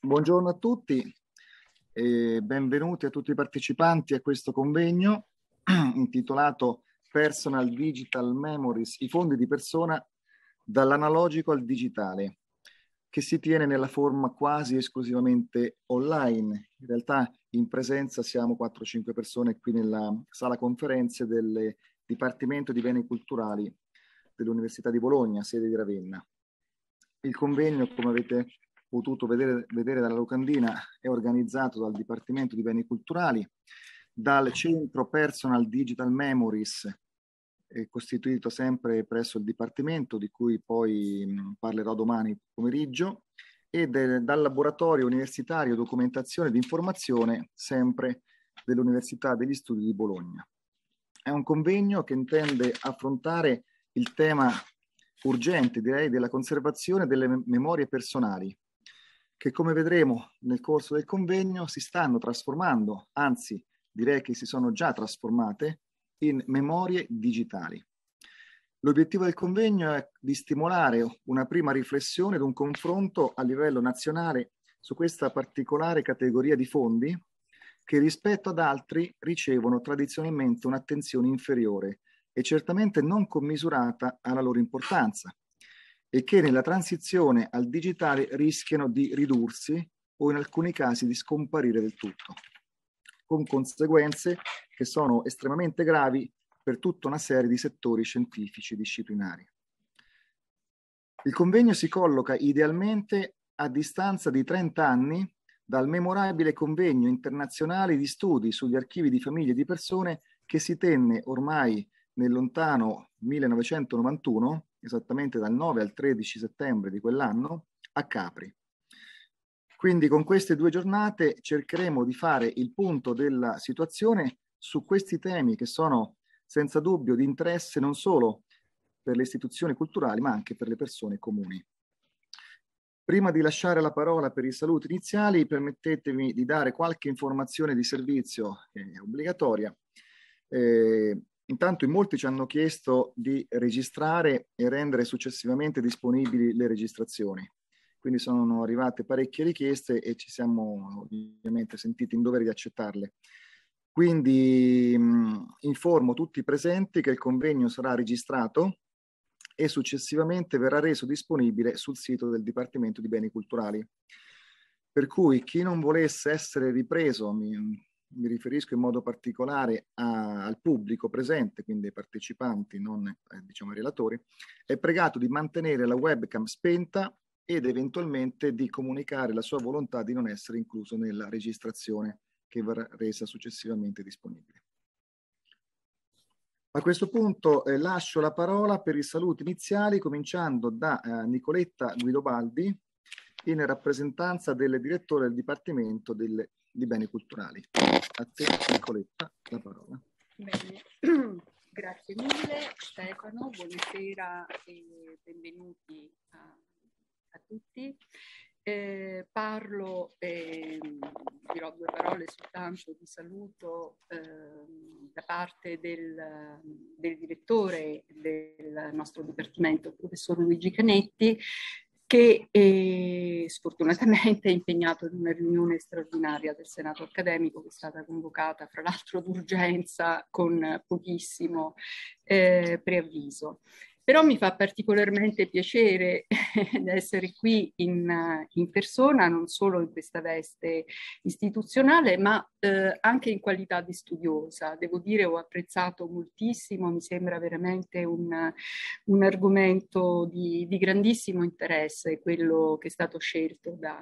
Buongiorno a tutti e benvenuti a tutti i partecipanti a questo convegno intitolato Personal Digital Memories, i fondi di persona dall'analogico al digitale, che si tiene nella forma quasi esclusivamente online. In realtà in presenza siamo 4-5 persone qui nella sala conferenze del Dipartimento di Beni Culturali dell'Università di Bologna, sede di Ravenna. Il convegno, come avete potuto vedere, vedere dalla locandina, è organizzato dal Dipartimento di Beni Culturali, dal Centro Personal Digital Memories, costituito sempre presso il Dipartimento, di cui poi mh, parlerò domani pomeriggio, e del, dal Laboratorio Universitario Documentazione ed Informazione, sempre dell'Università degli Studi di Bologna. È un convegno che intende affrontare il tema urgente, direi, della conservazione delle memorie personali, che come vedremo nel corso del convegno si stanno trasformando, anzi direi che si sono già trasformate, in memorie digitali. L'obiettivo del convegno è di stimolare una prima riflessione ed un confronto a livello nazionale su questa particolare categoria di fondi che rispetto ad altri ricevono tradizionalmente un'attenzione inferiore e certamente non commisurata alla loro importanza, e che nella transizione al digitale rischiano di ridursi o in alcuni casi di scomparire del tutto, con conseguenze che sono estremamente gravi per tutta una serie di settori scientifici disciplinari. Il convegno si colloca idealmente a distanza di 30 anni dal memorabile convegno internazionale di studi sugli archivi di famiglie e di persone che si tenne ormai nel lontano 1991 esattamente dal 9 al 13 settembre di quell'anno, a Capri. Quindi con queste due giornate cercheremo di fare il punto della situazione su questi temi che sono senza dubbio di interesse non solo per le istituzioni culturali ma anche per le persone comuni. Prima di lasciare la parola per i saluti iniziali, permettetemi di dare qualche informazione di servizio eh, obbligatoria. Eh, Intanto in molti ci hanno chiesto di registrare e rendere successivamente disponibili le registrazioni. Quindi sono arrivate parecchie richieste e ci siamo ovviamente sentiti in dovere di accettarle. Quindi mh, informo tutti i presenti che il convegno sarà registrato e successivamente verrà reso disponibile sul sito del Dipartimento di Beni Culturali. Per cui chi non volesse essere ripreso, mi, mi riferisco in modo particolare a, al pubblico presente, quindi ai partecipanti, non eh, diciamo ai relatori, è pregato di mantenere la webcam spenta ed eventualmente di comunicare la sua volontà di non essere incluso nella registrazione che verrà resa successivamente disponibile. A questo punto eh, lascio la parola per i saluti iniziali, cominciando da eh, Nicoletta Guidobaldi, in rappresentanza del direttore del Dipartimento delle di beni culturali. A te, Nicoletta, la parola. Bene. Grazie mille Stefano, buonasera e benvenuti a, a tutti. Eh, parlo, eh, dirò due parole soltanto di saluto eh, da parte del, del, direttore del nostro dipartimento, il professor Luigi Canetti, che eh, sfortunatamente è impegnato in una riunione straordinaria del Senato accademico che è stata convocata fra l'altro d'urgenza con pochissimo eh, preavviso. Però mi fa particolarmente piacere essere qui in, in, persona, non solo in questa veste istituzionale, ma eh, anche in qualità di studiosa. Devo dire ho apprezzato moltissimo, mi sembra veramente un, un argomento di, di, grandissimo interesse, quello che è stato scelto da,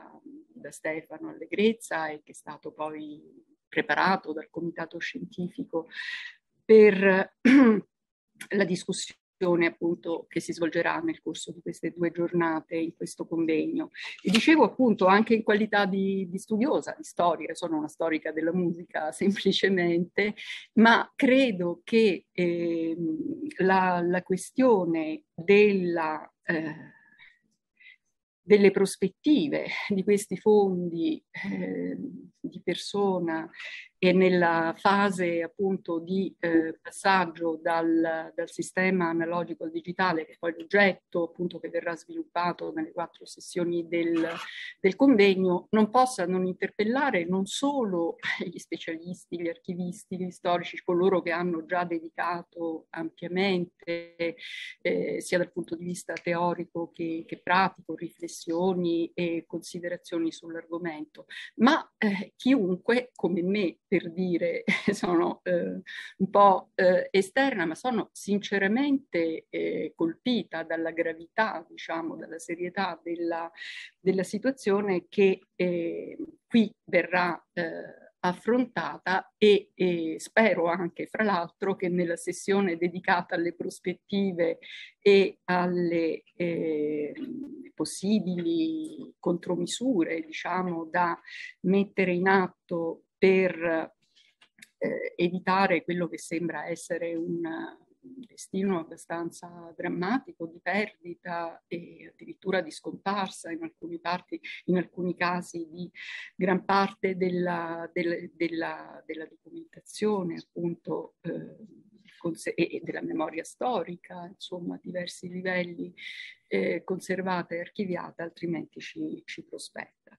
da Stefano Allegrezza e che è stato poi preparato dal comitato scientifico per la discussione appunto che si svolgerà nel corso di queste due giornate in questo convegno. E dicevo appunto anche in qualità di, di studiosa di storia, sono una storica della musica semplicemente, ma credo che eh, la, la, questione della, eh, delle prospettive di questi fondi eh, di persona e nella fase appunto di eh, passaggio dal, dal, sistema analogico al digitale, che è poi l'oggetto appunto che verrà sviluppato nelle quattro sessioni del, del convegno, non possa non interpellare non solo gli specialisti, gli archivisti, gli storici, coloro che hanno già dedicato ampiamente, eh, sia dal punto di vista teorico che, che pratico, riflessioni e considerazioni sull'argomento, ma eh, chiunque come me, per dire, sono eh, un po' eh, esterna, ma sono sinceramente eh, colpita dalla gravità, diciamo, dalla serietà della, della situazione che eh, qui verrà eh, affrontata e, e, spero anche, fra l'altro, che nella sessione dedicata alle prospettive e alle eh, possibili contromisure, diciamo, da mettere in atto per eh, evitare quello che sembra essere un destino abbastanza drammatico di perdita e addirittura di scomparsa in alcuni, parti, in alcuni casi di gran parte della, della, della, della documentazione appunto eh, e della memoria storica, insomma, a diversi livelli eh, conservata e archiviata, altrimenti ci, ci prospetta.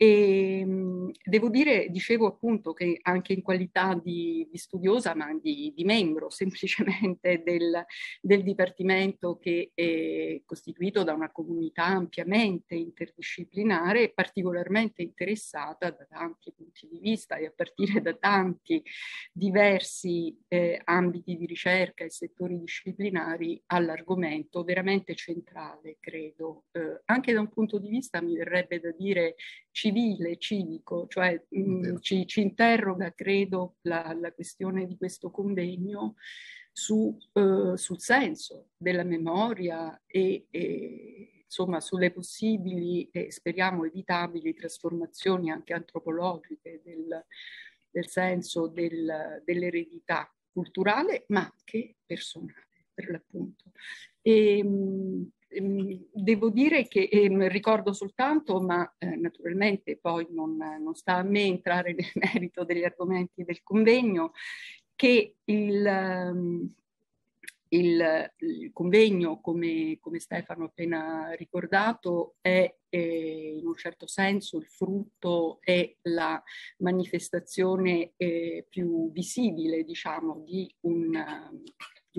E ehm, devo dire, dicevo appunto che anche in qualità di, di studiosa, ma di, di, membro semplicemente del, del dipartimento che è costituito da una comunità ampiamente interdisciplinare particolarmente interessata da tanti punti di vista e a partire da tanti diversi eh, ambiti di ricerca e settori disciplinari all'argomento veramente centrale, credo, eh, anche da un punto di vista, mi verrebbe da dire, civile, civico, cioè mh, mm, ci, ci, interroga, credo, la, la, questione di questo convegno su, eh, sul senso della memoria e, e insomma, sulle possibili e speriamo evitabili trasformazioni anche antropologiche del, del senso del, dell'eredità culturale, ma anche personale, per l'appunto. E, ehm, mh, Ehm, devo dire che ehm, ricordo soltanto, ma eh, naturalmente poi non, non, sta a me entrare nel merito degli argomenti del convegno, che il, ehm, il, il convegno, come, come, Stefano appena ricordato, è eh, in un certo senso il frutto e la manifestazione eh, più visibile, diciamo, di un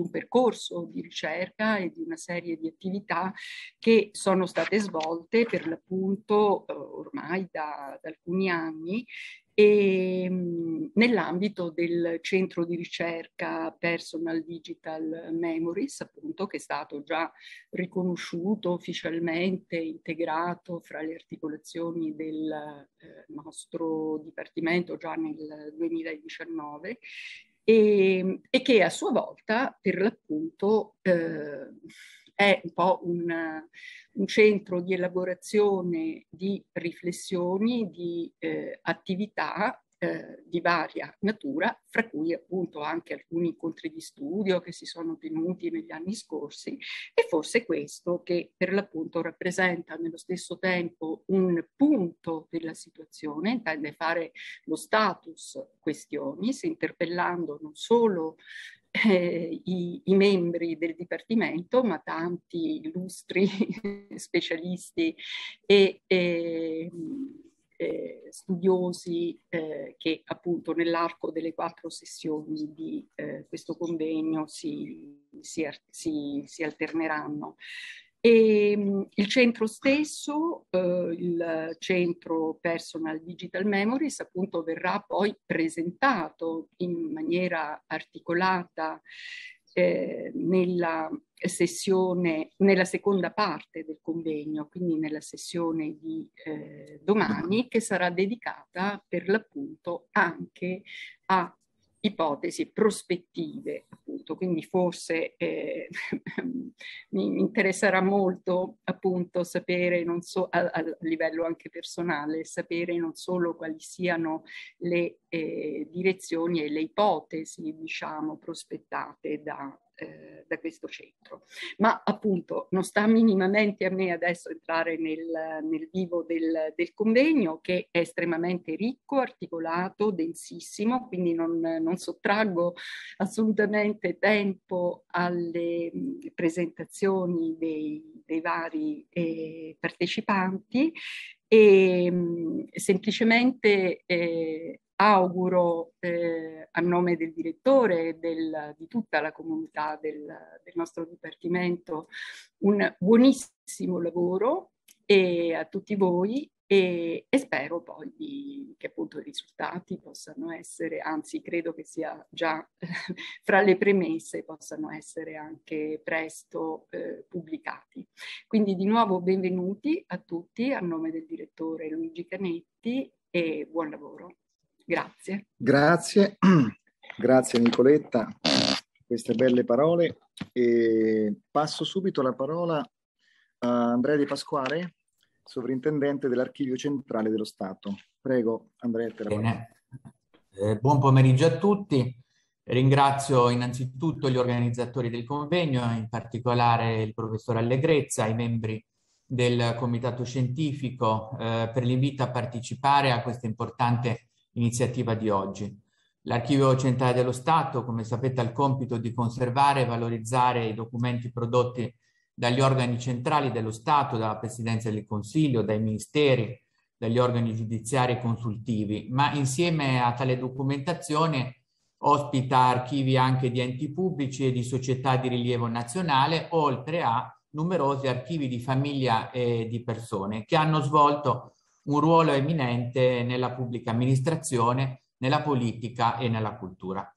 tutto un percorso di ricerca e di una serie di attività che sono state svolte per l'appunto eh, ormai da, da alcuni anni e, ehm, nell'ambito del centro di ricerca Personal Digital Memories, appunto, che è stato già riconosciuto ufficialmente, integrato fra le articolazioni del eh, nostro dipartimento già nel 2019 e, ehm, e che a sua volta, per l'appunto, eh, è un po' un, un, centro di elaborazione di riflessioni, di eh, attività eh, di varia natura, fra cui appunto anche alcuni incontri di studio che si sono tenuti negli anni scorsi e forse questo che per l'appunto rappresenta nello stesso tempo un punto della situazione, intende fare lo status questionis, interpellando non solo eh, i, i, membri del Dipartimento, ma tanti illustri specialisti e, e ehm, eh, studiosi eh, che appunto nell'arco delle quattro sessioni di eh, questo convegno si, si, si, si alterneranno. E, ehm, il centro stesso, eh, il centro Personal Digital Memories, appunto verrà poi presentato in maniera articolata eh, nella, sessione, nella seconda parte del convegno, quindi nella sessione di eh, domani, che sarà dedicata per l'appunto anche a ipotesi prospettive, appunto, quindi forse eh, mi interesserà molto appunto sapere, non so, a, a, livello anche personale, sapere non solo quali siano le eh, direzioni e le ipotesi, diciamo, prospettate da, eh, da questo centro. Ma appunto non sta minimamente a me adesso entrare nel, nel vivo del, del, convegno che è estremamente ricco, articolato, densissimo, quindi non, non sottraggo assolutamente tempo alle presentazioni dei, dei vari eh, partecipanti e semplicemente eh, auguro eh, a nome del direttore e del, di tutta la comunità del, del nostro dipartimento un buonissimo lavoro e a tutti voi e, e spero poi di, che appunto i risultati possano essere, anzi credo che sia già fra le premesse, possano essere anche presto eh, pubblicati. Quindi di nuovo benvenuti a tutti a nome del direttore Luigi Canetti e buon lavoro. Grazie. Grazie, grazie Nicoletta per queste belle parole. E passo subito la parola a Andrea De Pasquale, sovrintendente dell'Archivio Centrale dello Stato. Prego Andrea, te la parola. Eh, buon pomeriggio a tutti. Ringrazio innanzitutto gli organizzatori del convegno, in particolare il professor Allegrezza, i membri del comitato scientifico eh, per l'invito a partecipare a questa importante iniziativa di oggi. L'archivio centrale dello Stato, come sapete, ha il compito di conservare e valorizzare i documenti prodotti dagli organi centrali dello Stato, dalla Presidenza del Consiglio, dai ministeri, dagli organi giudiziari e consultivi, ma insieme a tale documentazione ospita archivi anche di enti pubblici e di società di rilievo nazionale, oltre a numerosi archivi di famiglia e di persone che hanno svolto un ruolo eminente nella pubblica amministrazione, nella politica e nella cultura.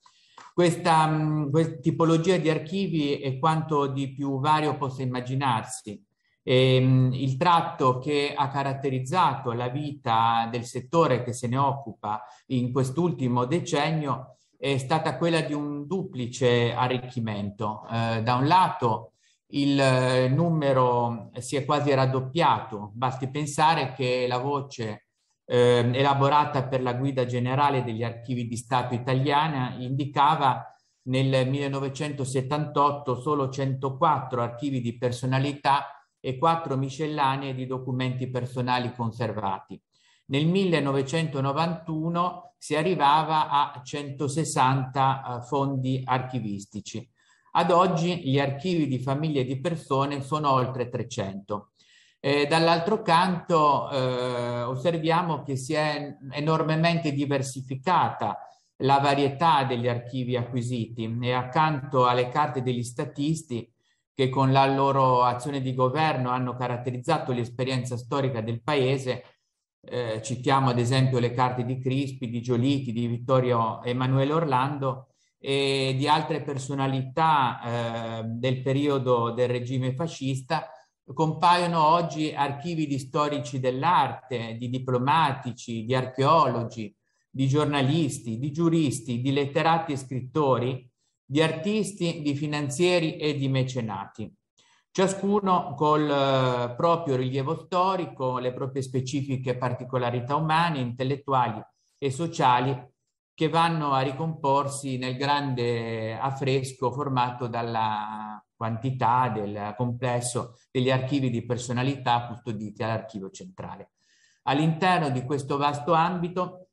Questa, mm, questa tipologia di archivi è quanto di più vario possa immaginarsi. E, ehm, il tratto che ha caratterizzato la vita del settore che se ne occupa in quest'ultimo decennio è stata quella di un duplice arricchimento. Eh, da un lato il eh, numero eh, si è quasi raddoppiato, basti pensare che la voce eh, elaborata per la guida generale degli archivi di Stato italiana indicava nel 1978 solo 104 archivi di personalità e 4 miscellanee di documenti personali conservati. Nel 1991 si arrivava a 160 eh, fondi archivistici. Ad oggi gli archivi di famiglie e di persone sono oltre 300. Eh, Dall'altro canto eh, osserviamo che si è enormemente diversificata la varietà degli archivi acquisiti e accanto alle carte degli statisti che con la loro azione di governo hanno caratterizzato l'esperienza storica del paese, eh, citiamo ad esempio le carte di Crispi, di Giolitti, di Vittorio Emanuele Orlando, e di altre personalità eh, del periodo del regime fascista, compaiono oggi archivi di storici dell'arte, di diplomatici, di archeologi, di giornalisti, di giuristi, di letterati e scrittori, di artisti, di finanzieri e di mecenati. Ciascuno col eh, proprio rilievo storico, le proprie specifiche particolarità umane, intellettuali e sociali che vanno a ricomporsi nel grande affresco formato dalla quantità del complesso degli archivi di personalità custoditi all'archivio centrale. All'interno di questo vasto ambito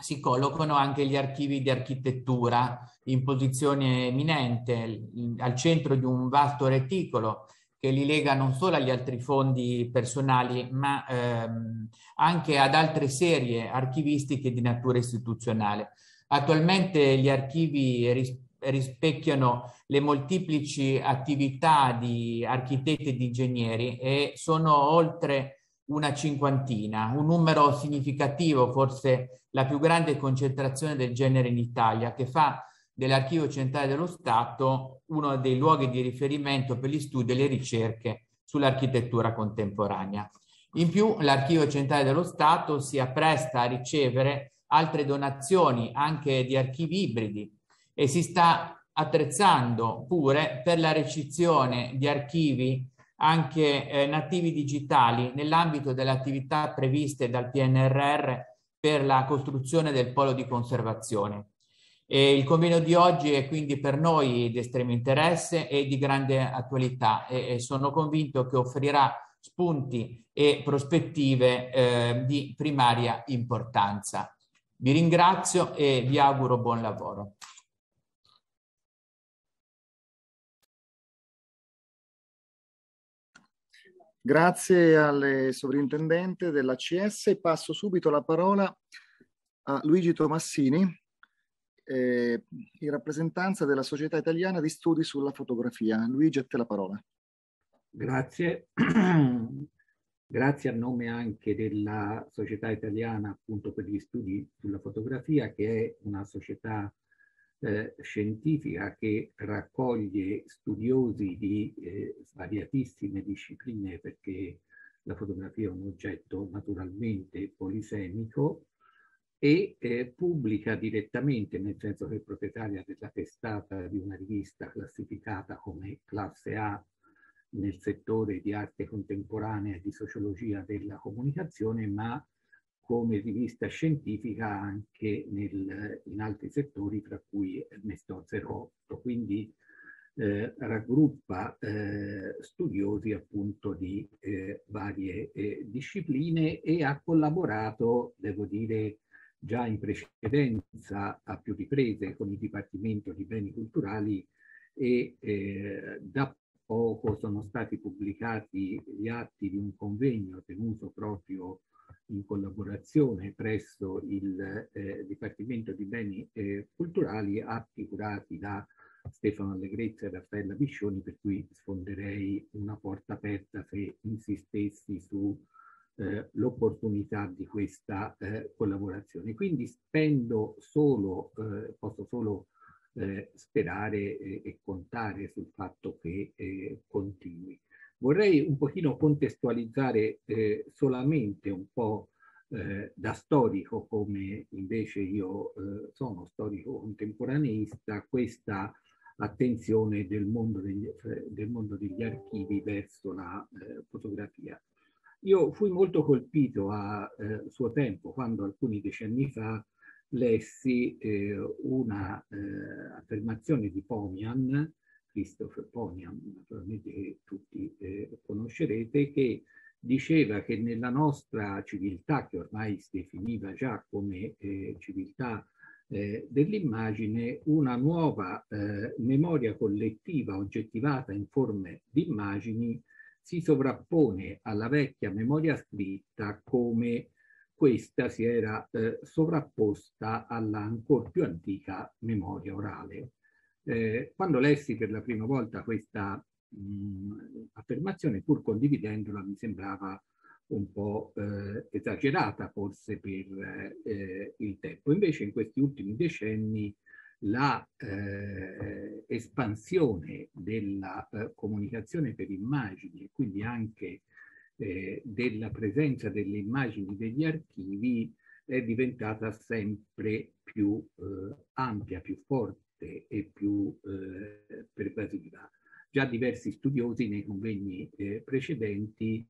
si collocano anche gli archivi di architettura in posizione eminente al centro di un vasto reticolo che li lega non solo agli altri fondi personali, ma ehm, anche ad altre serie archivistiche di natura istituzionale. Attualmente gli archivi ris- rispecchiano le molteplici attività di architetti e di ingegneri e sono oltre una cinquantina, un numero significativo, forse la più grande concentrazione del genere in Italia, che fa dell'Archivio Centrale dello Stato uno dei luoghi di riferimento per gli studi e le ricerche sull'architettura contemporanea. In più, l'Archivio Centrale dello Stato si appresta a ricevere altre donazioni anche di archivi ibridi e si sta attrezzando pure per la recezione di archivi anche eh, nativi digitali nell'ambito delle attività previste dal PNRR per la costruzione del polo di conservazione. E il convegno di oggi è quindi per noi di estremo interesse e di grande attualità e, e sono convinto che offrirà spunti e prospettive eh, di primaria importanza. Vi ringrazio e vi auguro buon lavoro. Grazie alle sovrintendente dell'ACS e passo subito la parola a Luigi Tomassini eh, in rappresentanza della Società Italiana di Studi sulla Fotografia. Luigi, a te la parola. Grazie. grazie a nome anche della Società Italiana appunto per gli studi sulla fotografia, che è una società eh, scientifica che raccoglie studiosi di eh, svariatissime discipline perché la fotografia è un oggetto naturalmente polisemico e eh, pubblica direttamente, nel senso che è proprietaria della testata di una rivista classificata come classe A nel settore di arte contemporanea e di sociologia della comunicazione, ma come rivista scientifica anche nel, in altri settori, tra cui Ernesto Zerotto. Quindi eh, raggruppa eh, studiosi appunto di eh, varie eh, discipline e ha collaborato, devo dire, già in precedenza a più riprese con il Dipartimento di Beni Culturali e eh, da poco sono stati pubblicati gli atti di un convegno tenuto proprio in collaborazione presso il eh, Dipartimento di Beni eh, Culturali, atti curati da Stefano Allegrezza e Raffaella Biscioni, per cui sfonderei una porta aperta se insistessi sull'opportunità eh, di questa eh, collaborazione. Quindi spendo solo, eh, posso solo eh, sperare e, e, contare sul fatto che eh, continui. Vorrei un pochino contestualizzare eh, solamente un po' eh, da storico, come invece io eh, sono storico contemporaneista, questa attenzione del mondo degli, del mondo degli archivi verso la eh, fotografia. Io fui molto colpito a suo tempo, quando alcuni decenni fa lessi eh, una eh, affermazione di Pomian, Christopher Pomian, naturalmente che tutti eh, conoscerete, che diceva che nella nostra civiltà, che ormai si definiva già come eh, civiltà eh, dell'immagine, una nuova eh, memoria collettiva oggettivata in forme di immagini si sovrappone alla vecchia memoria scritta come questa si era eh, sovrapposta alla ancora più antica memoria orale. Eh, quando lessi per la prima volta questa mh, mm, affermazione, pur condividendola, mi sembrava un po' eh, esagerata forse per eh, eh, il tempo. Invece in questi ultimi decenni la eh, espansione della comunicazione per immagini e quindi anche della presenza delle immagini degli archivi è diventata sempre più eh, ampia, più forte e più eh, pervasiva. Già diversi studiosi nei convegni eh, precedenti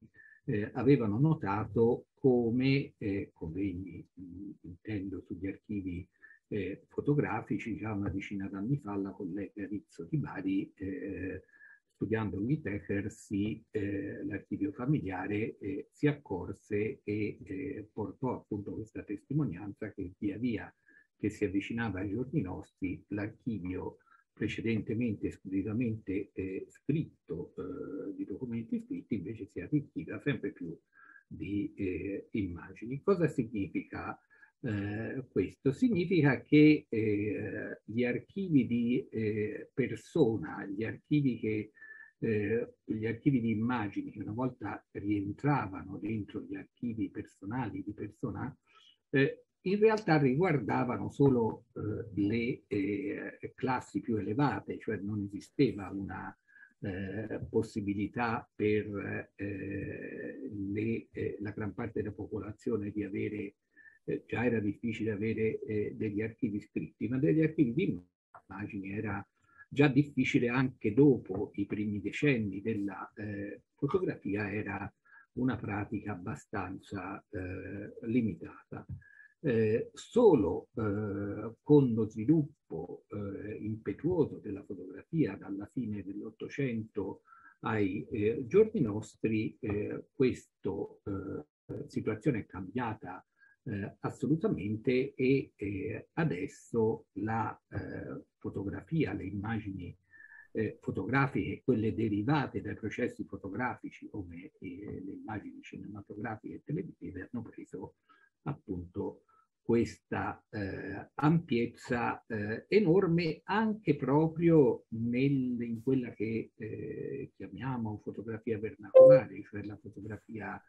eh, avevano notato come eh, convegni, intendo sugli archivi fotografici, già una decina d'anni fa la collega Rizzo di Bari studiando Louis Techer, sì, eh, l'archivio familiare eh, si accorse e eh, portò appunto questa testimonianza che via via che si avvicinava ai giorni nostri, l'archivio precedentemente esclusivamente eh, scritto, eh, di documenti scritti, invece si arricchiva sempre più di eh, immagini. Cosa significa eh, questo significa che eh, gli archivi di eh, persona, gli archivi che eh, gli archivi di immagini che una volta rientravano dentro gli archivi personali di persona, eh, in realtà riguardavano solo eh, le eh, classi più elevate, cioè non esisteva una eh, possibilità per eh, le, la gran parte della popolazione di avere, già era difficile avere degli archivi scritti, ma degli archivi di immagini era già difficile anche dopo i primi decenni della eh, fotografia era una pratica abbastanza eh, limitata. Eh, solo eh, con lo sviluppo eh, impetuoso della fotografia dalla fine dell'Ottocento ai eh, giorni nostri, questa situazione è cambiata eh, assolutamente e eh, adesso la eh, fotografia, le immagini eh, fotografiche, quelle derivate dai processi fotografici come eh, le immagini cinematografiche e televisive hanno preso appunto questa eh, ampiezza enorme anche proprio nel, in quella che chiamiamo fotografia vernacolare, cioè la fotografia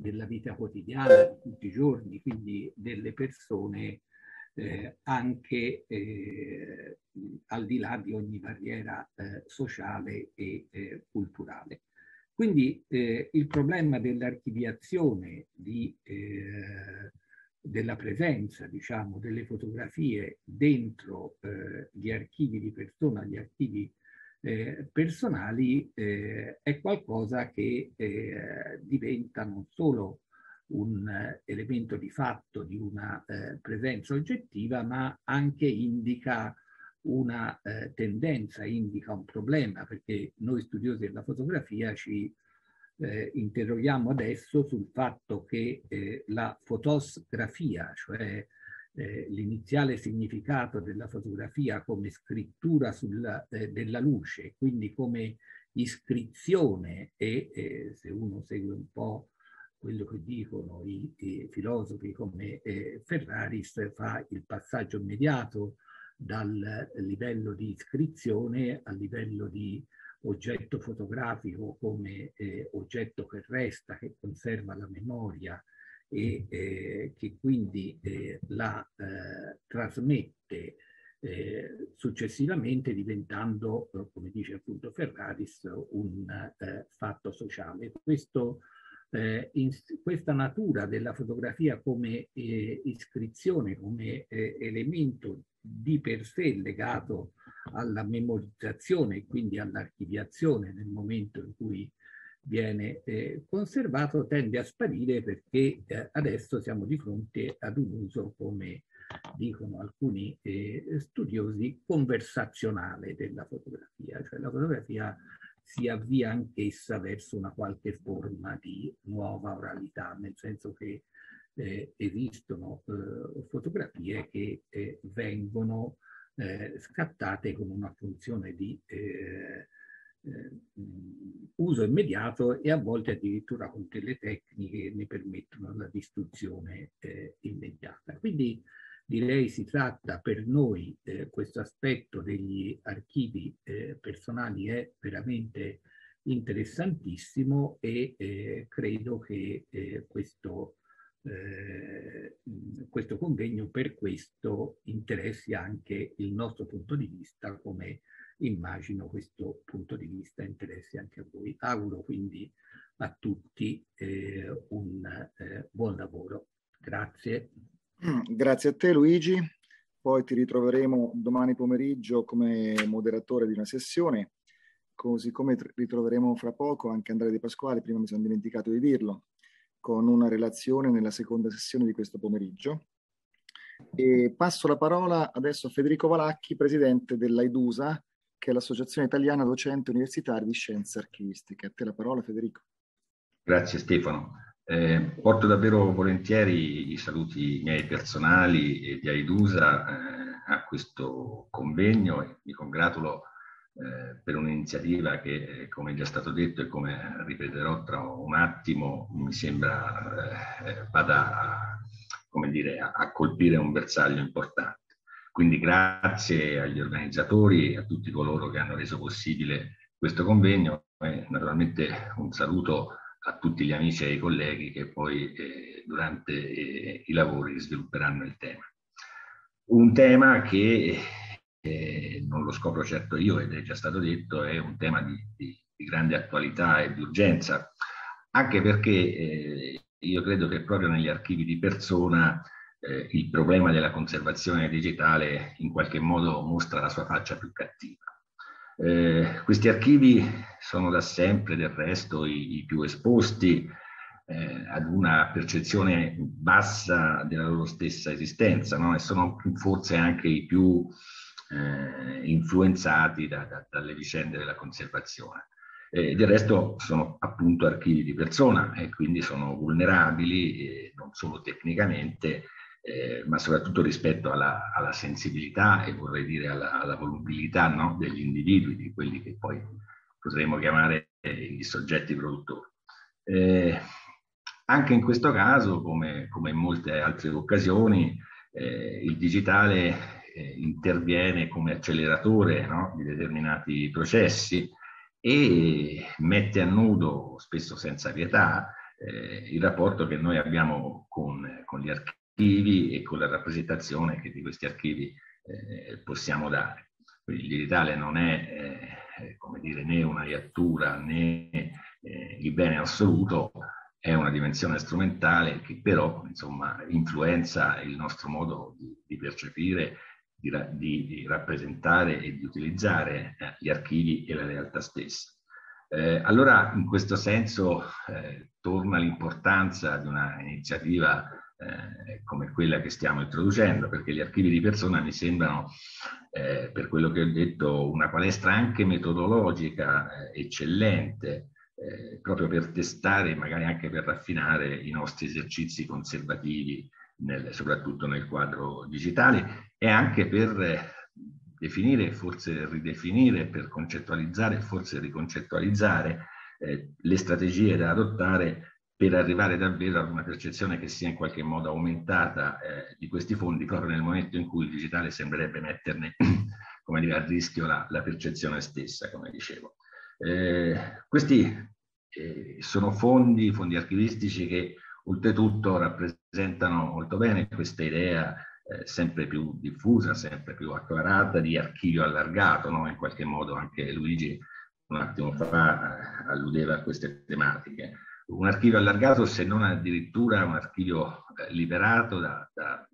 della vita quotidiana di tutti i giorni, quindi delle persone eh, anche eh, al di là di ogni barriera eh, sociale e eh, culturale. Quindi eh, il problema dell'archiviazione di, eh, della presenza diciamo, delle fotografie dentro gli archivi di persona, gli archivi eh, personali eh, è qualcosa che eh, diventa non solo un eh, elemento di fatto di una eh, presenza oggettiva, ma anche indica una eh, tendenza, indica un problema, perché noi studiosi della fotografia ci interroghiamo adesso sul fatto che la fotografia, cioè eh, l'iniziale significato della fotografia come scrittura sulla, eh, della luce, quindi come iscrizione e eh, se uno segue un po' quello che dicono i, i filosofi come eh, Ferraris, fa il passaggio immediato dal livello di iscrizione al livello di oggetto fotografico come eh, oggetto che resta, che conserva la memoria, e eh, che quindi eh, la eh, trasmette eh, successivamente diventando, eh, come dice appunto Ferraris, un eh, fatto sociale. Questo, in, questa natura della fotografia come iscrizione, come elemento di per sé legato alla memorizzazione e quindi all'archiviazione nel momento in cui viene eh, conservato tende a sparire perché eh, adesso siamo di fronte ad un uso, come dicono alcuni eh, studiosi, conversazionale della fotografia, cioè la fotografia si avvia anch'essa verso una qualche forma di nuova oralità, nel senso che eh, esistono eh, fotografie che eh, vengono scattate con una funzione di eh, uso immediato e a volte addirittura con delle tecniche ne permettono la distruzione eh, immediata. Quindi direi si tratta per noi, eh, questo aspetto degli archivi personali è veramente interessantissimo e eh, credo che eh, questo, eh, questo convegno per questo interessi anche il nostro punto di vista come immagino questo punto di vista interessi anche a voi. Auguro quindi a tutti eh, un eh, buon lavoro. Grazie. Mm, grazie a te Luigi, poi ti ritroveremo domani pomeriggio come moderatore di una sessione, così come ritroveremo fra poco anche Andrea De Pasquale, prima mi sono dimenticato di dirlo, con una relazione nella seconda sessione di questo pomeriggio. E passo la parola adesso a Federico Valacchi, presidente dell'AIDUSA, che è l'Associazione Italiana Docente Universitari di Scienze Archivistiche. A te la parola Federico. Grazie Stefano. Eh, porto davvero volentieri i saluti miei personali e di Aidusa eh, a questo convegno e mi congratulo eh, per un'iniziativa che, eh, come già stato detto e come ripeterò tra un attimo, mi sembra eh, vada a, dire, a, a colpire un bersaglio importante. Quindi grazie agli organizzatori e a tutti coloro che hanno reso possibile questo convegno e naturalmente un saluto a tutti gli amici e i colleghi che poi eh, durante eh, i lavori svilupperanno il tema. Un tema che eh, non lo scopro certo io ed è già stato detto, è un tema di, di, di grande attualità e di urgenza, anche perché eh, io credo che proprio negli archivi di persona eh, il problema della conservazione digitale in qualche modo mostra la sua faccia più cattiva. Eh, questi archivi sono da sempre del resto i, i più esposti eh, ad una percezione bassa della loro stessa esistenza no? e sono forse anche i più eh, influenzati da, da, dalle vicende della conservazione. Eh, del resto sono appunto archivi di persona e quindi sono vulnerabili eh, non solo tecnicamente eh, ma soprattutto rispetto alla, alla, sensibilità e vorrei dire alla, alla volubilità no, degli individui, di quelli che poi potremmo chiamare eh, i soggetti produttori. Eh, anche in questo caso, come, come in molte altre occasioni, eh, il digitale eh, interviene come acceleratore no, di determinati processi e mette a nudo, spesso senza pietà, eh, il rapporto che noi abbiamo con, con gli archivi archivi e con la rappresentazione che di questi archivi eh, possiamo dare. Quindi il digitale non è eh, eh, come dire, né una iattura né eh, il bene assoluto, è una dimensione strumentale che però insomma, influenza il nostro modo di, di percepire, di, di, rappresentare e di utilizzare eh, gli archivi e la realtà stessa. Eh, allora, in questo senso, eh, torna l'importanza di una iniziativa eh, come quella che stiamo introducendo, perché gli archivi di persona mi sembrano, eh, per quello che ho detto, una palestra anche metodologica eh, eccellente, eh, proprio per testare e magari anche per raffinare i nostri esercizi conservativi, nel, soprattutto nel quadro digitale, e anche per eh, definire, forse ridefinire, per concettualizzare, forse riconcettualizzare eh, le strategie da adottare per arrivare davvero ad una percezione che sia in qualche modo aumentata eh, di questi fondi proprio nel momento in cui il digitale sembrerebbe metterne come dire, a rischio la, la percezione stessa, come dicevo. Eh, questi eh, sono fondi, fondi archivistici che oltretutto rappresentano molto bene questa idea eh, sempre più diffusa, sempre più acclarata di archivio allargato, no? in qualche modo anche Luigi un attimo fa eh, alludeva a queste tematiche un archivio allargato se non addirittura un archivio eh, liberato da, da,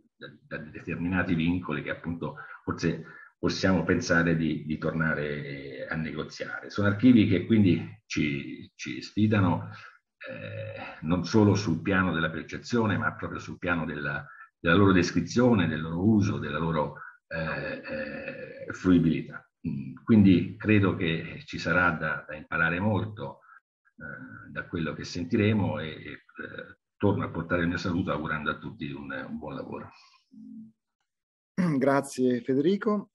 da determinati vincoli che appunto forse possiamo pensare di, di, tornare eh, a negoziare. Sono archivi che quindi ci, ci sfidano eh, non solo sul piano della percezione, ma proprio sul piano della, della loro descrizione, del loro uso, della loro eh, eh, fruibilità. Mm, quindi credo che ci sarà da, da imparare molto eh, da quello che sentiremo e, e eh, torno a portare il mio saluto augurando a tutti un, un buon lavoro. Grazie Federico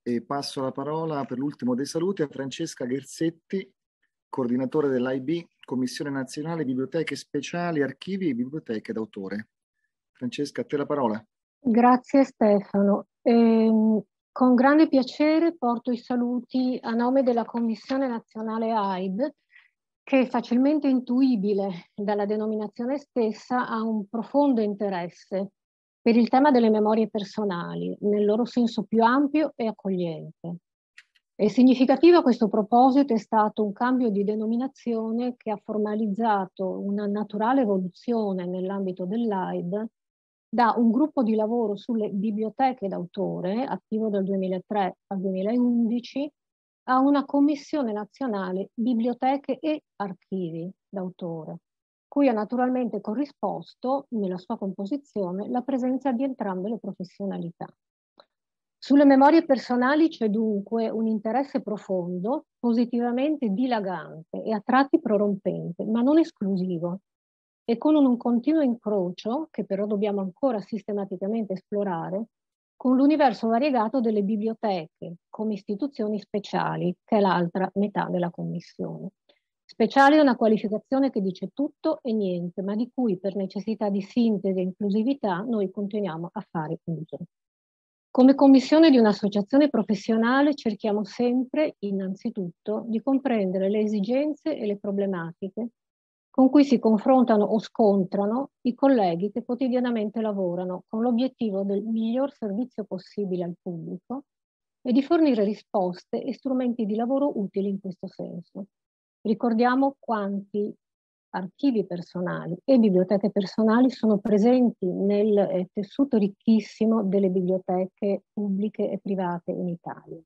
e passo la parola per l'ultimo dei saluti a Francesca Gherzetti, coordinatore dell'IB, Commissione Nazionale Biblioteche Speciali, Archivi e Biblioteche d'autore. Francesca, a te la parola. Grazie Stefano. Ehm, con grande piacere porto i saluti a nome della Commissione Nazionale AIB che facilmente intuibile dalla denominazione stessa, ha un profondo interesse per il tema delle memorie personali, nel loro senso più ampio e accogliente. E significativo a questo proposito è stato un cambio di denominazione che ha formalizzato una naturale evoluzione nell'ambito dell'AID da un gruppo di lavoro sulle biblioteche d'autore, attivo dal 2003 al 2011, ha una commissione nazionale biblioteche e archivi d'autore, cui ha naturalmente corrisposto nella sua composizione la presenza di entrambe le professionalità. Sulle memorie personali c'è dunque un interesse profondo, positivamente dilagante e a tratti prorompente, ma non esclusivo, e con un continuo incrocio, che però dobbiamo ancora sistematicamente esplorare, con l'universo variegato delle biblioteche come istituzioni speciali, che è l'altra metà della Commissione. Speciale è una qualificazione che dice tutto e niente, ma di cui per necessità di sintesi e inclusività noi continuiamo a fare uso. Come commissione di un'associazione professionale cerchiamo sempre, innanzitutto, di comprendere le esigenze e le problematiche con cui si confrontano o scontrano i colleghi che quotidianamente lavorano con l'obiettivo del miglior servizio possibile al pubblico e di fornire risposte e strumenti di lavoro utili in questo senso. Ricordiamo quanti archivi personali e biblioteche personali sono presenti nel eh, tessuto ricchissimo delle biblioteche pubbliche e private in Italia.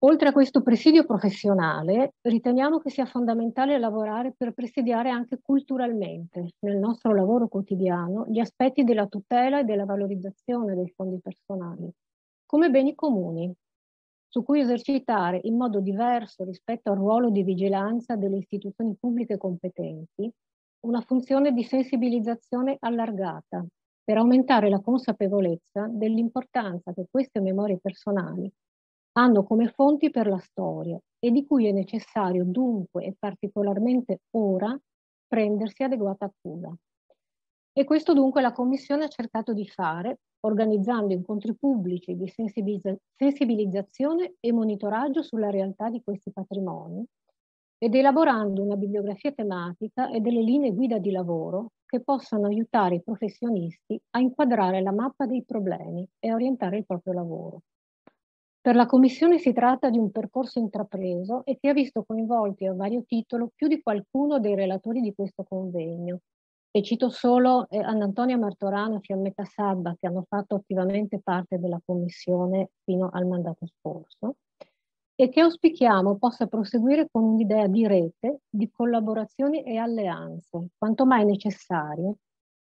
Oltre a questo presidio professionale, riteniamo che sia fondamentale lavorare per presidiare anche culturalmente, nel nostro lavoro quotidiano, gli aspetti della tutela e della valorizzazione dei fondi personali, come beni comuni, su cui esercitare in modo diverso rispetto al ruolo di vigilanza delle istituzioni pubbliche competenti una funzione di sensibilizzazione allargata per aumentare la consapevolezza dell'importanza che queste memorie personali hanno come fonti per la storia e di cui è necessario dunque e particolarmente ora prendersi adeguata cura. E questo dunque la Commissione ha cercato di fare, organizzando incontri pubblici di sensibilizzazione e monitoraggio sulla realtà di questi patrimoni ed elaborando una bibliografia tematica e delle linee guida di lavoro che possano aiutare i professionisti a inquadrare la mappa dei problemi e orientare il proprio lavoro. Per la Commissione si tratta di un percorso intrapreso e che ha visto coinvolti a vario titolo più di qualcuno dei relatori di questo convegno. E cito solo eh, Antonia Martorana e Fiammetta Sabba che hanno fatto attivamente parte della Commissione fino al mandato scorso e che auspichiamo possa proseguire con un'idea di rete, di collaborazioni e alleanze, quanto mai necessarie,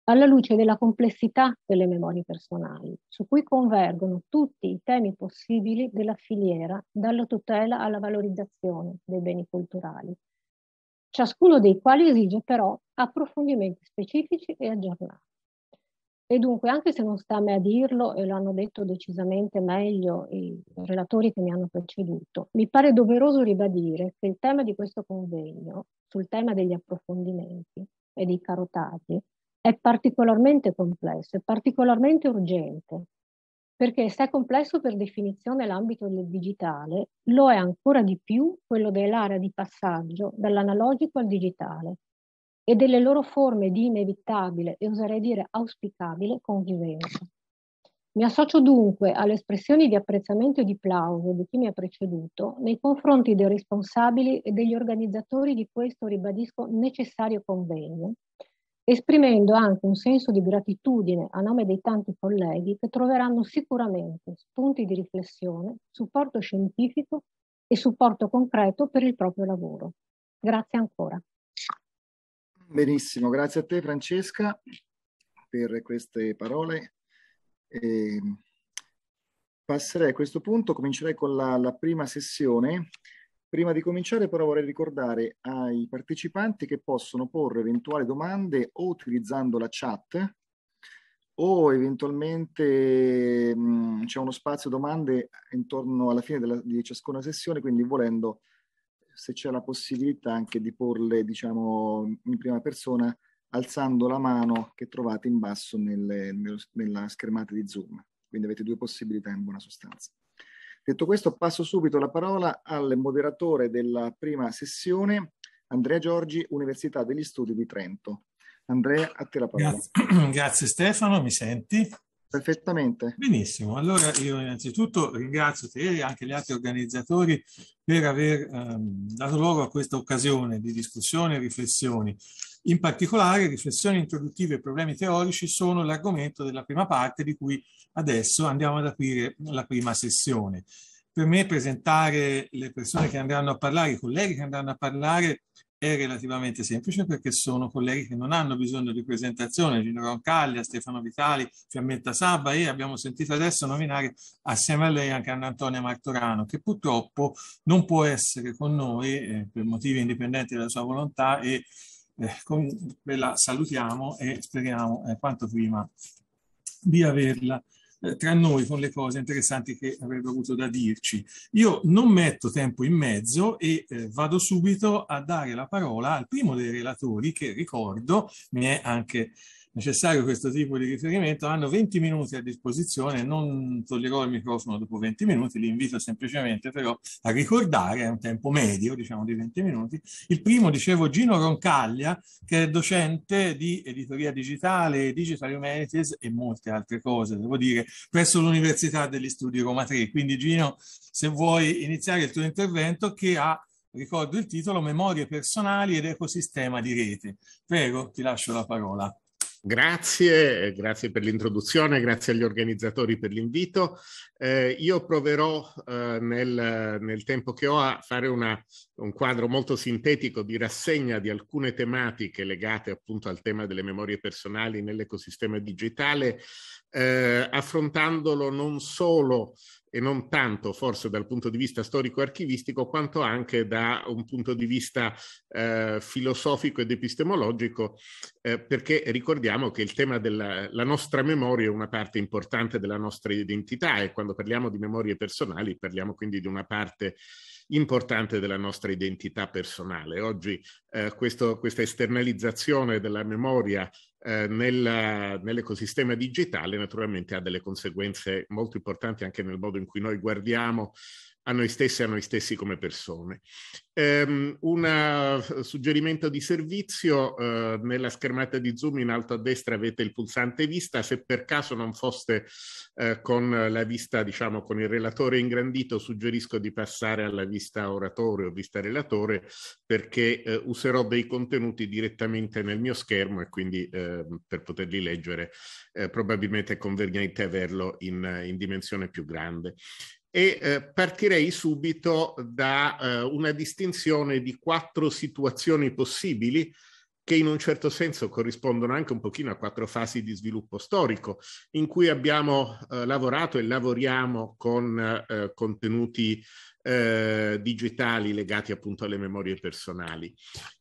alla luce della complessità delle memorie personali, su cui convergono tutti i temi possibili della filiera, dalla tutela alla valorizzazione dei beni culturali, ciascuno dei quali esige però approfondimenti specifici e aggiornati. E dunque, anche se non sta a me a dirlo, e lo hanno detto decisamente meglio i relatori che mi hanno preceduto, mi pare doveroso ribadire che il tema di questo convegno, sul tema degli approfondimenti e dei carotati, è particolarmente complesso, è particolarmente urgente, perché se è complesso per definizione l'ambito del digitale, lo è ancora di più quello dell'area di passaggio dall'analogico al digitale e delle loro forme di inevitabile e oserei dire auspicabile convivenza. Mi associo dunque alle espressioni di apprezzamento e di plauso di chi mi ha preceduto nei confronti dei responsabili e degli organizzatori di questo, ribadisco, necessario convegno, esprimendo anche un senso di gratitudine a nome dei tanti colleghi che troveranno sicuramente spunti di riflessione, supporto scientifico e supporto concreto per il proprio lavoro. Grazie ancora. Benissimo, grazie a te Francesca per queste parole. E ehm, passerei a questo punto, comincerei con la, la prima sessione Prima di cominciare però vorrei ricordare ai partecipanti che possono porre eventuali domande o utilizzando la chat o eventualmente mh, mm, c'è uno spazio domande intorno alla fine della, di ciascuna sessione, quindi volendo se c'è la possibilità anche di porle diciamo in prima persona alzando la mano che trovate in basso nelle, nella schermata di Zoom. Quindi avete due possibilità in buona sostanza. Detto questo, passo subito la parola al moderatore della prima sessione, Andrea Giorgi, Università degli Studi di Trento. Andrea, a te la parola. Grazie, Grazie Stefano, mi senti? Perfettamente. Benissimo, allora io innanzitutto ringrazio te e anche gli altri organizzatori per aver ehm, dato luogo a questa occasione di discussione e riflessioni in particolare, riflessioni introduttive e problemi teorici sono l'argomento della prima parte di cui adesso andiamo ad aprire la prima sessione. Per me presentare le persone che andranno a parlare, i colleghi che andranno a parlare, è relativamente semplice perché sono colleghi che non hanno bisogno di presentazione, Gino Roncaglia, Stefano Vitali, Fiammetta Sabba e abbiamo sentito adesso nominare assieme a lei anche Anna Antonia Martorano che purtroppo non può essere con noi eh, per motivi indipendenti dalla sua volontà e eh, con, ve la salutiamo e speriamo eh, quanto prima di averla eh, tra noi con le cose interessanti che avrebbe avuto da dirci. Io non metto tempo in mezzo e eh, vado subito a dare la parola al primo dei relatori che ricordo mi è anche necessario questo tipo di riferimento, hanno 20 minuti a disposizione, non toglierò il microfono dopo 20 minuti, li invito semplicemente però a ricordare, è un tempo medio, diciamo di 20 minuti. Il primo, dicevo, Gino Roncaglia, che è docente di editoria digitale, digital humanities e molte altre cose, devo dire, presso l'Università degli Studi Roma 3. Quindi Gino, se vuoi iniziare il tuo intervento che ha ricordo il titolo, Memorie personali ed ecosistema di rete. Prego, ti lascio la parola. Grazie, grazie per l'introduzione, grazie agli organizzatori per l'invito. Eh, io proverò eh, nel, nel, tempo che ho a fare una, un quadro molto sintetico di rassegna di alcune tematiche legate appunto al tema delle memorie personali nell'ecosistema digitale, eh, affrontandolo non solo e non tanto forse dal punto di vista storico-archivistico quanto anche da un punto di vista eh, filosofico ed epistemologico, eh, perché ricordiamo che il tema della nostra memoria è una parte importante della nostra identità e quando parliamo di memorie personali parliamo quindi di una parte importante della nostra identità personale. Oggi eh, questo, questa esternalizzazione della memoria eh, nel, nell'ecosistema digitale naturalmente ha delle conseguenze molto importanti anche nel modo in cui noi guardiamo a noi stessi e a noi stessi come persone. Um, ehm, un suggerimento di servizio, uh, nella schermata di Zoom in alto a destra avete il pulsante vista, se per caso non foste uh, con la vista, diciamo con il relatore ingrandito, suggerisco di passare alla vista oratore o vista relatore perché uh, userò dei contenuti direttamente nel mio schermo e quindi ehm, per poterli leggere probabilmente è conveniente averlo in, in dimensione più grande e eh, partirei subito da eh, una distinzione di quattro situazioni possibili che in un certo senso corrispondono anche un pochino a quattro fasi di sviluppo storico in cui abbiamo eh, lavorato e lavoriamo con eh, contenuti eh, digitali legati appunto alle memorie personali.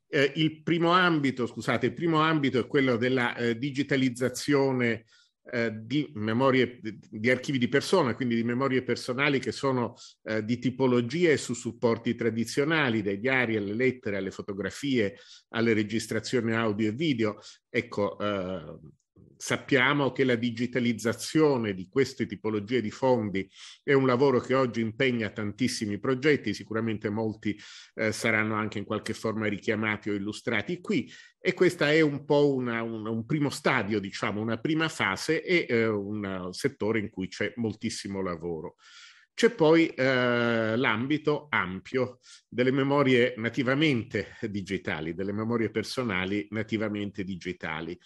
Eh, il primo ambito, scusate, il primo ambito è quello della digitalizzazione eh, di memorie di archivi di persona, quindi di memorie personali che sono eh, di tipologie su supporti tradizionali, dai diari alle lettere, alle fotografie, alle registrazioni audio e video. Ecco, eh, Sappiamo che la digitalizzazione di queste tipologie di fondi è un lavoro che oggi impegna tantissimi progetti, sicuramente molti eh, saranno anche in qualche forma richiamati o illustrati qui e questo è un po' una, un, un, primo stadio, diciamo, una prima fase e eh, un settore in cui c'è moltissimo lavoro. C'è poi eh, l'ambito ampio delle memorie nativamente digitali, delle memorie personali nativamente digitali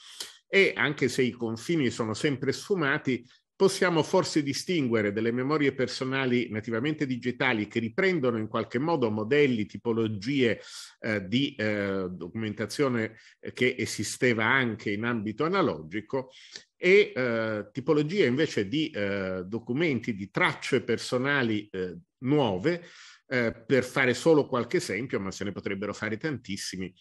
e anche se i confini sono sempre sfumati, possiamo forse distinguere delle memorie personali nativamente digitali che riprendono in qualche modo modelli, tipologie eh, di eh, documentazione eh, che esisteva anche in ambito analogico e eh, tipologie invece di eh, documenti, di tracce personali eh, nuove, per fare solo qualche esempio, ma se ne potrebbero fare tantissimi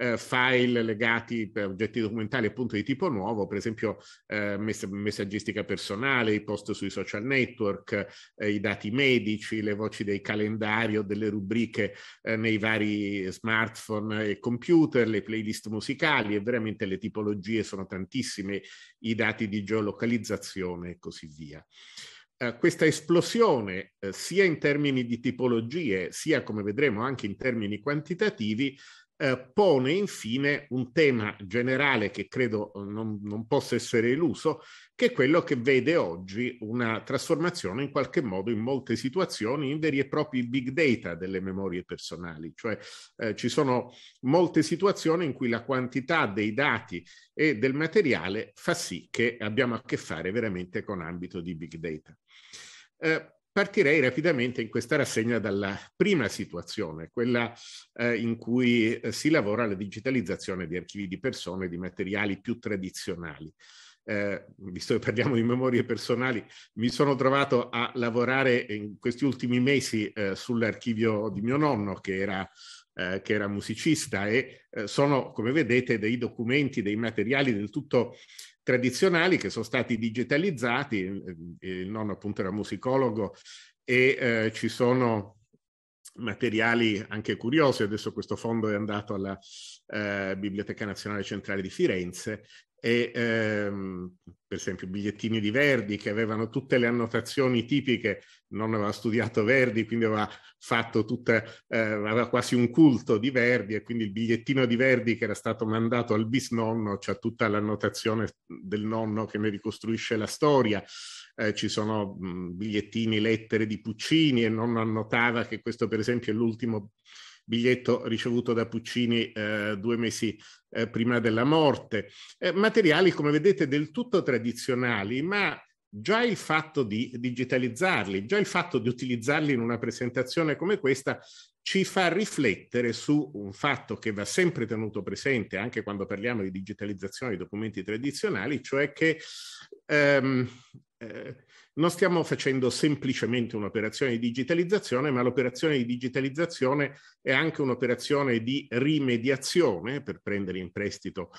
eh, file legati per oggetti documentali appunto di tipo nuovo, per esempio eh, mess- messaggistica personale, i post sui social network, eh, i dati medici, le voci dei calendari o delle rubriche eh, nei vari smartphone e computer, le playlist musicali e veramente le tipologie sono tantissime, i dati di geolocalizzazione e così via. Uh, questa esplosione, uh, sia in termini di tipologie, sia come vedremo anche in termini quantitativi, eh, pone infine un tema generale che credo eh, non, non possa essere eluso, che è quello che vede oggi una trasformazione in qualche modo in molte situazioni in veri e propri big data delle memorie personali, cioè eh, ci sono molte situazioni in cui la quantità dei dati e del materiale fa sì che abbiamo a che fare veramente con ambito di big data. Eh, Partirei rapidamente in questa rassegna dalla prima situazione, quella eh, in cui eh, si lavora alla digitalizzazione di archivi di persone e di materiali più tradizionali. Eh, visto che parliamo di memorie personali, mi sono trovato a lavorare in questi ultimi mesi eh, sull'archivio di mio nonno, che era eh, che era musicista e eh, sono, come vedete, dei documenti, dei materiali del tutto tradizionali che sono stati digitalizzati, eh, il nonno appunto era musicologo e eh, ci sono materiali anche curiosi, adesso questo fondo è andato alla eh, Biblioteca Nazionale Centrale di Firenze e ehm, per esempio bigliettini di Verdi che avevano tutte le annotazioni tipiche, non aveva studiato Verdi, quindi aveva fatto tutta, eh, aveva quasi un culto di Verdi e quindi il bigliettino di Verdi che era stato mandato al bisnonno, c'è cioè tutta l'annotazione del nonno che ne ricostruisce la storia. Eh, ci sono mh, bigliettini, lettere di Puccini e nonno annotava che questo per esempio è l'ultimo biglietto ricevuto da Puccini eh, due mesi eh, prima della morte. Eh, materiali, come vedete, del tutto tradizionali, ma già il fatto di digitalizzarli, già il fatto di utilizzarli in una presentazione come questa ci fa riflettere su un fatto che va sempre tenuto presente anche quando parliamo di digitalizzazione di documenti tradizionali, cioè che ehm, eh, non stiamo facendo semplicemente un'operazione di digitalizzazione, ma l'operazione di digitalizzazione è anche un'operazione di rimediazione, per prendere in prestito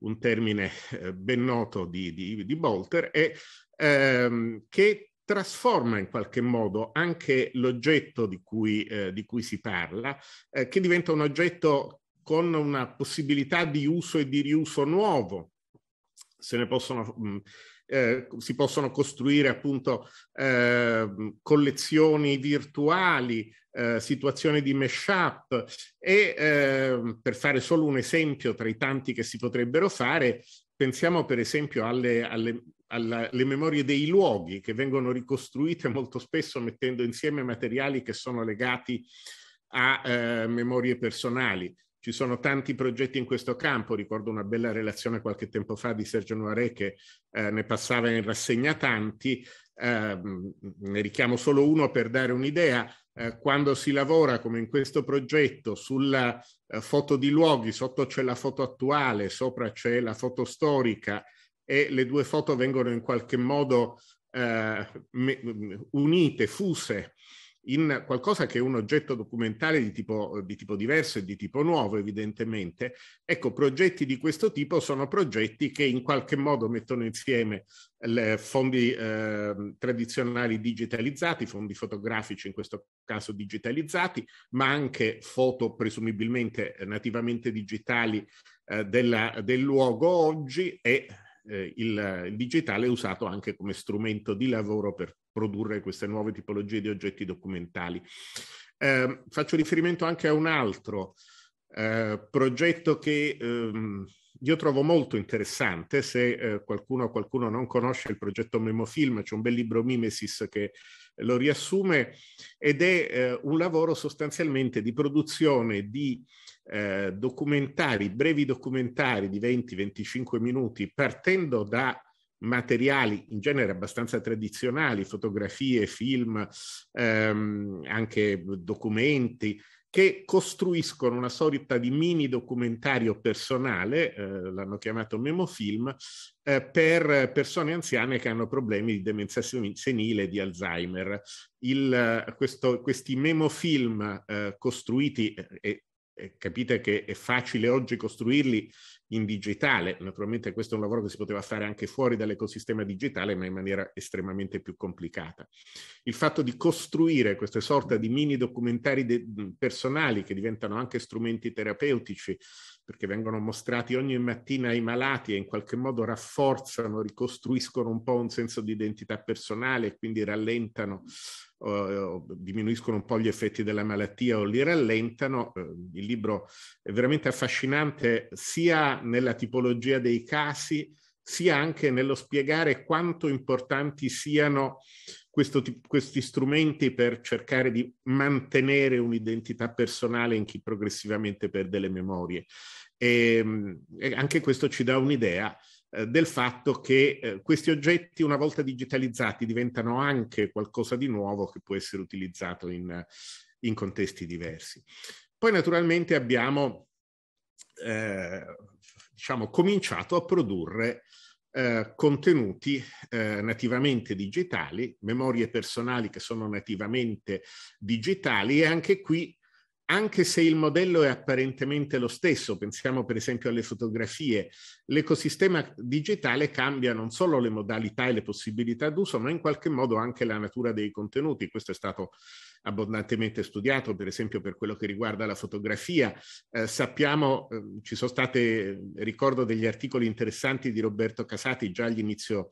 un termine eh, ben noto di, di, di Bolter, e, ehm, che trasforma in qualche modo anche l'oggetto di cui, eh, di cui si parla, eh, che diventa un oggetto con una possibilità di uso e di riuso nuovo. Se ne possono mh, eh, si possono costruire appunto eh, collezioni virtuali, eh, situazioni di mashup e ehm, per fare solo un esempio tra i tanti che si potrebbero fare, pensiamo per esempio alle, alle alla, le memorie dei luoghi che vengono ricostruite molto spesso mettendo insieme materiali che sono legati a eh, memorie personali. Ci sono tanti progetti in questo campo, ricordo una bella relazione qualche tempo fa di Sergio Noiré che eh, ne passava in rassegna tanti, eh, ne richiamo solo uno per dare un'idea. Eh, quando si lavora, come in questo progetto, sulla eh, foto di luoghi, sotto c'è la foto attuale, sopra c'è la foto storica e le due foto vengono in qualche modo eh, unite, fuse in qualcosa che è un oggetto documentale di tipo, eh, di tipo diverso e di tipo nuovo, evidentemente. Ecco, progetti di questo tipo sono progetti che in qualche modo mettono insieme fondi eh, tradizionali digitalizzati, fondi fotografici in questo caso digitalizzati, ma anche foto presumibilmente nativamente digitali eh, della, del luogo oggi e eh, il, il digitale è usato anche come strumento di lavoro per produrre queste nuove tipologie di oggetti documentali. Eh, faccio riferimento anche a un altro eh, progetto che ehm, io trovo molto interessante, se eh, qualcuno o qualcuno non conosce il progetto Memofilm, c'è un bel libro Mimesis che lo riassume ed è eh, un lavoro sostanzialmente di produzione di eh, documentari, brevi documentari di 20-25 minuti, partendo da materiali in genere abbastanza tradizionali, fotografie, film, ehm, anche documenti, che costruiscono una sorta di mini documentario personale, eh, l'hanno chiamato memofilm, eh, per persone anziane che hanno problemi di demenza senile di Alzheimer. Il, questo, questi memofilm eh, costruiti eh, e capite che è facile oggi costruirli in digitale. Naturalmente questo è un lavoro che si poteva fare anche fuori dall'ecosistema digitale, ma in maniera estremamente più complicata. Il fatto di costruire queste sorte di mini documentari de- personali che diventano anche strumenti terapeutici, perché vengono mostrati ogni mattina ai malati e in qualche modo rafforzano, ricostruiscono un po' un senso di identità personale e quindi rallentano o, diminuiscono un po' gli effetti della malattia o li rallentano. Eh, il libro è veramente affascinante sia nella tipologia dei casi, sia anche nello spiegare quanto importanti siano questo, questi strumenti per cercare di mantenere un'identità personale in chi progressivamente perde le memorie. E, ehm, e anche questo ci dà un'idea eh, del fatto che eh, questi oggetti una volta digitalizzati diventano anche qualcosa di nuovo che può essere utilizzato in, in contesti diversi. Poi naturalmente abbiamo eh, diciamo, cominciato a produrre eh, contenuti eh, nativamente digitali, memorie personali che sono nativamente digitali e anche qui anche se il modello è apparentemente lo stesso, pensiamo per esempio alle fotografie, l'ecosistema digitale cambia non solo le modalità e le possibilità d'uso, ma in qualche modo anche la natura dei contenuti. Questo è stato abbondantemente studiato, per esempio per quello che riguarda la fotografia. Eh, sappiamo, eh, ci sono state, ricordo degli articoli interessanti di Roberto Casati già all'inizio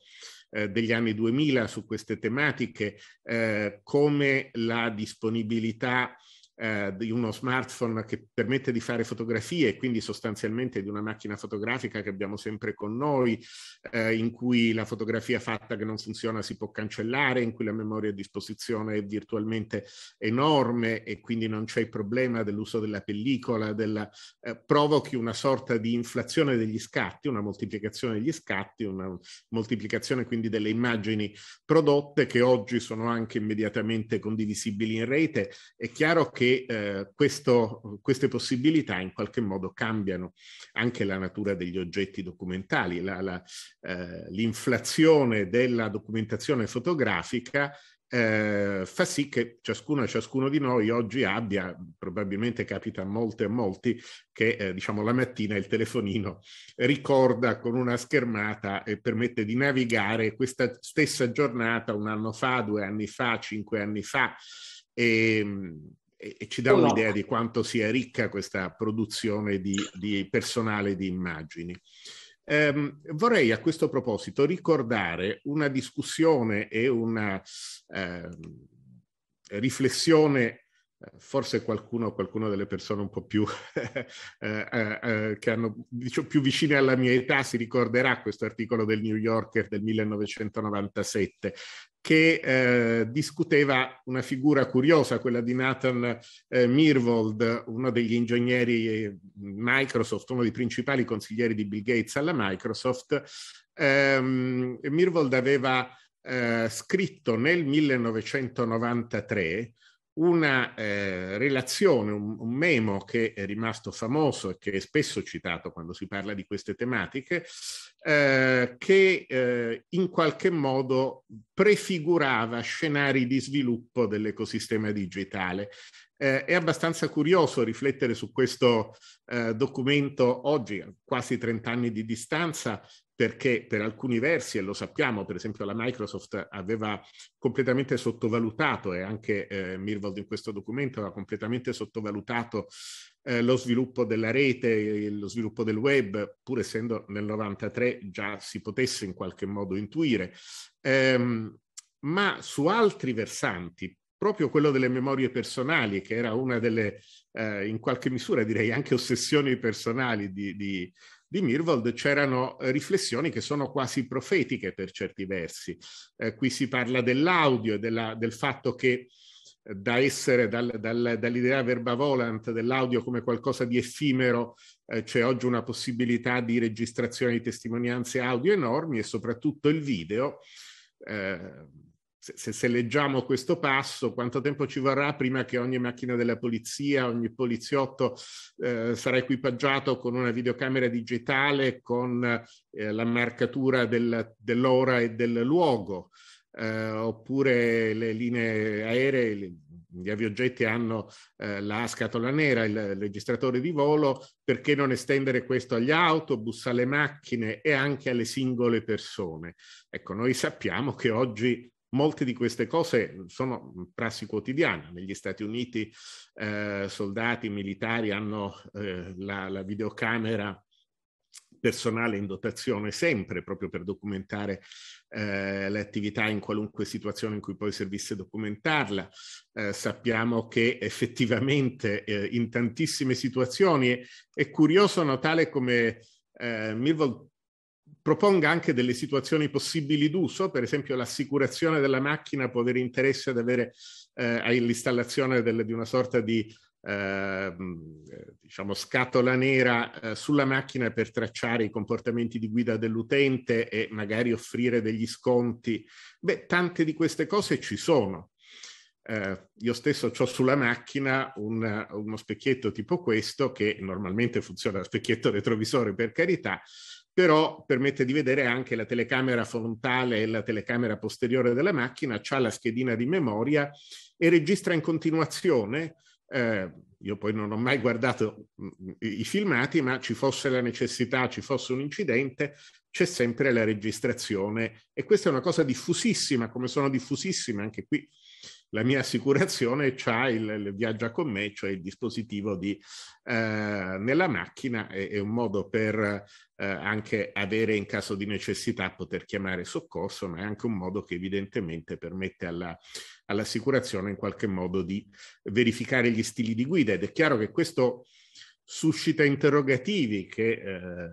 eh, degli anni 2000 su queste tematiche, eh, come la disponibilità eh, di uno smartphone che permette di fare fotografie e quindi sostanzialmente di una macchina fotografica che abbiamo sempre con noi, eh, in cui la fotografia fatta che non funziona si può cancellare, in cui la memoria a disposizione è virtualmente enorme e quindi non c'è il problema dell'uso della pellicola, della, eh, provochi una sorta di inflazione degli scatti, una moltiplicazione degli scatti, una moltiplicazione quindi delle immagini prodotte che oggi sono anche immediatamente condivisibili in rete. È chiaro che che eh, questo, queste possibilità in qualche modo cambiano anche la natura degli oggetti documentali. La, la, eh, l'inflazione della documentazione fotografica eh, fa sì che ciascuno e ciascuno di noi oggi abbia, probabilmente capita a molte e a molti, che eh, diciamo la mattina il telefonino ricorda con una schermata e permette di navigare questa stessa giornata un anno fa, due anni fa, cinque anni fa. E, ehm, e, e ci dà oh, un'idea no. di quanto sia ricca questa produzione di, di personale di immagini. Um, vorrei a questo proposito ricordare una discussione e una uh, riflessione eh, forse qualcuno, qualcuna delle persone un po' più, eh, eh, eh, che hanno, diciamo, più vicine alla mia età si ricorderà questo articolo del New Yorker del 1997 che eh, discuteva una figura curiosa, quella di Nathan eh, Mirvold, uno degli ingegneri eh, Microsoft, uno dei principali consiglieri di Bill Gates alla Microsoft. Ehm, Mirvold aveva eh, scritto nel 1993 una eh, relazione, un, un, memo che è rimasto famoso e che è spesso citato quando si parla di queste tematiche, eh, che eh, in qualche modo prefigurava scenari di sviluppo dell'ecosistema digitale. Eh, è abbastanza curioso riflettere su questo eh, documento oggi, a quasi 30 anni di distanza, perché per alcuni versi, e lo sappiamo, per esempio la Microsoft aveva completamente sottovalutato, e anche eh, Mirvold in questo documento aveva completamente sottovalutato eh, lo sviluppo della rete, lo sviluppo del web, pur essendo nel 93 già si potesse in qualche modo intuire. Ehm, ma su altri versanti, proprio quello delle memorie personali, che era una delle, eh, in qualche misura direi anche ossessioni personali di, di, di Mirvold c'erano eh, riflessioni che sono quasi profetiche per certi versi. Eh, qui si parla dell'audio e della, del fatto che eh, da essere dal, dal, dall'idea verba volant dell'audio come qualcosa di effimero, eh, c'è oggi una possibilità di registrazione di testimonianze audio enormi e soprattutto il video. Eh, se, se, se, leggiamo questo passo, quanto tempo ci vorrà prima che ogni macchina della polizia, ogni poliziotto eh, sarà equipaggiato con una videocamera digitale con eh, la marcatura del, dell'ora e del luogo, eh, oppure le linee aeree, gli aviogetti hanno eh, la scatola nera, il registratore di volo, perché non estendere questo agli autobus, alle macchine e anche alle singole persone? Ecco, noi sappiamo che oggi Molte di queste cose sono prassi quotidiane. Negli Stati Uniti eh, soldati militari hanno eh, la, la videocamera personale in dotazione sempre proprio per documentare eh, attività in qualunque situazione in cui poi servisse documentarla. Eh, sappiamo che effettivamente eh, in tantissime situazioni è, è curioso notare come eh, Milvold proponga anche delle situazioni possibili d'uso, per esempio l'assicurazione della macchina può avere interesse ad avere eh, all'installazione del, di una sorta di eh, diciamo scatola nera eh, sulla macchina per tracciare i comportamenti di guida dell'utente e magari offrire degli sconti. Beh, tante di queste cose ci sono. Eh, io stesso ho sulla macchina un, uno specchietto tipo questo che normalmente funziona da specchietto retrovisore per carità, però permette di vedere anche la telecamera frontale e la telecamera posteriore della macchina, ha la schedina di memoria e registra in continuazione. Eh, io poi non ho mai guardato mm, mm, i filmati, ma ci fosse la necessità, ci fosse un incidente, c'è sempre la registrazione e questa è una cosa diffusissima, come sono diffusissime anche qui la mia assicurazione ha il, il viaggia con me, cioè il dispositivo di, eh, nella macchina, è, è, un modo per eh, anche avere in caso di necessità poter chiamare soccorso, ma è anche un modo che evidentemente permette alla, all'assicurazione in qualche modo di verificare gli stili di guida ed è chiaro che questo suscita interrogativi che eh,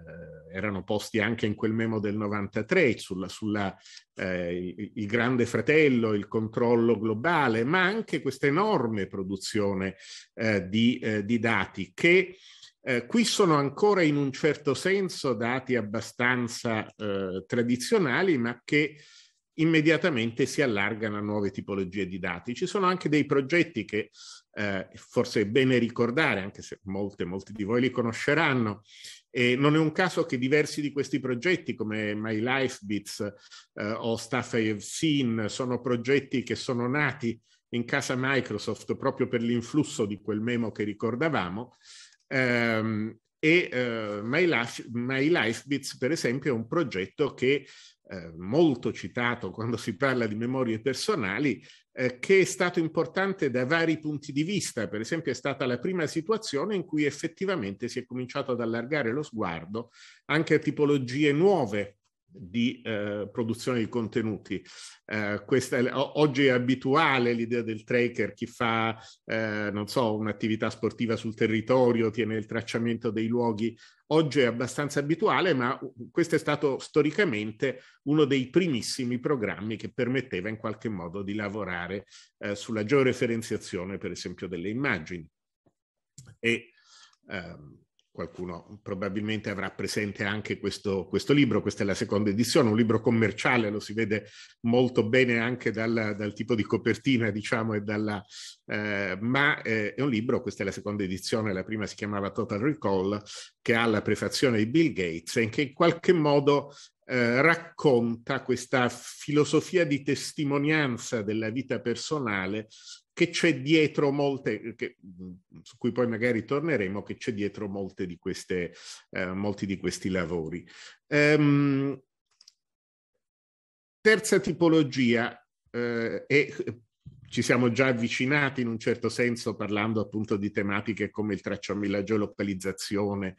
erano posti anche in quel memo del 93 sulla, sulla eh, il, grande fratello, il controllo globale, ma anche questa enorme produzione eh, di, eh, di, dati che eh, qui sono ancora in un certo senso dati abbastanza eh, tradizionali, ma che immediatamente si allargano a nuove tipologie di dati. Ci sono anche dei progetti che eh, forse è bene ricordare, anche se molte, molti di voi li conosceranno. E non è un caso che diversi di questi progetti, come My Life Bits eh, o Stuff I Have Seen, sono progetti che sono nati in casa Microsoft proprio per l'influsso di quel memo che ricordavamo. Ehm, e uh, eh, My, Life, My Life Bits, per esempio, è un progetto che eh, molto citato quando si parla di memorie personali, eh, che è stato importante da vari punti di vista. Per esempio è stata la prima situazione in cui effettivamente si è cominciato ad allargare lo sguardo anche a tipologie nuove di eh, produzione di contenuti. Eh, è, oggi è abituale l'idea del tracker, chi fa, eh, non so, un'attività sportiva sul territorio, tiene il tracciamento dei luoghi, oggi è abbastanza abituale, ma questo è stato storicamente uno dei primissimi programmi che permetteva in qualche modo di lavorare eh, sulla georeferenziazione, per esempio, delle immagini. E, ehm, qualcuno probabilmente avrà presente anche questo, questo, libro, questa è la seconda edizione, un libro commerciale, lo si vede molto bene anche dal, dal tipo di copertina, diciamo, e dalla, eh, ma eh, è un libro, questa è la seconda edizione, la prima si chiamava Total Recall, che ha la prefazione di Bill Gates e che in qualche modo eh, racconta questa filosofia di testimonianza della vita personale che c'è dietro molte, che, mm, su cui poi magari torneremo, che c'è dietro molte di queste, eh, molti di questi lavori. Um, terza tipologia, eh, e eh, ci siamo già avvicinati in un certo senso parlando appunto di tematiche come il tracciamillaggio e localizzazione,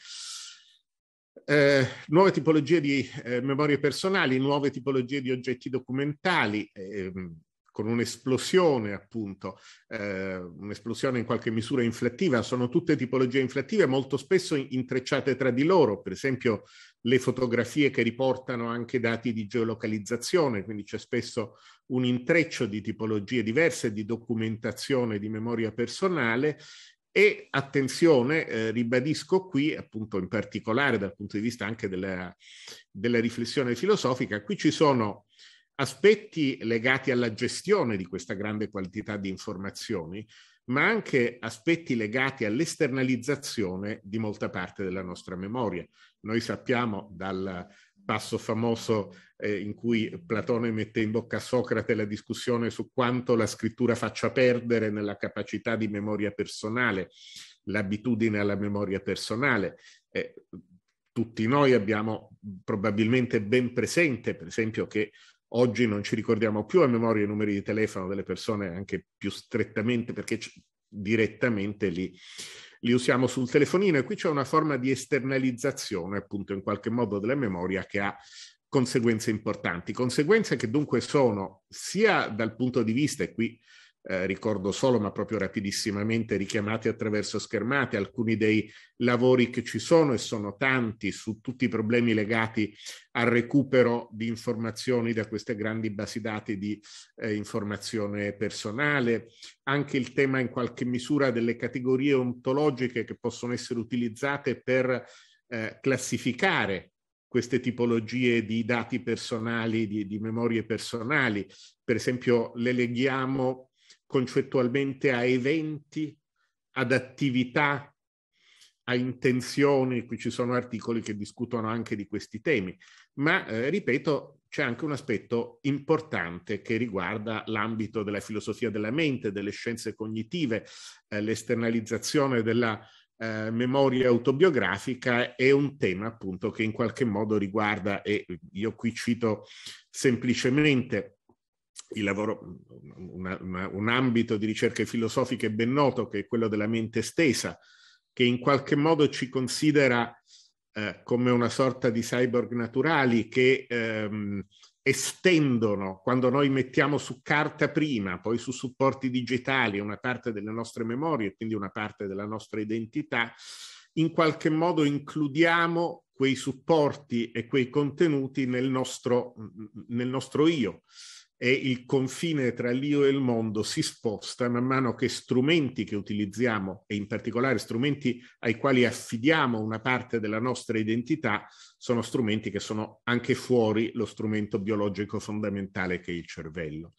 eh, nuove tipologie di eh, memorie personali, nuove tipologie di oggetti documentali, ehm, con un'esplosione appunto, eh, un'esplosione in qualche misura inflettiva. sono tutte tipologie inflettive molto spesso intrecciate tra di loro, per esempio le fotografie che riportano anche dati di geolocalizzazione, quindi c'è spesso un intreccio di tipologie diverse di documentazione di memoria personale e attenzione, eh, ribadisco qui, appunto in particolare dal punto di vista anche della, della riflessione filosofica, qui ci sono aspetti legati alla gestione di questa grande quantità di informazioni, ma anche aspetti legati all'esternalizzazione di molta parte della nostra memoria. Noi sappiamo dal passo famoso eh, in cui Platone mette in bocca a Socrate la discussione su quanto la scrittura faccia perdere nella capacità di memoria personale, l'abitudine alla memoria personale. Eh, tutti noi abbiamo probabilmente ben presente, per esempio, che Oggi non ci ricordiamo più a memoria i numeri di telefono delle persone anche più strettamente perché c- direttamente li, li usiamo sul telefonino e qui c'è una forma di esternalizzazione appunto in qualche modo della memoria che ha conseguenze importanti, conseguenze che dunque sono sia dal punto di vista, e qui eh, ricordo solo, ma proprio rapidissimamente, richiamati attraverso schermate, alcuni dei lavori che ci sono e sono tanti su tutti i problemi legati al recupero di informazioni da queste grandi basi dati di eh, informazione personale, anche il tema in qualche misura delle categorie ontologiche che possono essere utilizzate per eh, classificare queste tipologie di dati personali, di, di memorie personali. Per esempio, le leghiamo concettualmente a eventi, ad attività, a intenzioni, qui ci sono articoli che discutono anche di questi temi, ma eh, ripeto, c'è anche un aspetto importante che riguarda l'ambito della filosofia della mente, delle scienze cognitive, eh, l'esternalizzazione della eh, memoria autobiografica è un tema appunto che in qualche modo riguarda, e io qui cito semplicemente lavoro, una, una, un ambito di ricerche filosofiche ben noto, che è quello della mente stesa, che in qualche modo ci considera eh, come una sorta di cyborg naturali che ehm, estendono, quando noi mettiamo su carta prima, poi su supporti digitali, una parte delle nostre memorie, quindi una parte della nostra identità, in qualche modo includiamo quei supporti e quei contenuti nel nostro, nel nostro io e il confine tra l'io e il mondo si sposta man mano che strumenti che utilizziamo e in particolare strumenti ai quali affidiamo una parte della nostra identità sono strumenti che sono anche fuori lo strumento biologico fondamentale che è il cervello.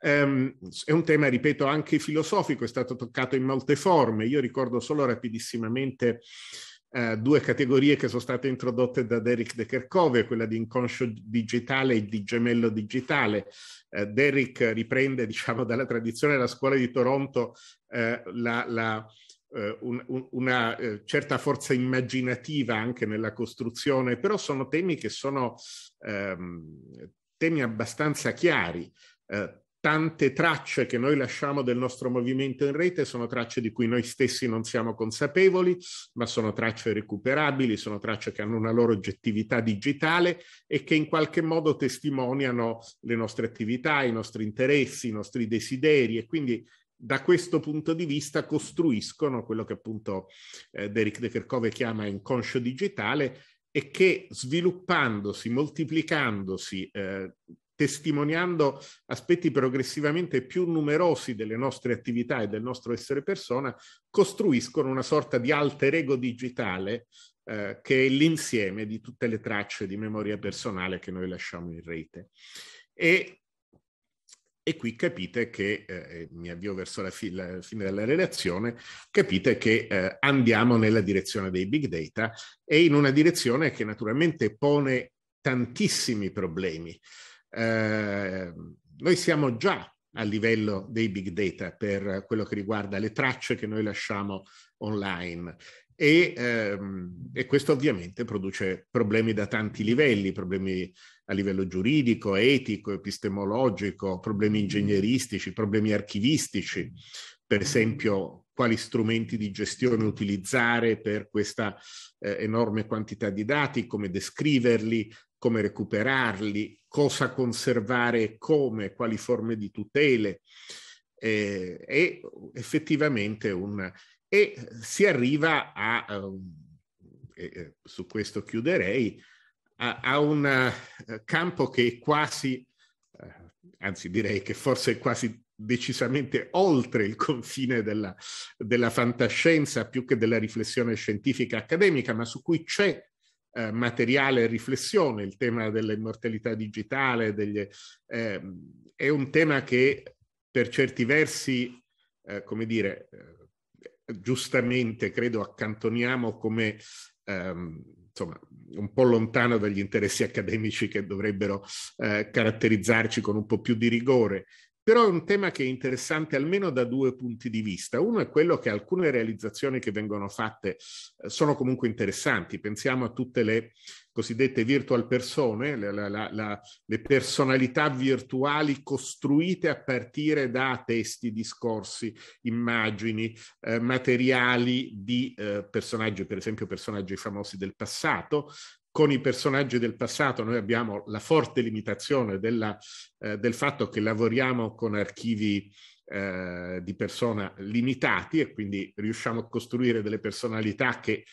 Ehm, è un tema, ripeto, anche filosofico, è stato toccato in molte forme. Io ricordo solo rapidissimamente eh, due categorie che sono state introdotte da Derek De Kercove, quella di inconscio digitale e di gemello digitale. Eh, Derek riprende, diciamo, dalla tradizione della scuola di Toronto eh, la, la, eh, un, un, una eh, certa forza immaginativa anche nella costruzione, però sono temi che sono ehm, temi abbastanza chiari. Eh, tante tracce che noi lasciamo del nostro movimento in rete sono tracce di cui noi stessi non siamo consapevoli, ma sono tracce recuperabili, sono tracce che hanno una loro oggettività digitale e che in qualche modo testimoniano le nostre attività, i nostri interessi, i nostri desideri e quindi da questo punto di vista costruiscono quello che appunto eh, Derek De Kercove chiama inconscio digitale e che sviluppandosi, moltiplicandosi, eh, testimoniando aspetti progressivamente più numerosi delle nostre attività e del nostro essere persona, costruiscono una sorta di alter ego digitale eh, che è l'insieme di tutte le tracce di memoria personale che noi lasciamo in rete. E, e qui capite che, eh, mi avvio verso la, fi- la, fine della relazione, capite che eh, andiamo nella direzione dei big data e in una direzione che naturalmente pone tantissimi problemi. Ehm, noi siamo già a livello dei big data per quello che riguarda le tracce che noi lasciamo online. E, ehm, e, questo ovviamente produce problemi da tanti livelli, problemi a livello giuridico, etico, epistemologico, problemi mm-hmm. ingegneristici, problemi archivistici, per mm-hmm. esempio quali strumenti di gestione utilizzare per questa eh, enorme quantità di dati, come descriverli, come recuperarli, cosa conservare e come, quali forme di tutele. Eh, è effettivamente un... E si arriva a, um, eh, su questo chiuderei, a, a un uh, campo che è quasi, uh, anzi direi che forse è quasi decisamente oltre il confine della, della fantascienza più che della riflessione scientifica accademica, ma su cui c'è eh, materiale e riflessione, il tema dell'immortalità digitale, degli, eh, è un tema che per certi versi, eh, come dire, eh, giustamente credo accantoniamo come ehm, insomma, un po' lontano dagli interessi accademici che dovrebbero eh, caratterizzarci con un po' più di rigore. Però è un tema che è interessante almeno da due punti di vista. Uno è quello che alcune realizzazioni che vengono fatte eh, sono comunque interessanti. Pensiamo a tutte le cosiddette virtual persone, la, la, la, le personalità virtuali costruite a partire da testi, discorsi, immagini, eh, materiali di eh, personaggi, per esempio personaggi famosi del passato, con i personaggi del passato noi abbiamo la forte limitazione della, eh, del fatto che lavoriamo con archivi eh, di persona limitati e quindi riusciamo a costruire delle personalità che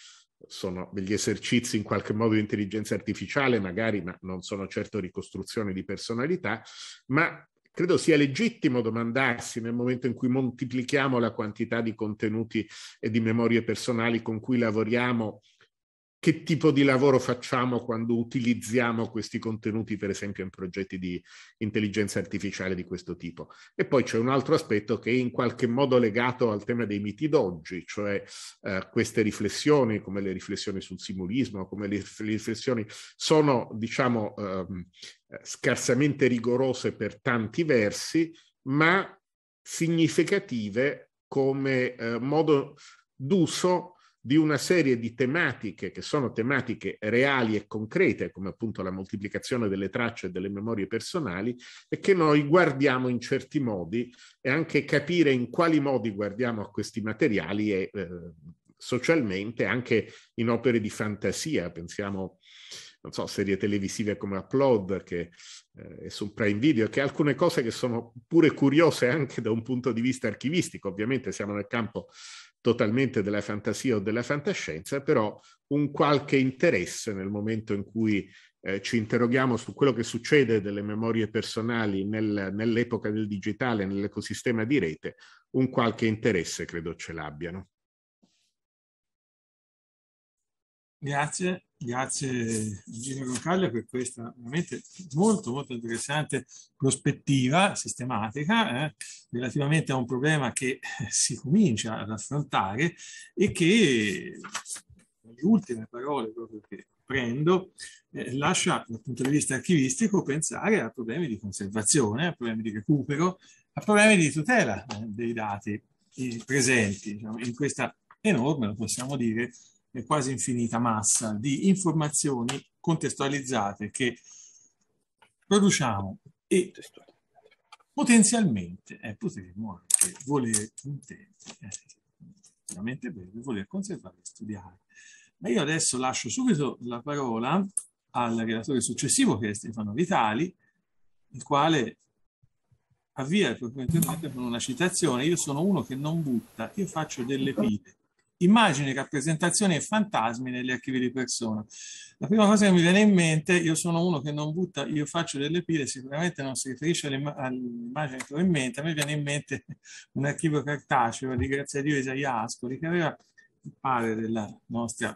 sono degli esercizi in qualche modo di intelligenza artificiale magari, ma non sono certo ricostruzioni di personalità, ma credo sia legittimo domandarsi nel momento in cui moltiplichiamo la quantità di contenuti e di memorie personali con cui lavoriamo che tipo di lavoro facciamo quando utilizziamo questi contenuti, per esempio, in progetti di intelligenza artificiale di questo tipo. E poi c'è un altro aspetto che è in qualche modo legato al tema dei miti d'oggi, cioè eh, queste riflessioni, come le riflessioni sul simulismo, come le riflessioni sono, diciamo, ehm, scarsamente rigorose per tanti versi, ma significative come eh, modo d'uso di una serie di tematiche che sono tematiche reali e concrete, come appunto la moltiplicazione delle tracce e delle memorie personali, e che noi guardiamo in certi modi e anche capire in quali modi guardiamo a questi materiali e eh, socialmente anche in opere di fantasia, pensiamo non so, serie televisive come Upload che eh, è su Prime Video, che alcune cose che sono pure curiose anche da un punto di vista archivistico, ovviamente siamo nel campo totalmente della fantasia o della fantascienza, però un qualche interesse nel momento in cui eh, ci interroghiamo su quello che succede delle memorie personali nel, nell'epoca del digitale, nell'ecosistema di rete, un qualche interesse credo ce l'abbiano. Grazie, grazie Gino Roncaglia per questa veramente molto, molto interessante prospettiva sistematica eh, relativamente a un problema che si comincia ad affrontare e che, le ultime parole proprio che prendo, eh, lascia dal punto di vista archivistico pensare a problemi di conservazione, a problemi di recupero, a problemi di tutela eh, dei dati eh, presenti diciamo, in questa enorme, lo possiamo dire, quasi infinita massa di informazioni contestualizzate che produciamo e potenzialmente eh, potremmo anche voler intendere, eh, voler conservare e studiare. Ma io adesso lascio subito la parola al relatore successivo che è Stefano Vitali, il quale avvia il proprio intervento con una citazione. Io sono uno che non butta, io faccio delle ecco. pile immagini, rappresentazioni e fantasmi negli archivi di persona. La prima cosa che mi viene in mente, io sono uno che non butta, io faccio delle pile, sicuramente non si riferisce all'immagine che ho in mente, a me viene in mente un archivio cartaceo di Grazia Dio Isaiascoli che aveva padre della nostra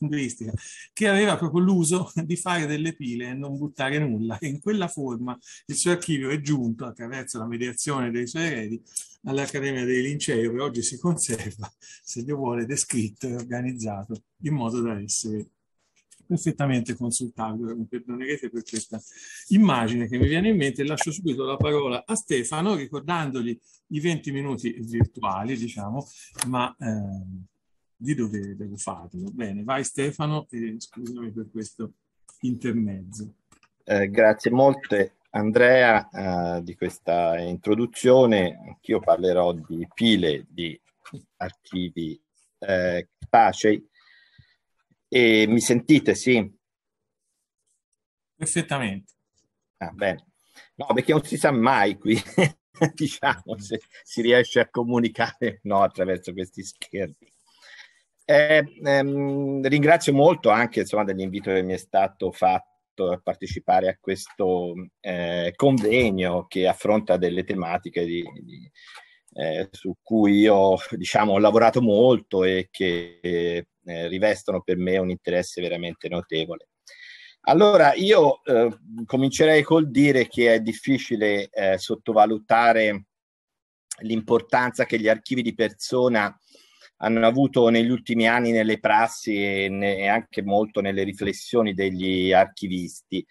linguistica, che aveva proprio l'uso di fare delle pile e non buttare nulla. E in quella forma il suo archivio è giunto, attraverso la mediazione dei suoi eredi, all'Accademia dei Lincei, che oggi si conserva, se Dio vuole, descritto e organizzato in modo da essere perfettamente consultabile. Mi perdonerete per questa immagine che mi viene in mente. e Lascio subito la parola a Stefano, ricordandogli i 20 minuti virtuali, diciamo, ma ehm, di dove devo farlo. Bene, vai Stefano e scusami per questo intermezzo. Eh, grazie molte Andrea eh, di questa introduzione. Anch'io parlerò di pile di archivi eh, cartacei. E mi sentite, sì? Perfettamente. Ah, bene. No, perché non si sa mai qui, diciamo, se si riesce a comunicare o no, attraverso questi schermi. Eh, ehm, ringrazio molto anche insomma, dell'invito che mi è stato fatto a partecipare a questo eh, convegno che affronta delle tematiche di, di, eh, su cui io diciamo, ho lavorato molto e che eh, rivestono per me un interesse veramente notevole. Allora, io eh, comincerei col dire che è difficile eh, sottovalutare l'importanza che gli archivi di persona hanno avuto negli ultimi anni nelle prassi e, ne, e anche molto nelle riflessioni degli archivisti.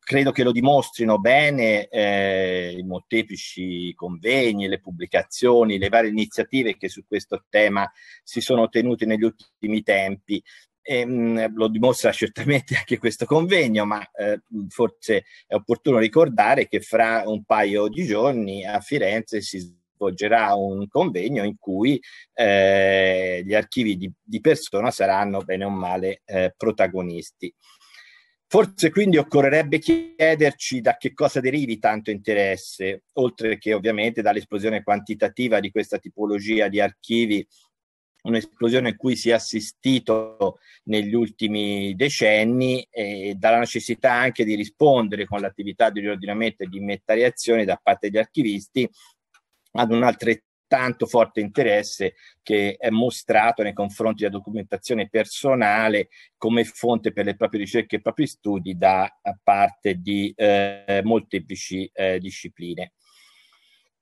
credo che lo dimostrino bene eh, i molteplici convegni, le pubblicazioni, le varie iniziative che su questo tema si sono tenute negli ultimi tempi. E, mh, mm, lo dimostra certamente anche questo convegno, ma eh, mm, forse è opportuno ricordare che fra un paio di giorni a Firenze si svolgerà un convegno in cui eh, gli archivi di, di, persona saranno bene o male eh, protagonisti. Forse quindi occorrerebbe chiederci da che cosa derivi tanto interesse, oltre che ovviamente dall'esplosione quantitativa di questa tipologia di archivi un'esplosione a cui si è assistito negli ultimi decenni e dalla necessità anche di rispondere con l'attività di riordinamento e di inventariazione da parte degli archivisti ad un altrettanto forte interesse che è mostrato nei confronti della documentazione personale come fonte per le proprie ricerche e i propri studi da parte di eh, molteplici eh, discipline.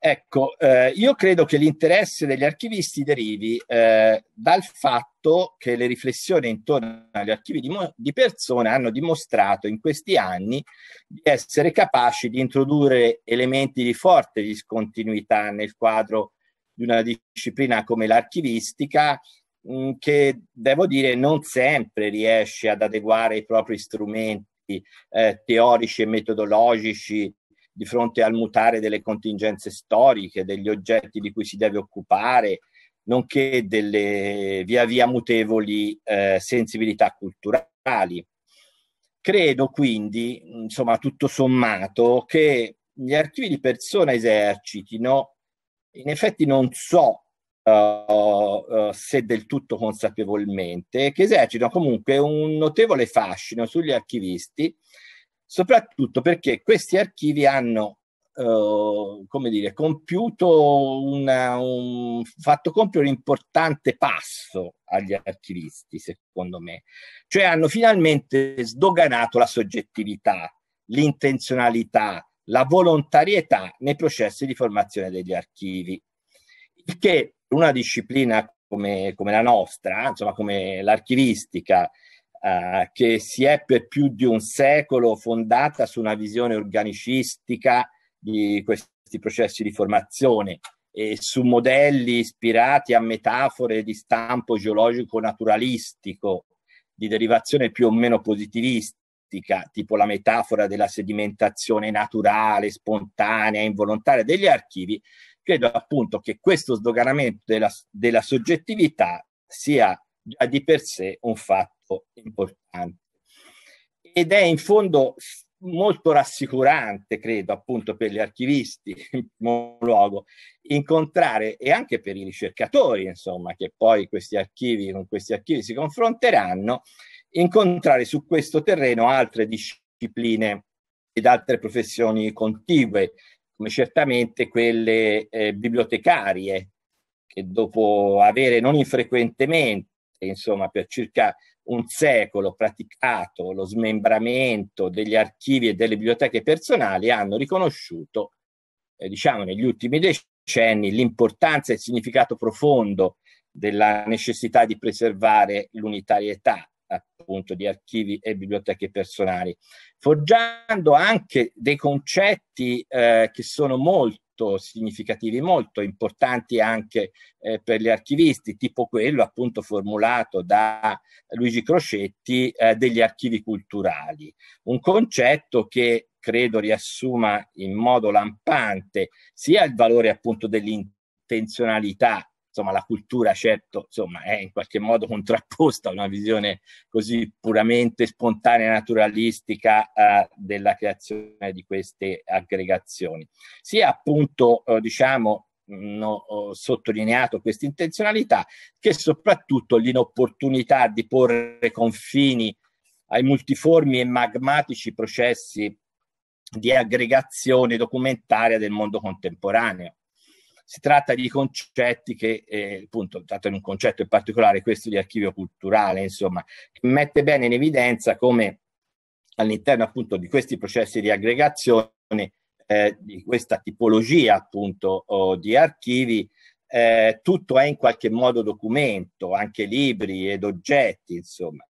Ecco, eh, io credo che l'interesse degli archivisti derivi eh, dal fatto che le riflessioni intorno agli archivi di, di persone hanno dimostrato in questi anni di essere capaci di introdurre elementi di forte discontinuità nel quadro di una disciplina come l'archivistica mh, mm, che, devo dire, non sempre riesce ad adeguare i propri strumenti eh, teorici e metodologici di fronte al mutare delle contingenze storiche, degli oggetti di cui si deve occupare, nonché delle via via mutevoli eh, sensibilità culturali. Credo quindi, insomma, tutto sommato, che gli archivi di persona esercitino, in effetti non so uh, uh, se del tutto consapevolmente, che esercitano comunque un notevole fascino sugli archivisti soprattutto perché questi archivi hanno, eh, come dire, compiuto una, un, fatto compiere un importante passo agli archivisti, secondo me, cioè hanno finalmente sdoganato la soggettività, l'intenzionalità, la volontarietà nei processi di formazione degli archivi, il che una disciplina come, come la nostra, insomma come l'archivistica, eh, che si è per più di un secolo fondata su una visione organicistica di questi processi di formazione e su modelli ispirati a metafore di stampo geologico naturalistico di derivazione più o meno positivistica, tipo la metafora della sedimentazione naturale, spontanea, involontaria degli archivi, credo appunto che questo sdoganamento della, della soggettività sia di per sé un fatto molto importante. Ed è in fondo molto rassicurante, credo, appunto per gli archivisti, in primo luogo, incontrare e anche per i ricercatori, insomma, che poi questi archivi, con questi archivi si confronteranno, incontrare su questo terreno altre discipline ed altre professioni contigue, come certamente quelle eh, bibliotecarie, che dopo avere non infrequentemente, insomma, per circa un secolo praticato lo smembramento degli archivi e delle biblioteche personali hanno riconosciuto, eh, diciamo, negli ultimi decenni l'importanza e il significato profondo della necessità di preservare l'unitarietà appunto di archivi e biblioteche personali, forgiando anche dei concetti eh, che sono molto molto significativi, molto importanti anche eh, per gli archivisti, tipo quello appunto formulato da Luigi Croscetti eh, degli archivi culturali, un concetto che credo riassuma in modo lampante sia il valore appunto dell'intenzionalità insomma, la cultura certo insomma, è in qualche modo contrapposta a una visione così puramente spontanea, naturalistica eh, della creazione di queste aggregazioni. Si è appunto, eh, diciamo, ho eh, sottolineato questa intenzionalità, che soprattutto l'inopportunità di porre confini ai multiformi e magmatici processi di aggregazione documentaria del mondo contemporaneo. Si tratta di concetti che, eh, appunto, trattano in un concetto in particolare, questo di archivio culturale, insomma, che mette bene in evidenza come all'interno appunto di questi processi di aggregazione, eh, di questa tipologia appunto oh, di archivi, eh, tutto è in qualche modo documento, anche libri ed oggetti, insomma.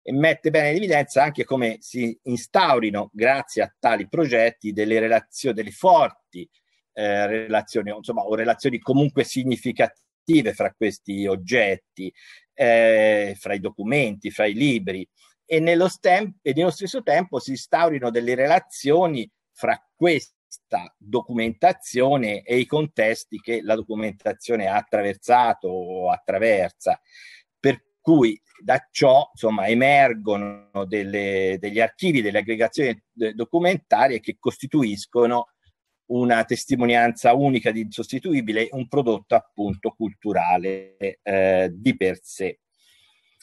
E mette bene in evidenza anche come si instaurino, grazie a tali progetti, delle relazioni, delle forti eh, relazioni, insomma, o relazioni comunque significative fra questi oggetti, eh, fra i documenti, fra i libri. E nello, stem- e nello stesso tempo si instaurino delle relazioni fra questa documentazione e i contesti che la documentazione ha attraversato o attraversa. Per cui da ciò insomma, emergono delle, degli archivi, delle aggregazioni eh, documentarie che costituiscono una testimonianza unica ed insostituibile, un prodotto appunto culturale eh, di per sé.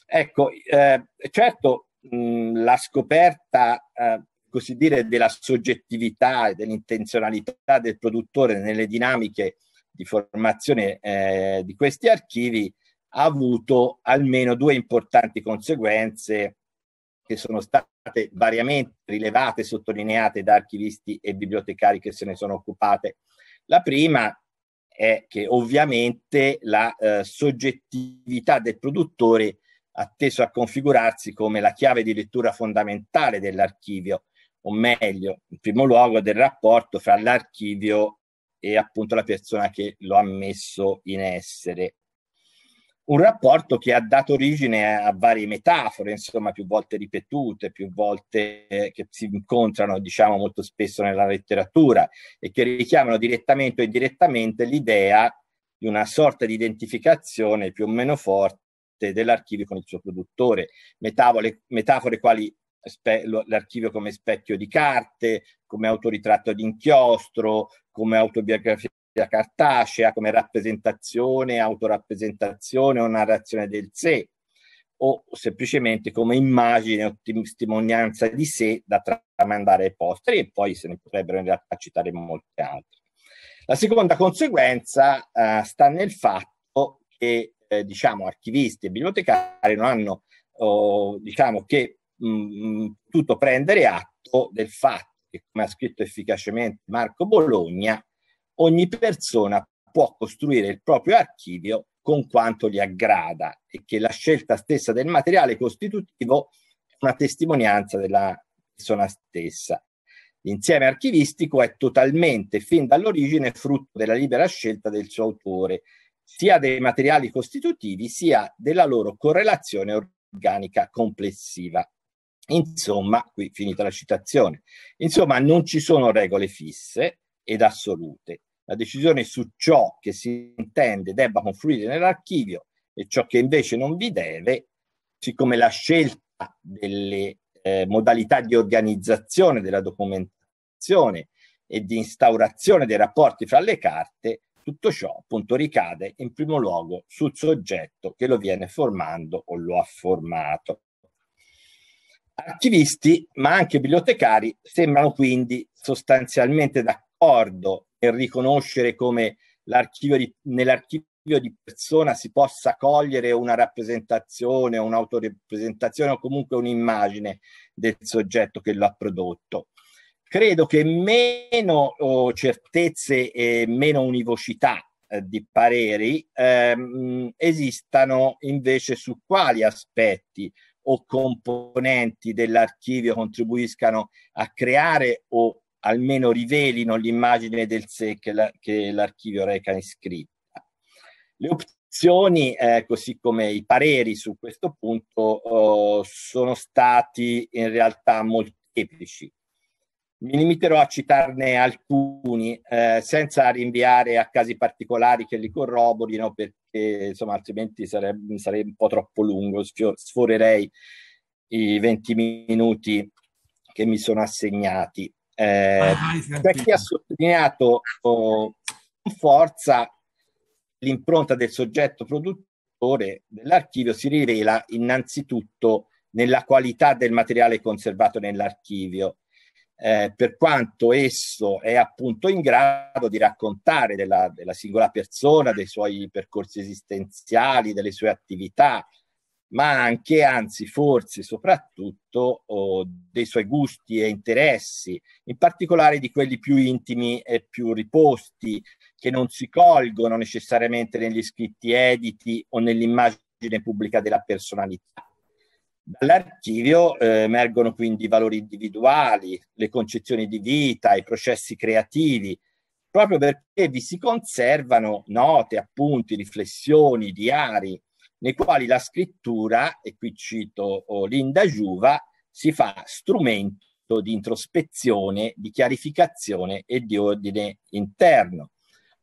Ecco, eh, certo mh, la scoperta, eh, così dire, della soggettività e dell'intenzionalità del produttore nelle dinamiche di formazione eh, di questi archivi ha avuto almeno due importanti conseguenze che sono state variamente rilevate e sottolineate da archivisti e bibliotecari che se ne sono occupate. La prima è che ovviamente la eh, soggettività del produttore ha teso a configurarsi come la chiave di lettura fondamentale dell'archivio, o meglio, in primo luogo del rapporto fra l'archivio e appunto la persona che lo ha messo in essere un rapporto che ha dato origine a varie metafore, insomma, più volte ripetute, più volte eh, che si incontrano, diciamo, molto spesso nella letteratura e che richiamano direttamente o indirettamente l'idea di una sorta di identificazione più o meno forte dell'archivio con il suo produttore. Metafore, metafore quali spe, lo, l'archivio come specchio di carte, come autoritratto di inchiostro, come autobiografia cartacea come rappresentazione, autorappresentazione o narrazione del sé, o semplicemente come immagine o testimonianza di sé da tramandare ai posteri e poi se ne potrebbero in realtà citare molte altre. La seconda conseguenza eh, sta nel fatto che eh, diciamo archivisti e bibliotecari non hanno oh, diciamo che mh, mm, mm, tutto prendere atto del fatto che come ha scritto efficacemente Marco Bologna ogni persona può costruire il proprio archivio con quanto gli aggrada e che la scelta stessa del materiale costitutivo è una testimonianza della persona stessa. L'insieme archivistico è totalmente, fin dall'origine, frutto della libera scelta del suo autore, sia dei materiali costitutivi sia della loro correlazione organica complessiva. Insomma, qui finita la citazione. Insomma, non ci sono regole fisse, ed assolute. La decisione su ciò che si intende debba confluire nell'archivio e ciò che invece non vi deve, siccome la scelta delle eh, modalità di organizzazione della documentazione e di instaurazione dei rapporti fra le carte, tutto ciò appunto ricade in primo luogo sul soggetto che lo viene formando o lo ha formato. Archivisti, ma anche bibliotecari, sembrano quindi sostanzialmente d'accordo d'accordo nel riconoscere come di, nell'archivio di persona si possa cogliere una rappresentazione, un'autorepresentazione o comunque un'immagine del soggetto che l'ha prodotto. Credo che meno oh, certezze e meno univocità eh, di pareri ehm, esistano invece su quali aspetti o componenti dell'archivio contribuiscano a creare o almeno rivelino l'immagine del sé che, la, che l'archivio reca iscritta. Le opzioni, eh, così come i pareri su questo punto, eh, sono stati in realtà molteplici. Mi limiterò a citarne alcuni eh, senza rinviare a casi particolari che li corroborino perché insomma, altrimenti sarebbe, sarebbe un po' troppo lungo, sforerei i 20 minuti che mi sono assegnati. Eh, ah, c'è chi ha sottolineato oh, con forza l'impronta del soggetto produttore dell'archivio si rivela innanzitutto nella qualità del materiale conservato nell'archivio, eh, per quanto esso è appunto in grado di raccontare della, della singola persona, dei suoi percorsi esistenziali, delle sue attività, ma anche, anzi forse soprattutto, oh, dei suoi gusti e interessi, in particolare di quelli più intimi e più riposti, che non si colgono necessariamente negli scritti editi o nell'immagine pubblica della personalità. Dall'archivio eh, emergono quindi i valori individuali, le concezioni di vita, i processi creativi, proprio perché vi si conservano note, appunti, riflessioni, diari, nei quali la scrittura, e qui cito oh, Linda Giuva, si fa strumento di introspezione, di chiarificazione e di ordine interno.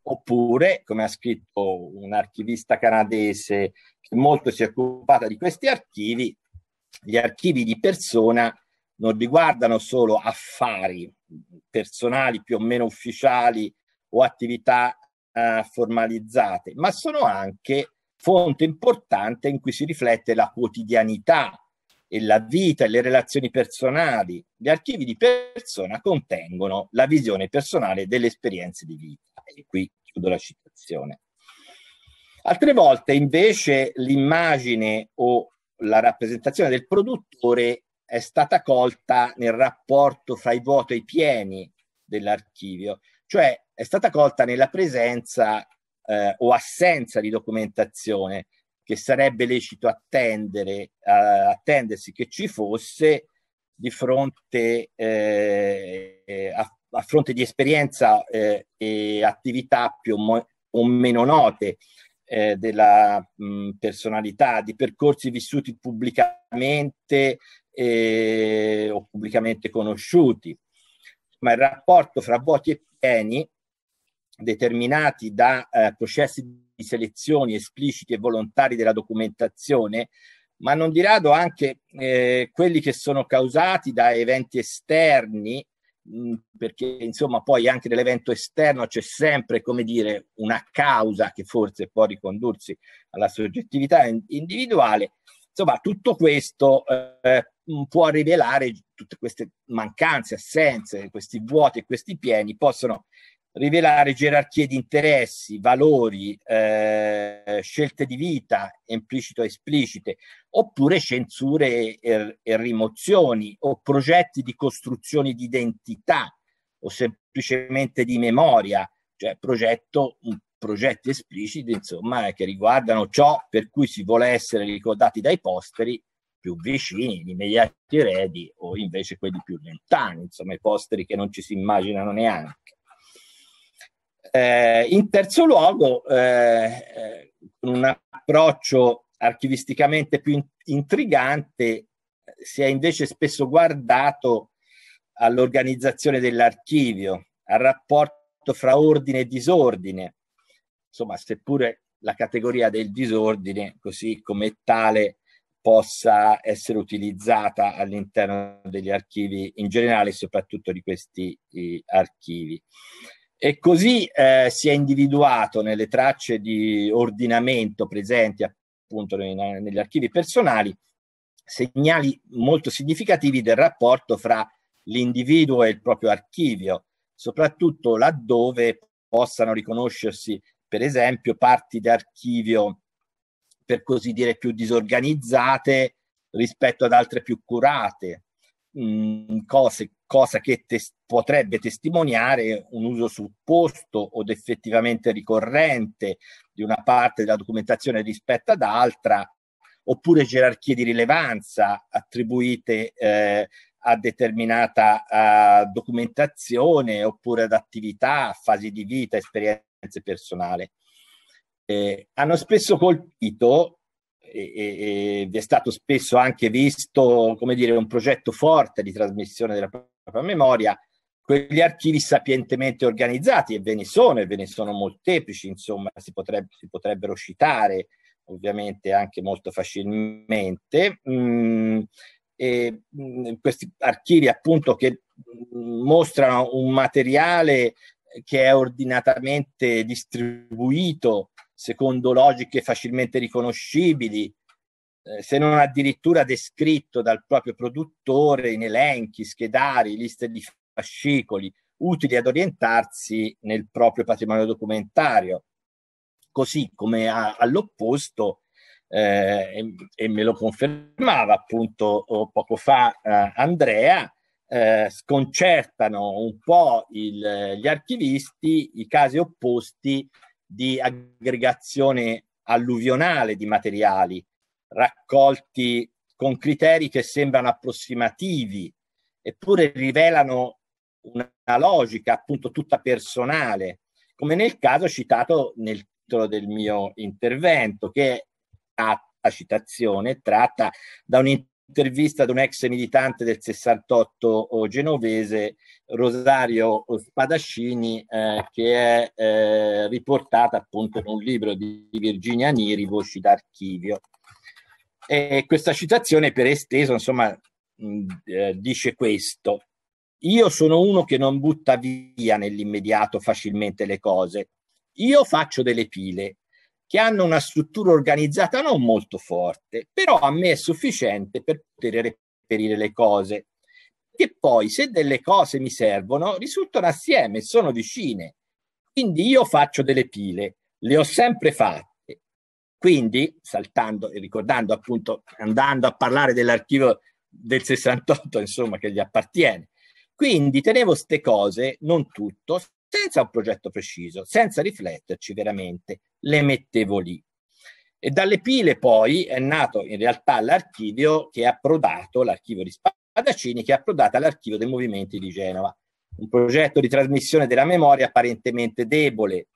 Oppure, come ha scritto un archivista canadese che molto si è occupata di questi archivi, gli archivi di persona non riguardano solo affari personali più o meno ufficiali o attività eh, formalizzate, ma sono anche fonte importante in cui si riflette la quotidianità e la vita e le relazioni personali. Gli archivi di persona contengono la visione personale delle esperienze di vita. E qui chiudo la citazione. Altre volte invece l'immagine o la rappresentazione del produttore è stata colta nel rapporto fra i vuoti e i pieni dell'archivio, cioè è stata colta nella presenza eh, o assenza di documentazione che sarebbe lecito attendere, attendersi che ci fosse di fronte eh, a, a, fronte di esperienza eh, e attività più mo- o meno note eh, della mh, mm, personalità, di percorsi vissuti pubblicamente eh, o pubblicamente conosciuti, ma il rapporto fra vuoti e pieni determinati da eh, processi di selezione espliciti e volontari della documentazione, ma non di rado anche eh, quelli che sono causati da eventi esterni, mh, perché insomma poi anche nell'evento esterno c'è sempre, come dire, una causa che forse può ricondursi alla soggettività in- individuale. Insomma, tutto questo eh, può rivelare tutte queste mancanze, assenze, questi vuoti e questi pieni possono rivelare gerarchie di interessi, valori, eh, scelte di vita, implicito o esplicite, oppure censure e, e rimozioni o progetti di costruzione di identità o semplicemente di memoria, cioè progetto, progetti espliciti, insomma, che riguardano ciò per cui si vuole essere ricordati dai posteri più vicini, gli immediati eredi o invece quelli più lontani, insomma i posteri che non ci si immaginano neanche. Eh, in terzo luogo, eh, eh un approccio archivisticamente più in- intrigante si è invece spesso guardato all'organizzazione dell'archivio, al rapporto fra ordine e disordine, insomma, seppure la categoria del disordine, così come tale, possa essere utilizzata all'interno degli archivi in generale, soprattutto di questi eh, archivi. E così eh, si è individuato nelle tracce di ordinamento presenti appunto nei, negli archivi personali segnali molto significativi del rapporto fra l'individuo e il proprio archivio, soprattutto laddove possano riconoscersi, per esempio, parti d'archivio per così dire più disorganizzate rispetto ad altre più curate, mh, mm, cose cosa che tes- potrebbe testimoniare un uso supposto o effettivamente ricorrente di una parte della documentazione rispetto ad altra, oppure gerarchie di rilevanza attribuite eh, a determinata uh, documentazione oppure ad attività, fasi di vita, esperienze personali. Eh, hanno spesso colpito e, e, e, vi è stato spesso anche visto come dire, un progetto forte di trasmissione della propria memoria, quegli archivi sapientemente organizzati, e ve ne sono, e ve ne sono molteplici, insomma, si, potrebbe, si potrebbero citare ovviamente anche molto facilmente. Mm, e, mh, mm, questi archivi appunto che mh, mm, mostrano un materiale che è ordinatamente distribuito secondo logiche facilmente riconoscibili, eh, se non addirittura descritto dal proprio produttore in elenchi, schedari, liste di fascicoli, utili ad orientarsi nel proprio patrimonio documentario. Così come a, all'opposto, eh, e, e, me lo confermava appunto oh, poco fa eh, Andrea, eh, sconcertano un po' il, gli archivisti i casi opposti di aggregazione alluvionale di materiali, raccolti con criteri che sembrano approssimativi, eppure rivelano una logica appunto tutta personale, come nel caso citato nel titolo del mio intervento, che a, a citazione tratta da un'intervista ad un ex militante del 68 genovese, Rosario Spadascini, eh, che è eh, riportata appunto in un libro di Virginia Neri, Voci d'archivio. E questa citazione per esteso, insomma, mm, eh, dice questo. Io sono uno che non butta via nell'immediato facilmente le cose. Io faccio delle pile che hanno una struttura organizzata non molto forte, però a me è sufficiente per poter reperire le cose. Che poi, se delle cose mi servono, risultano assieme, sono vicine. Quindi io faccio delle pile, le ho sempre fatte quindi, saltando e ricordando appunto, andando a parlare dell'archivio del 68, insomma, che gli appartiene. Quindi tenevo queste cose, non tutto, senza un progetto preciso, senza rifletterci veramente, le mettevo lì. E dalle pile poi è nato in realtà l'archivio che ha approdato, l'archivio di Spadaccini, che ha approdato all'archivio dei movimenti di Genova. Un progetto di trasmissione della memoria apparentemente debole,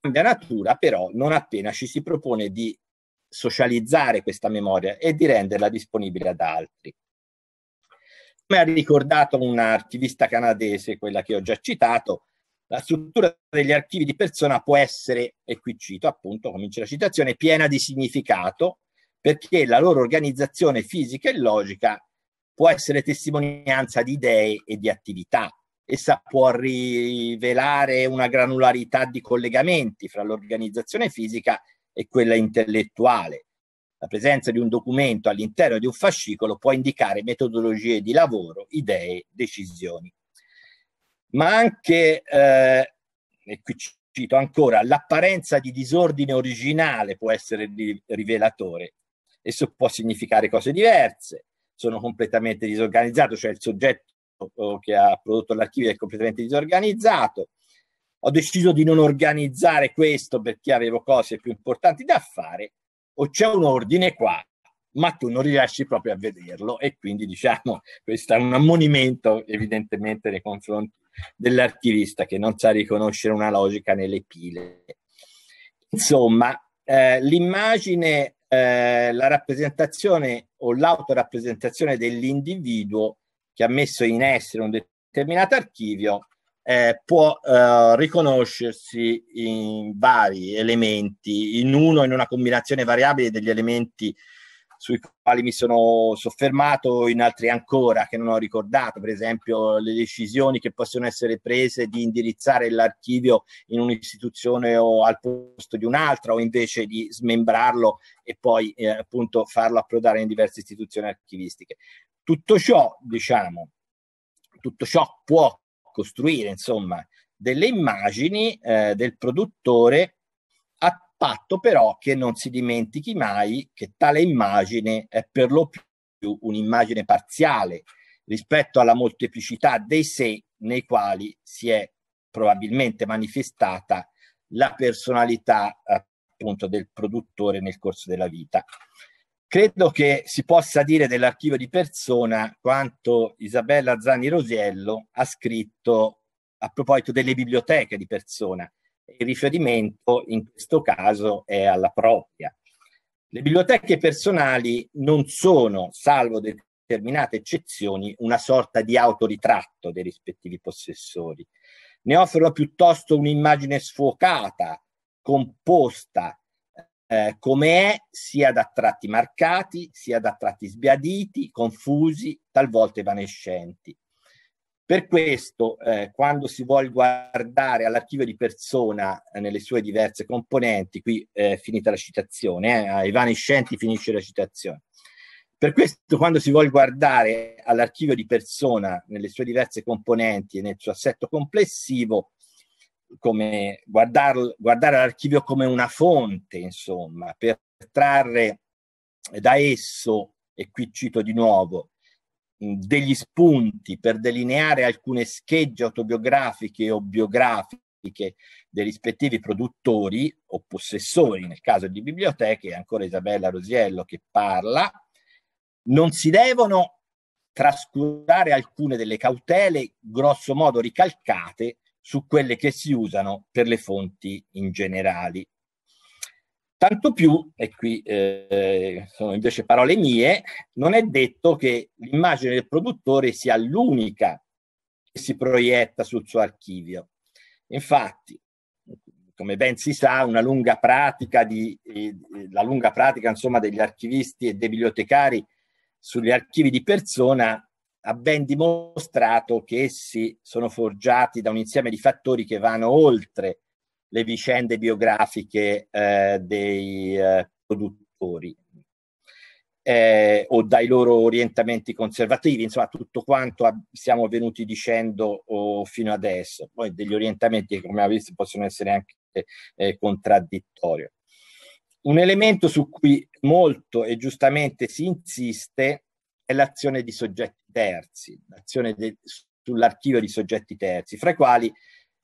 cambia natura però non appena ci si propone di socializzare questa memoria e di renderla disponibile ad altri. Come ha ricordato un'archivista canadese, quella che ho già citato, la struttura degli archivi di persona può essere, e qui cito appunto, comincia la citazione, piena di significato perché la loro organizzazione fisica e logica può essere testimonianza di idee e di attività, essa può rivelare una granularità di collegamenti fra l'organizzazione fisica e quella intellettuale. La presenza di un documento all'interno di un fascicolo può indicare metodologie di lavoro, idee, decisioni. Ma anche, eh, e qui cito ancora, l'apparenza di disordine originale può essere rivelatore. Esso può significare cose diverse. Sono completamente disorganizzato, cioè il soggetto che ha prodotto l'archivio è completamente disorganizzato. Ho deciso di non organizzare questo perché avevo cose più importanti da fare o c'è un ordine qua, ma tu non riesci proprio a vederlo e quindi diciamo questo è un ammonimento evidentemente nei confronti dell'archivista che non sa riconoscere una logica nelle pile. Insomma, eh, l'immagine, eh, la rappresentazione o l'autorappresentazione dell'individuo che ha messo in essere un determinato archivio eh, può eh, riconoscersi in vari elementi, in uno, in una combinazione variabile degli elementi sui quali mi sono soffermato, in altri ancora che non ho ricordato, per esempio le decisioni che possono essere prese di indirizzare l'archivio in un'istituzione o al posto di un'altra o invece di smembrarlo e poi eh, appunto farlo approdare in diverse istituzioni archivistiche. Tutto ciò, diciamo, tutto ciò può costruire, insomma, delle immagini eh, del produttore a patto però che non si dimentichi mai che tale immagine è per lo più un'immagine parziale rispetto alla molteplicità dei sé nei quali si è probabilmente manifestata la personalità appunto del produttore nel corso della vita. Credo che si possa dire dell'archivio di persona quanto Isabella Zani Rosiello ha scritto a proposito delle biblioteche di persona. Il riferimento in questo caso è alla propria. Le biblioteche personali non sono, salvo determinate eccezioni, una sorta di autoritratto dei rispettivi possessori. Ne offrono piuttosto un'immagine sfocata, composta, eh, come è, sia da tratti marcati, sia da tratti sbiaditi, confusi, talvolta evanescenti. Per questo, eh, quando si vuole guardare all'archivio di persona eh, nelle sue diverse componenti, qui è eh, finita la citazione, eh, a evanescenti finisce la citazione. Per questo, quando si vuole guardare all'archivio di persona nelle sue diverse componenti e nel suo assetto complessivo, come guardar, guardare l'archivio come una fonte, insomma, per trarre da esso, e qui cito di nuovo, degli spunti per delineare alcune schegge autobiografiche o biografiche dei rispettivi produttori o possessori, nel caso di biblioteche, è ancora Isabella Rosiello che parla, non si devono trascurare alcune delle cautele grosso modo ricalcate su quelle che si usano per le fonti in generali. Tanto più, e qui eh, sono invece parole mie, non è detto che l'immagine del produttore sia l'unica che si proietta sul suo archivio. Infatti, come ben si sa, una lunga pratica di, la lunga pratica insomma, degli archivisti e dei bibliotecari sugli archivi di persona ha ben dimostrato che essi sono forgiati da un insieme di fattori che vanno oltre le vicende biografiche eh, dei eh, produttori eh, o dai loro orientamenti conservativi, insomma tutto quanto ab- siamo venuti dicendo oh, fino adesso, poi degli orientamenti che come abbiamo visto possono essere anche eh, contraddittori. Un elemento su cui molto e giustamente si insiste è l'azione di soggetti terzi, l'azione de, sull'archivio di soggetti terzi, fra i quali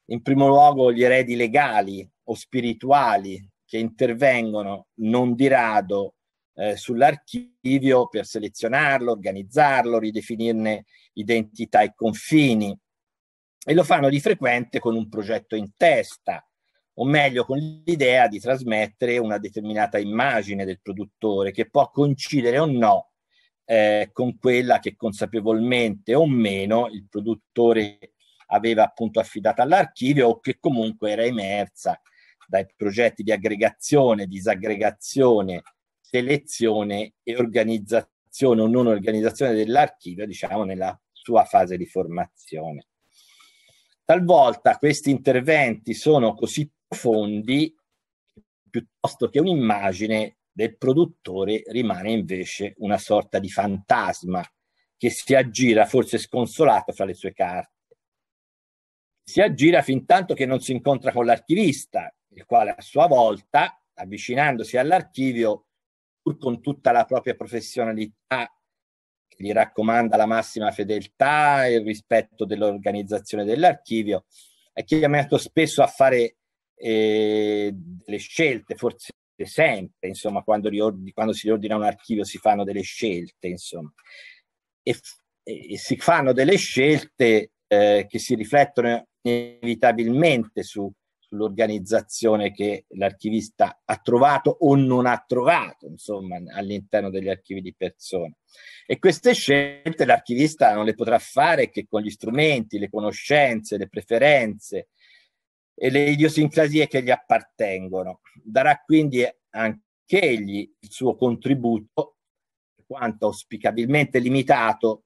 in primo luogo gli eredi legali o spirituali che intervengono non di rado eh, sull'archivio per selezionarlo, organizzarlo, ridefinirne identità e confini. E lo fanno di frequente con un progetto in testa, o meglio con l'idea di trasmettere una determinata immagine del produttore che può coincidere o no eh, con quella che consapevolmente o meno il produttore aveva appunto affidata all'archivio o che comunque era emersa dai progetti di aggregazione, disaggregazione, selezione e organizzazione o non organizzazione dell'archivio, diciamo, nella sua fase di formazione. Talvolta questi interventi sono così profondi piuttosto che un'immagine del produttore rimane invece una sorta di fantasma che si aggira forse sconsolato fra le sue carte. Si aggira fin tanto che non si incontra con l'archivista, il quale a sua volta, avvicinandosi all'archivio, pur con tutta la propria professionalità che gli raccomanda la massima fedeltà e il rispetto dell'organizzazione dell'archivio, è chiamato spesso a fare eh, delle scelte forse sempre, insomma, quando, riordini, quando si riordina un archivio si fanno delle scelte, insomma, e, e si fanno delle scelte eh, che si riflettono inevitabilmente su, sull'organizzazione che l'archivista ha trovato o non ha trovato, insomma, all'interno degli archivi di persone. E queste scelte l'archivista non le potrà fare che con gli strumenti, le conoscenze, le preferenze, e le idiosincrasie che gli appartengono. Darà quindi anche egli il suo contributo, quanto auspicabilmente limitato,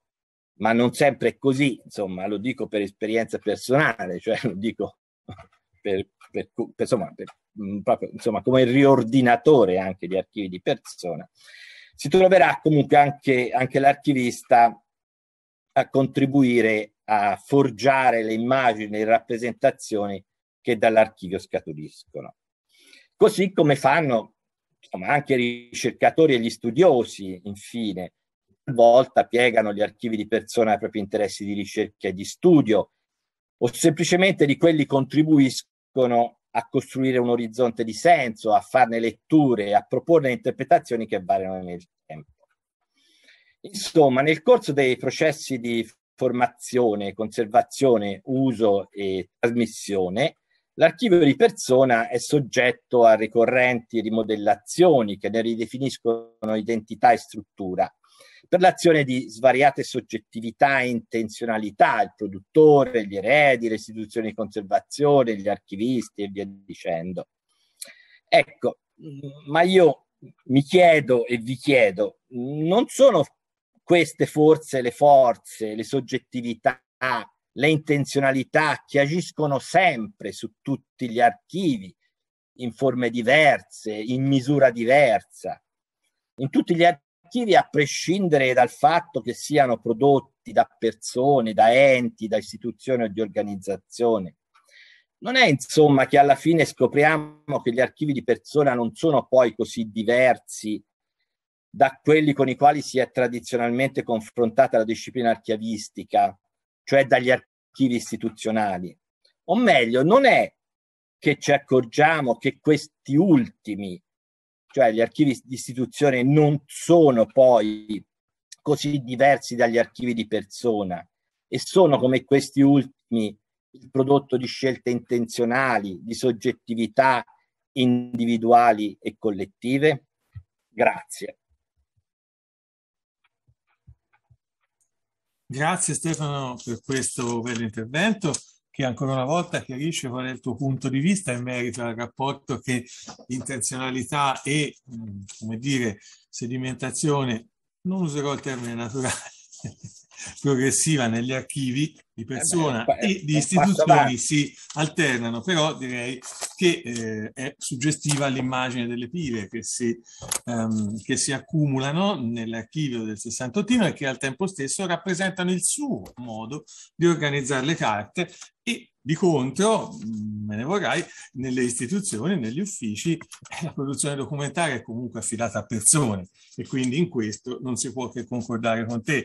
ma non sempre è così, insomma, lo dico per esperienza personale, cioè lo dico per, per, per, insomma, per mm, proprio, insomma, come riordinatore anche di archivi di persona. Si troverà comunque anche, anche l'archivista a contribuire a forgiare le immagini e le rappresentazioni che dall'archivio scaturiscono. Così come fanno insomma, anche i ricercatori e gli studiosi, infine, talvolta piegano gli archivi di persona ai propri interessi di ricerca e di studio o semplicemente di quelli contribuiscono a costruire un orizzonte di senso, a farne letture, a proporne interpretazioni che variano nel tempo. Insomma, nel corso dei processi di formazione, conservazione, uso e trasmissione, L'archivio di persona è soggetto a ricorrenti rimodellazioni che ne ridefiniscono identità e struttura. Per l'azione di svariate soggettività e intenzionalità, il produttore, gli eredi, le istituzioni di conservazione, gli archivisti e via dicendo. Ecco, ma io mi chiedo e vi chiedo, non sono queste forse le forze, le soggettività le intenzionalità che agiscono sempre su tutti gli archivi in forme diverse, in misura diversa. In tutti gli archivi, a prescindere dal fatto che siano prodotti da persone, da enti, da istituzioni o di organizzazione. Non è insomma che alla fine scopriamo che gli archivi di persona non sono poi così diversi da quelli con i quali si è tradizionalmente confrontata la disciplina archivistica, cioè dagli archivi istituzionali. O meglio, non è che ci accorgiamo che questi ultimi, cioè gli archivi di istituzione, non sono poi così diversi dagli archivi di persona e sono come questi ultimi il prodotto di scelte intenzionali, di soggettività individuali e collettive? Grazie. Grazie Stefano per questo bello intervento che ancora una volta chiarisce qual è il tuo punto di vista in merito al rapporto che intenzionalità e, mm, come dire, sedimentazione, non userò il termine naturale, progressiva negli archivi di persona eh beh, e di istituzioni si alternano, però direi che eh, è suggestiva l'immagine delle pile che si, um, che si accumulano nell'archivio del 68 e che al tempo stesso rappresentano il suo modo di organizzare le carte e di contro, mm, me ne vorrai, nelle istituzioni, negli uffici, eh, la produzione documentaria è comunque affidata a persone e quindi in questo non si può che concordare con te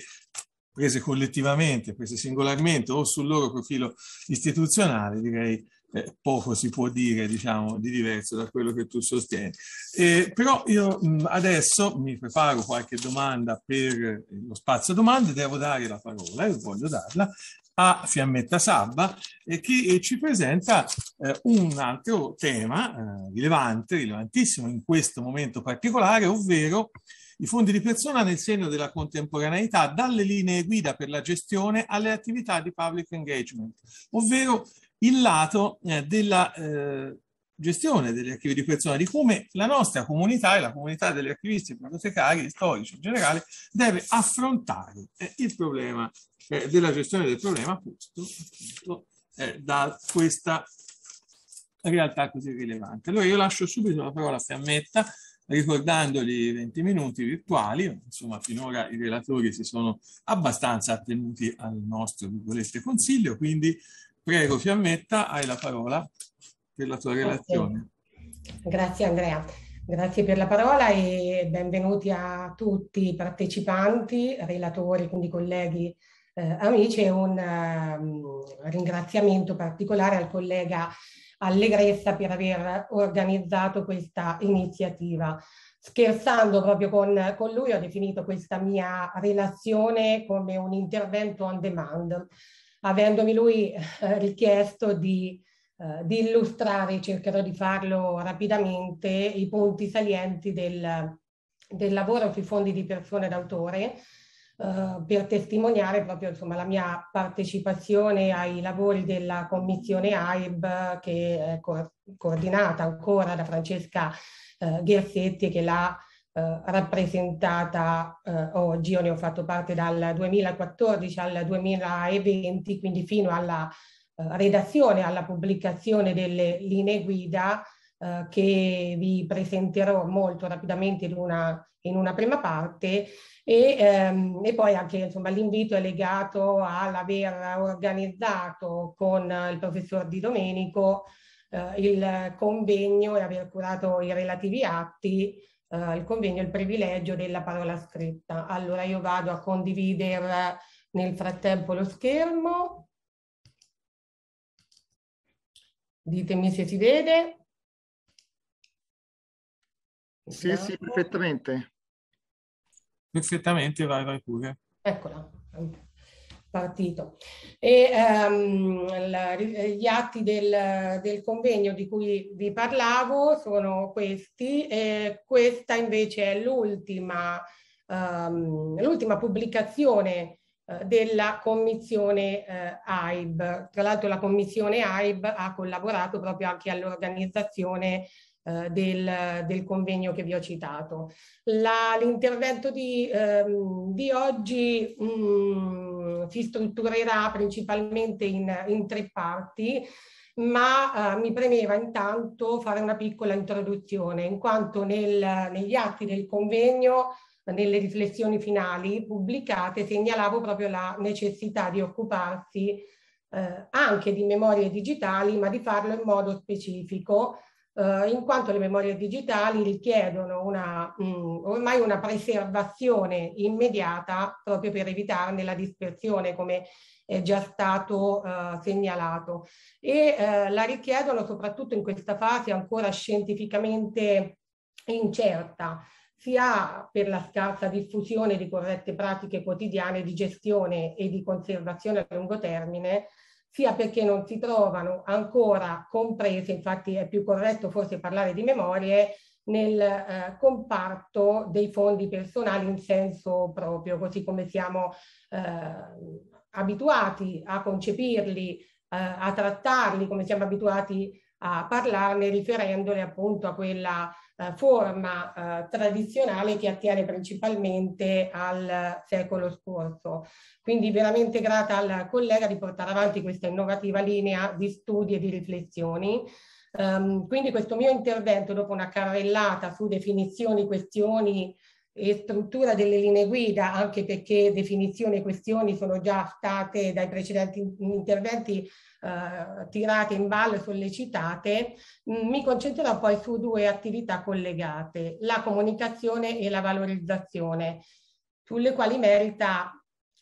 prese collettivamente, prese singolarmente o sul loro profilo istituzionale, direi eh, poco si può dire diciamo, di diverso da quello che tu sostieni. Eh, però io mh, mm, adesso mi preparo qualche domanda per eh, lo spazio domande, devo dare la parola e eh, voglio darla a Fiammetta Sabba eh, che eh, ci presenta eh, un altro tema rilevante, rilevantissimo in questo momento particolare, ovvero i fondi di persona nel segno della contemporaneità dalle linee guida per la gestione alle attività di public engagement, ovvero il lato eh, della eh, gestione degli archivi di persona, di come la nostra comunità e la comunità degli archivisti, bibliotecari, storici in generale, deve affrontare eh, il problema eh, della gestione del problema posto appunto eh, da questa realtà così rilevante. Allora io lascio subito la parola a Fiammetta ricordandogli 20 minuti virtuali, insomma finora i relatori si sono abbastanza attenuti al nostro consiglio, quindi prego Fiammetta, hai la parola per la tua relazione. Grazie, Grazie Andrea. Grazie per la parola e benvenuti a tutti i partecipanti, relatori, quindi colleghi, eh, amici e un um, ringraziamento particolare al collega allegrezza per aver organizzato questa iniziativa. Scherzando proprio con, con lui ho definito questa mia relazione come un intervento on demand, avendomi lui eh, richiesto di Uh, di illustrare, cercherò di farlo rapidamente, i punti salienti del, del lavoro sui fondi di persone d'autore eh, per testimoniare proprio insomma, la mia partecipazione ai lavori della commissione AIB che è co- coordinata ancora da Francesca eh, Ghersetti che l'ha eh, rappresentata eh, oggi. Io ne ho fatto parte dal 2014 al 2020, quindi fino alla eh, redazione, alla pubblicazione delle linee guida eh, che vi presenterò molto rapidamente in una, in una prima parte e, ehm, e poi anche insomma, l'invito è legato all'aver organizzato con il professor Di Domenico eh, il convegno e aver curato i relativi atti Uh, il convegno il privilegio della parola scritta. Allora io vado a condividere nel frattempo lo schermo. Ditemi se si vede. Sì, sì, perfettamente. Perfettamente, vai, vai pure. Eccola, partito. E, um, la, gli atti del, del, convegno di cui vi parlavo sono questi, e questa invece è l'ultima, um, l'ultima pubblicazione eh, della commissione eh, AIB. Tra l'altro la commissione AIB ha collaborato proprio anche all'organizzazione eh, del, del, convegno che vi ho citato. La, l'intervento di, ehm, di oggi mh, mm, si strutturerà principalmente in, in tre parti ma eh, mi premeva intanto fare una piccola introduzione, in quanto nel, negli atti del convegno, nelle riflessioni finali pubblicate, segnalavo proprio la necessità di occuparsi eh, anche di memorie digitali, ma di farlo in modo specifico, eh, in quanto le memorie digitali richiedono una, mh, mm, ormai una preservazione immediata proprio per evitarne la dispersione, come è già stato eh, segnalato. E eh, la richiedono soprattutto in questa fase ancora scientificamente incerta sia per la scarsa diffusione di corrette pratiche quotidiane di gestione e di conservazione a lungo termine, sia perché non si trovano ancora comprese, infatti è più corretto forse parlare di memorie, nel eh, comparto dei fondi personali in senso proprio, così come siamo eh, abituati a concepirli, eh, a trattarli, come siamo abituati a parlarne riferendoli appunto a quella eh, forma eh, tradizionale che attiene principalmente al secolo scorso. Quindi veramente grata al collega di portare avanti questa innovativa linea di studi e di riflessioni. Um, quindi questo mio intervento, dopo una carrellata su definizioni, questioni e struttura delle linee guida, anche perché definizioni e questioni sono già state dai precedenti interventi eh, tirate in ballo e sollecitate, mm, mi concentrerò poi su due attività collegate, la comunicazione e la valorizzazione, sulle quali merita,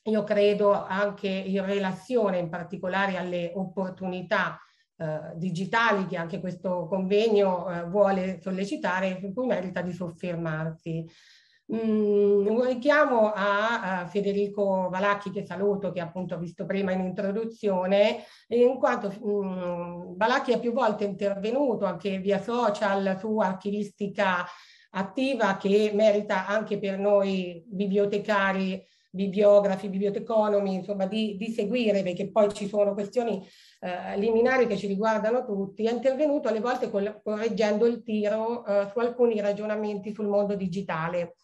io credo, anche in relazione in particolare alle opportunità eh, digitali che anche questo convegno eh, vuole sollecitare, su cui merita di soffermarsi un mm, richiamo a, Federico Valacchi che saluto, che appunto ho visto prima in introduzione, eh, in quanto mm, Valacchi ha più volte intervenuto anche via social su archivistica attiva che merita anche per noi bibliotecari bibliografi, biblioteconomi, insomma, di, di, seguire, perché poi ci sono questioni eh, liminari che ci riguardano tutti, è intervenuto alle volte col, correggendo il tiro eh, su alcuni ragionamenti sul mondo digitale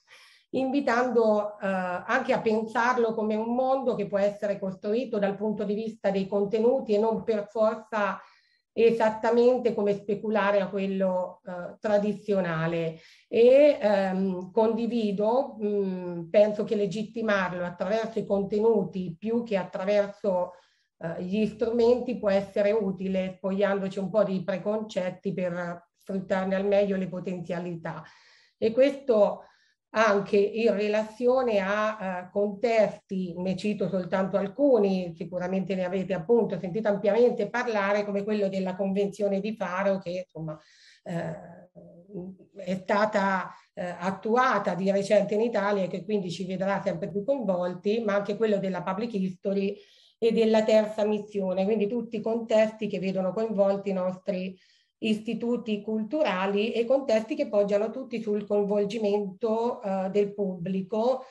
invitando eh, anche a pensarlo come un mondo che può essere costruito dal punto di vista dei contenuti e non per forza esattamente come speculare a quello eh, tradizionale e ehm, condivido, mh, mm, penso che legittimarlo attraverso i contenuti più che attraverso eh, gli strumenti può essere utile, spogliandoci un po' di preconcetti per sfruttarne al meglio le potenzialità. E questo anche in relazione a uh, contesti, ne cito soltanto alcuni, sicuramente ne avete appunto sentito ampiamente parlare, come quello della Convenzione di Faro che insomma uh, è stata uh, attuata di recente in Italia e che quindi ci vedrà sempre più coinvolti, ma anche quello della Public History e della terza missione, quindi tutti i contesti che vedono coinvolti i nostri istituti culturali e contesti che poggiano tutti sul coinvolgimento eh, del pubblico.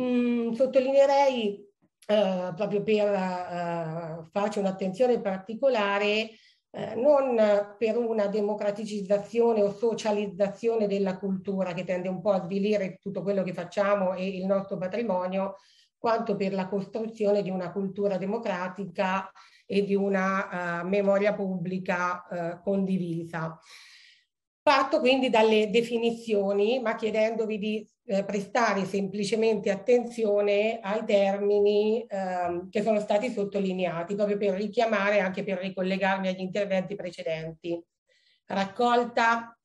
Mm, sottolineerei, eh, proprio per eh, farci un'attenzione particolare, eh, non per una democraticizzazione o socializzazione della cultura che tende un po' a svilire tutto quello che facciamo e il nostro patrimonio, quanto per la costruzione di una cultura democratica e di una uh, memoria pubblica uh, condivisa. Parto quindi dalle definizioni, ma chiedendovi di eh, prestare semplicemente attenzione ai termini ehm, che sono stati sottolineati, proprio per richiamare, e anche per ricollegarmi agli interventi precedenti. Raccolta,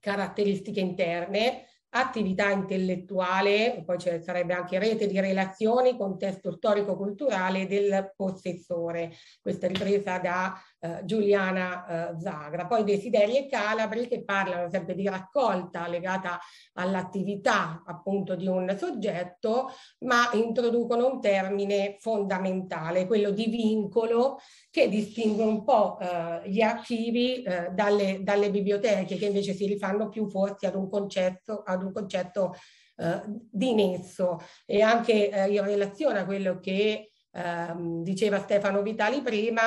caratteristiche interne, attività intellettuale, poi ci sarebbe anche rete di relazioni, contesto storico-culturale del possessore. Questa ripresa da eh, Giuliana eh, Zagra. Poi Desideri e Calabri che parlano sempre di raccolta legata all'attività appunto di un soggetto, ma introducono un termine fondamentale, quello di vincolo, che distingue un po' eh, gli archivi eh, dalle, dalle biblioteche, che invece si rifanno più forse ad un concetto, ad un concetto eh, di nesso e anche eh, in relazione a quello che ehm, diceva Stefano Vitali prima,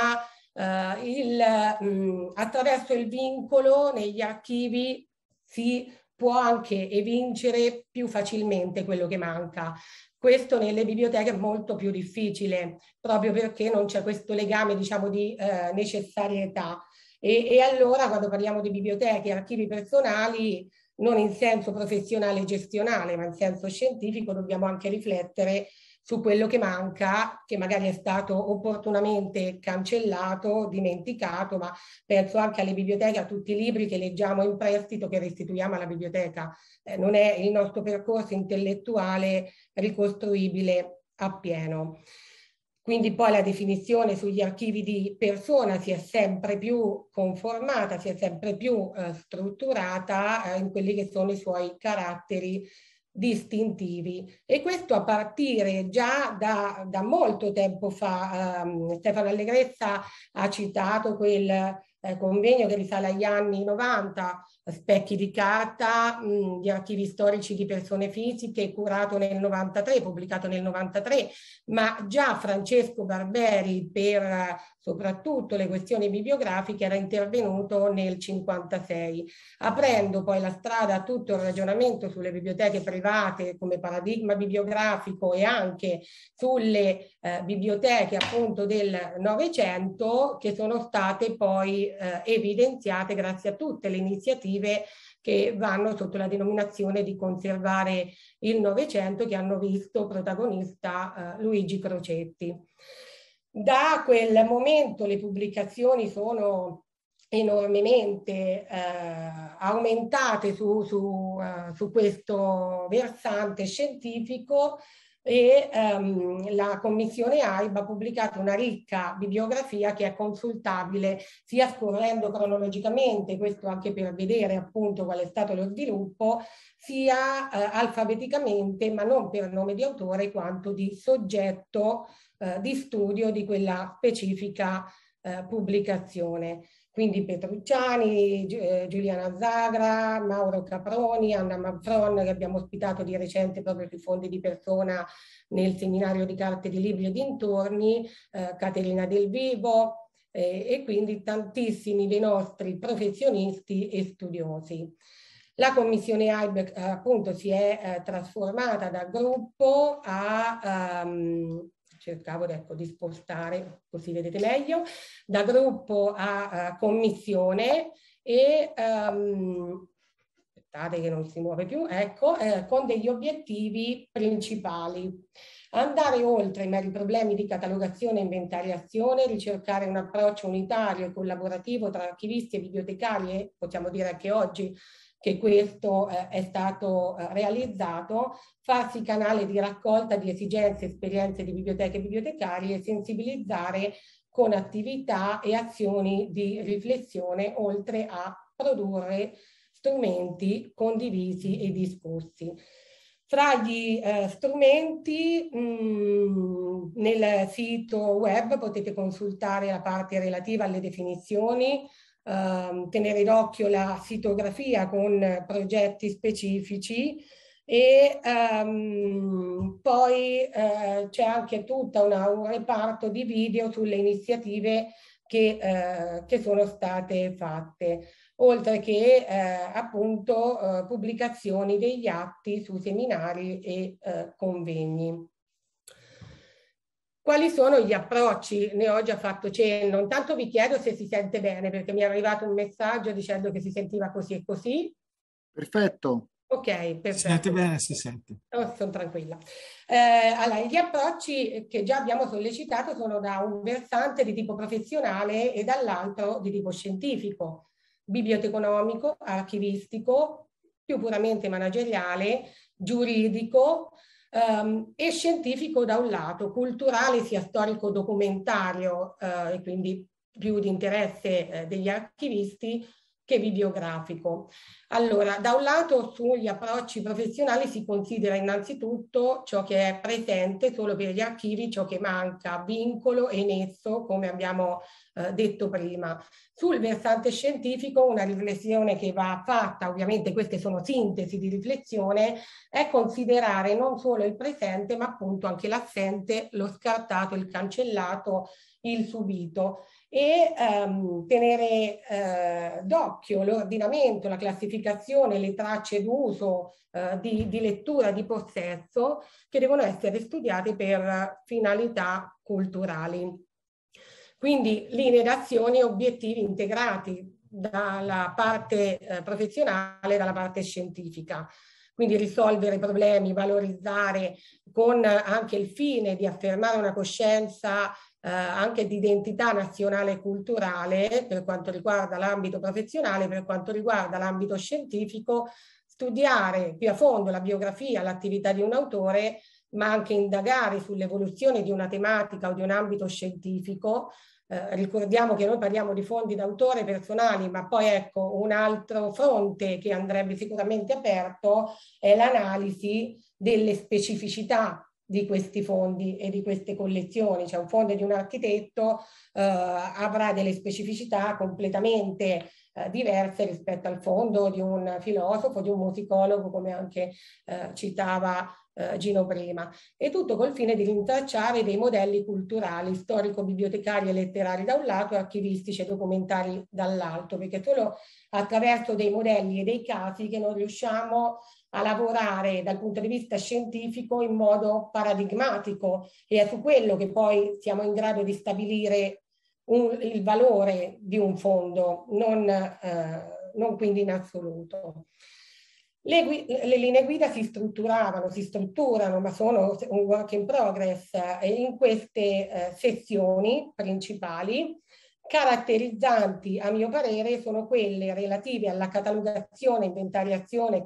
Uh, il, mh, mm, attraverso il vincolo negli archivi si può anche evincere più facilmente quello che manca. Questo nelle biblioteche è molto più difficile, proprio perché non c'è questo legame diciamo, di eh, necessarietà. E, e allora quando parliamo di biblioteche e archivi personali, non in senso professionale e gestionale, ma in senso scientifico, dobbiamo anche riflettere su quello che manca, che magari è stato opportunamente cancellato, dimenticato, ma penso anche alle biblioteche, a tutti i libri che leggiamo in prestito che restituiamo alla biblioteca. Eh, non è il nostro percorso intellettuale ricostruibile appieno. Quindi poi la definizione sugli archivi di persona si è sempre più conformata, si è sempre più eh, strutturata eh, in quelli che sono i suoi caratteri distintivi e questo a partire già da, da molto tempo fa. Um, Stefano Allegrezza ha citato quel eh, convegno che risale agli anni 90 specchi di carta mh, mm, di archivi storici di persone fisiche, curato nel 93, pubblicato nel 93, ma già Francesco Barberi per soprattutto le questioni bibliografiche era intervenuto nel 56, aprendo poi la strada a tutto il ragionamento sulle biblioteche private come paradigma bibliografico e anche sulle eh, biblioteche appunto del Novecento che sono state poi eh, evidenziate grazie a tutte le iniziative iniziative che vanno sotto la denominazione di conservare il Novecento che hanno visto protagonista eh, Luigi Crocetti. Da quel momento le pubblicazioni sono enormemente eh, aumentate su, su, uh, su questo versante scientifico e ehm, la commissione AIBA ha pubblicato una ricca bibliografia che è consultabile sia scorrendo cronologicamente, questo anche per vedere appunto qual è stato lo sviluppo, sia eh, alfabeticamente, ma non per nome di autore quanto di soggetto eh, di studio di quella specifica eh, pubblicazione quindi Petrucciani, eh, Giuliana Zagra, Mauro Caproni, Anna Mazzron, che abbiamo ospitato di recente proprio sui fondi di persona nel seminario di carte di libri e dintorni, eh, Caterina Del Vivo eh, e quindi tantissimi dei nostri professionisti e studiosi. La commissione AIB eh, appunto si è eh, trasformata da gruppo a... Um, cercavo ecco, di spostare, così vedete meglio, da gruppo a, a commissione e um, aspettate che non si muove più, ecco, eh, con degli obiettivi principali. Andare oltre i meri problemi di catalogazione e inventariazione, ricercare un approccio unitario e collaborativo tra archivisti e bibliotecari e eh, possiamo dire anche oggi che questo eh, è stato eh, realizzato, farsi canale di raccolta di esigenze e esperienze di biblioteche e bibliotecari e sensibilizzare con attività e azioni di riflessione, oltre a produrre strumenti condivisi e discussi. Tra gli eh, strumenti mh, mm, nel sito web potete consultare la parte relativa alle definizioni, ehm, tenere d'occhio la fitografia con progetti specifici e ehm, poi eh, c'è anche tutto un reparto di video sulle iniziative che, eh, che sono state fatte, oltre che eh, appunto eh, pubblicazioni degli atti su seminari e eh, convegni quali sono gli approcci? Ne ho già fatto cenno. Intanto vi chiedo se si sente bene, perché mi è arrivato un messaggio dicendo che si sentiva così e così. Perfetto. Ok, perfetto. Si sente bene, si sente. Oh, sono tranquilla. Eh, allora, gli approcci che già abbiamo sollecitato sono da un versante di tipo professionale e dall'altro di tipo scientifico, biblioteconomico, archivistico, più puramente manageriale, giuridico, um, e scientifico da un lato, culturale sia storico-documentario eh, e quindi più di interesse eh, degli archivisti che bibliografico. Allora, da un lato sugli approcci professionali si considera innanzitutto ciò che è presente solo per gli archivi, ciò che manca, vincolo e nesso, come abbiamo eh, detto prima. Sul versante scientifico una riflessione che va fatta, ovviamente queste sono sintesi di riflessione, è considerare non solo il presente ma appunto anche l'assente, lo scartato, il cancellato, il subito e ehm, tenere eh, d'occhio l'ordinamento, la classificazione, le tracce d'uso, eh, di, di lettura, di possesso che devono essere studiate per finalità culturali. Quindi linee d'azione e obiettivi integrati dalla parte eh, professionale e dalla parte scientifica. Quindi risolvere problemi, valorizzare con anche il fine di affermare una coscienza eh, anche di identità nazionale e culturale per quanto riguarda l'ambito professionale, per quanto riguarda l'ambito scientifico, studiare più a fondo la biografia, l'attività di un autore, ma anche indagare sull'evoluzione di una tematica o di un ambito scientifico. Eh, ricordiamo che noi parliamo di fondi d'autore personali, ma poi ecco un altro fronte che andrebbe sicuramente aperto è l'analisi delle specificità di questi fondi e di queste collezioni, cioè un fondo di un architetto eh, avrà delle specificità completamente eh, diverse rispetto al fondo di un filosofo, di un musicologo, come anche eh, citava eh, Gino prima, e tutto col fine di rintracciare dei modelli culturali, storico-bibliotecari e letterari da un lato e archivistici e documentari dall'altro, perché solo attraverso dei modelli e dei casi che non riusciamo a lavorare dal punto di vista scientifico in modo paradigmatico e è su quello che poi siamo in grado di stabilire un, il valore di un fondo, non, eh, non quindi in assoluto. Le, gui- le, linee guida si strutturavano, si strutturano, ma sono un work in progress e eh, in queste eh, sezioni principali Caratterizzanti, a mio parere, sono quelle relative alla catalogazione, inventariazione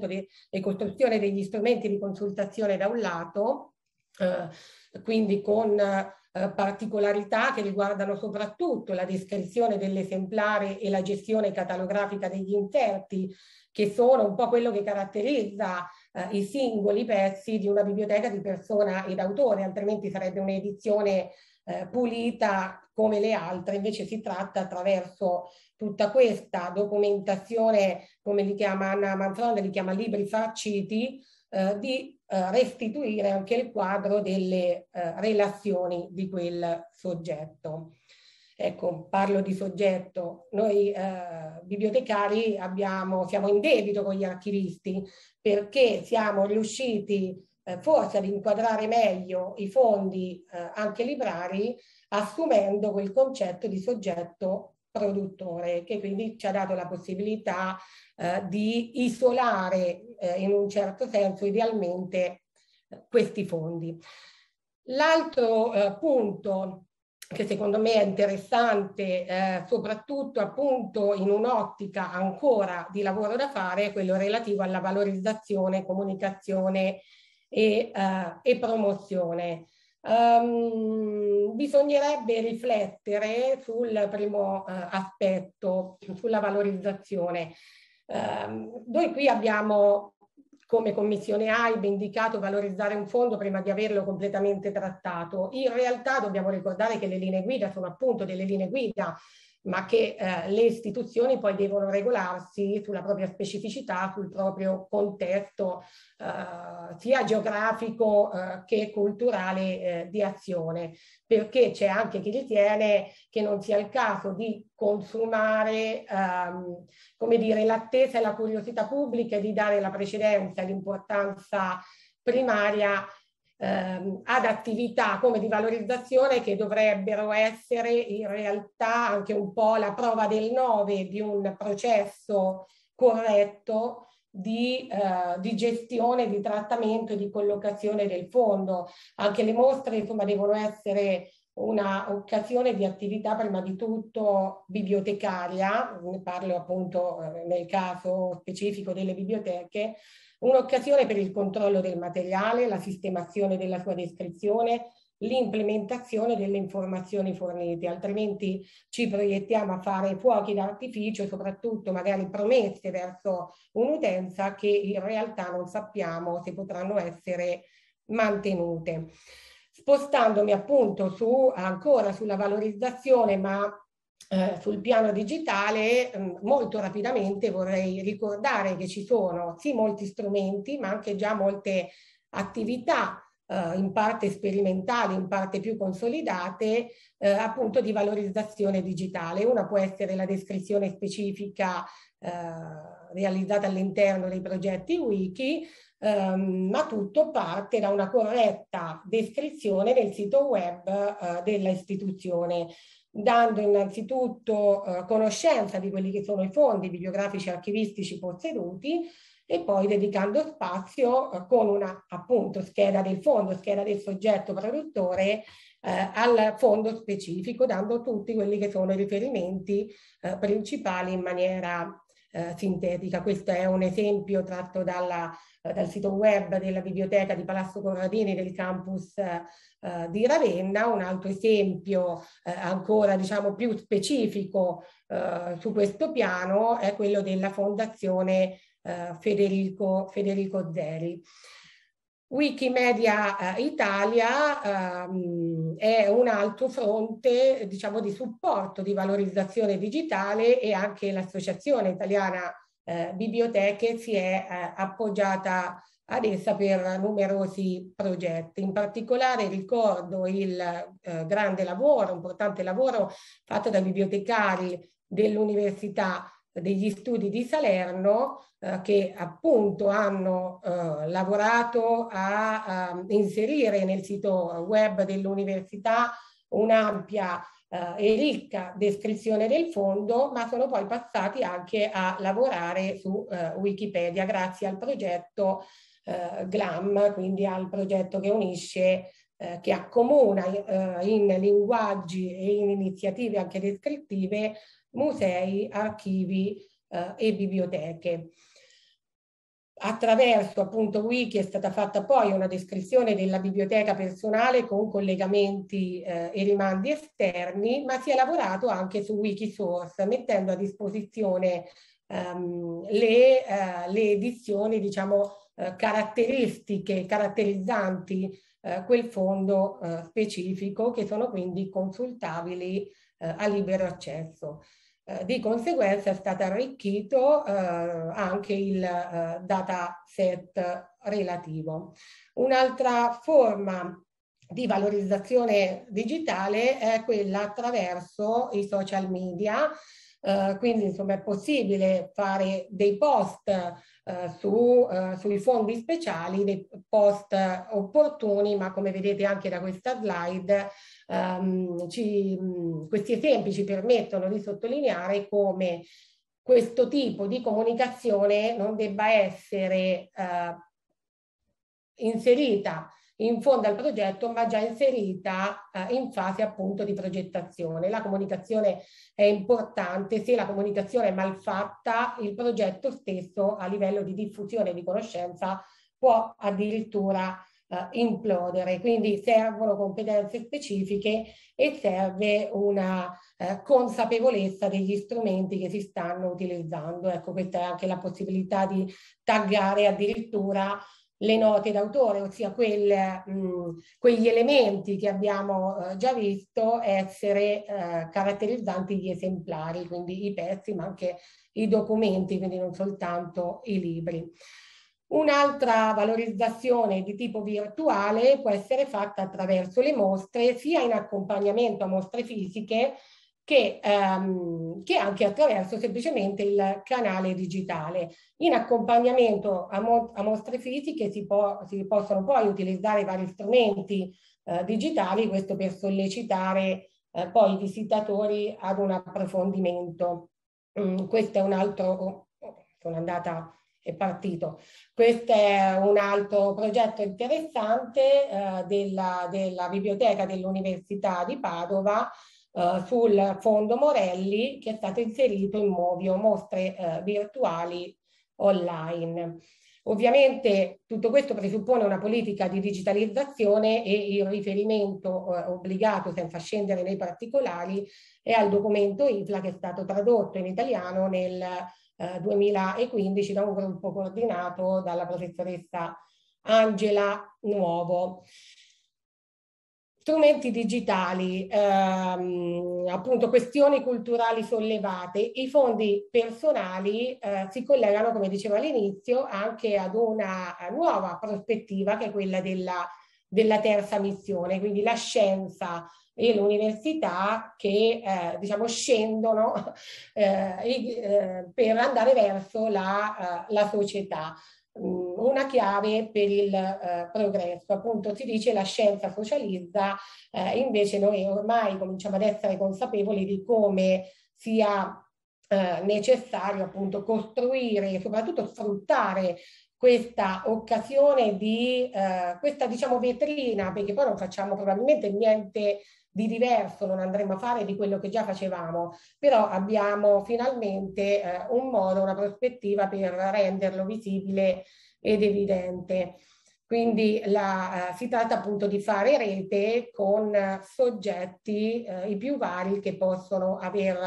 de- e costruzione degli strumenti di consultazione da un lato, eh, quindi con eh, particolarità che riguardano soprattutto la descrizione dell'esemplare e la gestione catalografica degli inserti, che sono un po' quello che caratterizza eh, i singoli pezzi di una biblioteca di persona ed autore, altrimenti sarebbe un'edizione eh, pulita come le altre, invece si tratta attraverso tutta questa documentazione, come li chiama Anna Manfronda, li chiama libri farciti, eh, di eh, restituire anche il quadro delle eh, relazioni di quel soggetto. Ecco, parlo di soggetto. Noi eh, bibliotecari abbiamo, siamo in debito con gli archivisti perché siamo riusciti eh, forse ad inquadrare meglio i fondi eh, anche librari assumendo quel concetto di soggetto produttore che quindi ci ha dato la possibilità eh, di isolare eh, in un certo senso idealmente eh, questi fondi. L'altro eh, punto che secondo me è interessante, eh, soprattutto appunto in un'ottica ancora di lavoro da fare, è quello relativo alla valorizzazione, comunicazione e, eh, e promozione. Um, bisognerebbe riflettere sul primo uh, aspetto, sulla valorizzazione. Um, noi qui abbiamo come Commissione AIB indicato valorizzare un fondo prima di averlo completamente trattato. In realtà dobbiamo ricordare che le linee guida sono appunto delle linee guida ma che eh, le istituzioni poi devono regolarsi sulla propria specificità, sul proprio contesto eh, sia geografico eh, che culturale eh, di azione, perché c'è anche chi ritiene che non sia il caso di consumare ehm, come dire, l'attesa e la curiosità pubblica e di dare la precedenza e l'importanza primaria ehm, ad attività come di valorizzazione che dovrebbero essere in realtà anche un po' la prova del nove di un processo corretto di, eh, di, gestione, di trattamento e di collocazione del fondo. Anche le mostre insomma, devono essere un'occasione di attività prima di tutto bibliotecaria, ne parlo appunto eh, nel caso specifico delle biblioteche, Un'occasione per il controllo del materiale, la sistemazione della sua descrizione, l'implementazione delle informazioni fornite, altrimenti ci proiettiamo a fare fuochi d'artificio, soprattutto magari promesse verso un'utenza che in realtà non sappiamo se potranno essere mantenute. Spostandomi appunto su, ancora sulla valorizzazione, ma eh, sul piano digitale, mh, mm, molto rapidamente vorrei ricordare che ci sono sì molti strumenti, ma anche già molte attività eh, in parte sperimentali, in parte più consolidate, eh, appunto di valorizzazione digitale. Una può essere la descrizione specifica eh, realizzata all'interno dei progetti wiki, ehm, ma tutto parte da una corretta descrizione del sito web eh, della dando innanzitutto eh, conoscenza di quelli che sono i fondi bibliografici e archivistici posseduti e poi dedicando spazio eh, con una appunto scheda del fondo, scheda del soggetto produttore eh, al fondo specifico, dando tutti quelli che sono i riferimenti eh, principali in maniera eh, sintetica. Questo è un esempio tratto dalla, eh, dal sito web della biblioteca di Palazzo Corradini del campus eh, di Ravenna. Un altro esempio eh, ancora diciamo, più specifico eh, su questo piano è quello della fondazione Federico, Federico Zeri. Wikimedia eh, Italia ehm, è un altro fronte diciamo, di supporto, di valorizzazione digitale e anche l'Associazione Italiana eh, Biblioteche si è eh, appoggiata ad essa per numerosi progetti. In particolare ricordo il eh, grande lavoro, importante lavoro fatto dai bibliotecari dell'Università degli studi di Salerno eh, che appunto hanno eh, lavorato a, a, inserire nel sito web dell'università un'ampia eh, e ricca descrizione del fondo, ma sono poi passati anche a lavorare su eh, Wikipedia grazie al progetto eh, GLAM, quindi al progetto che unisce eh, che accomuna in linguaggi e in iniziative anche descrittive musei, archivi eh, e biblioteche. Attraverso appunto Wiki è stata fatta poi una descrizione della biblioteca personale con collegamenti eh, e rimandi esterni, ma si è lavorato anche su Wikisource, mettendo a disposizione ehm, le, eh, le, edizioni, diciamo, eh, caratteristiche, caratterizzanti eh, quel fondo eh, specifico, che sono quindi consultabili a libero accesso. Eh, di conseguenza è stato arricchito eh, anche il eh, dataset relativo. Un'altra forma di valorizzazione digitale è quella attraverso i social media, eh, quindi insomma è possibile fare dei post eh, su, eh, sui fondi speciali dei post opportuni, ma come vedete anche da questa slide, ehm, ci, questi esempi ci permettono di sottolineare come questo tipo di comunicazione non debba essere eh, inserita in fondo al progetto ma già inserita eh, in fase appunto di progettazione. La comunicazione è importante, se la comunicazione è malfatta il progetto stesso a livello di diffusione di conoscenza può addirittura eh, implodere, quindi servono competenze specifiche e serve una eh, consapevolezza degli strumenti che si stanno utilizzando. Ecco, questa è anche la possibilità di taggare addirittura le note d'autore, ossia quel, mh, mm, quegli elementi che abbiamo eh, già visto essere eh, caratterizzanti gli esemplari, quindi i pezzi ma anche i documenti, quindi non soltanto i libri. Un'altra valorizzazione di tipo virtuale può essere fatta attraverso le mostre, sia in accompagnamento a mostre fisiche, che, ehm, che anche attraverso semplicemente il canale digitale. In accompagnamento a, mo- a mostre fisiche si, po- si, possono poi utilizzare vari strumenti eh, digitali, questo per sollecitare eh, poi i visitatori ad un approfondimento. Mm, questo è un altro, oh, oh, sono andata, è partito. Questo è un altro progetto interessante eh, della, della biblioteca dell'Università di Padova eh, sul fondo Morelli che è stato inserito in Movio, mostre eh, virtuali online. Ovviamente tutto questo presuppone una politica di digitalizzazione e il riferimento eh, obbligato, senza scendere nei particolari, è al documento IFLA che è stato tradotto in italiano nel eh, 2015 da un gruppo coordinato dalla professoressa Angela Nuovo strumenti digitali, ehm, appunto questioni culturali sollevate, i fondi personali eh, si collegano, come dicevo all'inizio, anche ad una nuova prospettiva che è quella della, della terza missione, quindi la scienza e l'università che eh, diciamo scendono eh, eh, per andare verso la, eh, la società. Mm, una chiave per il eh, progresso. Appunto si dice la scienza socializza, eh, invece noi ormai cominciamo ad essere consapevoli di come sia eh, necessario appunto costruire e soprattutto sfruttare questa occasione di eh, questa diciamo vetrina, perché poi non facciamo probabilmente niente di diverso non andremo a fare di quello che già facevamo, però abbiamo finalmente eh, un modo, una prospettiva per renderlo visibile ed evidente. Quindi la, eh, si tratta appunto di fare rete con soggetti eh, i più vari che possono aver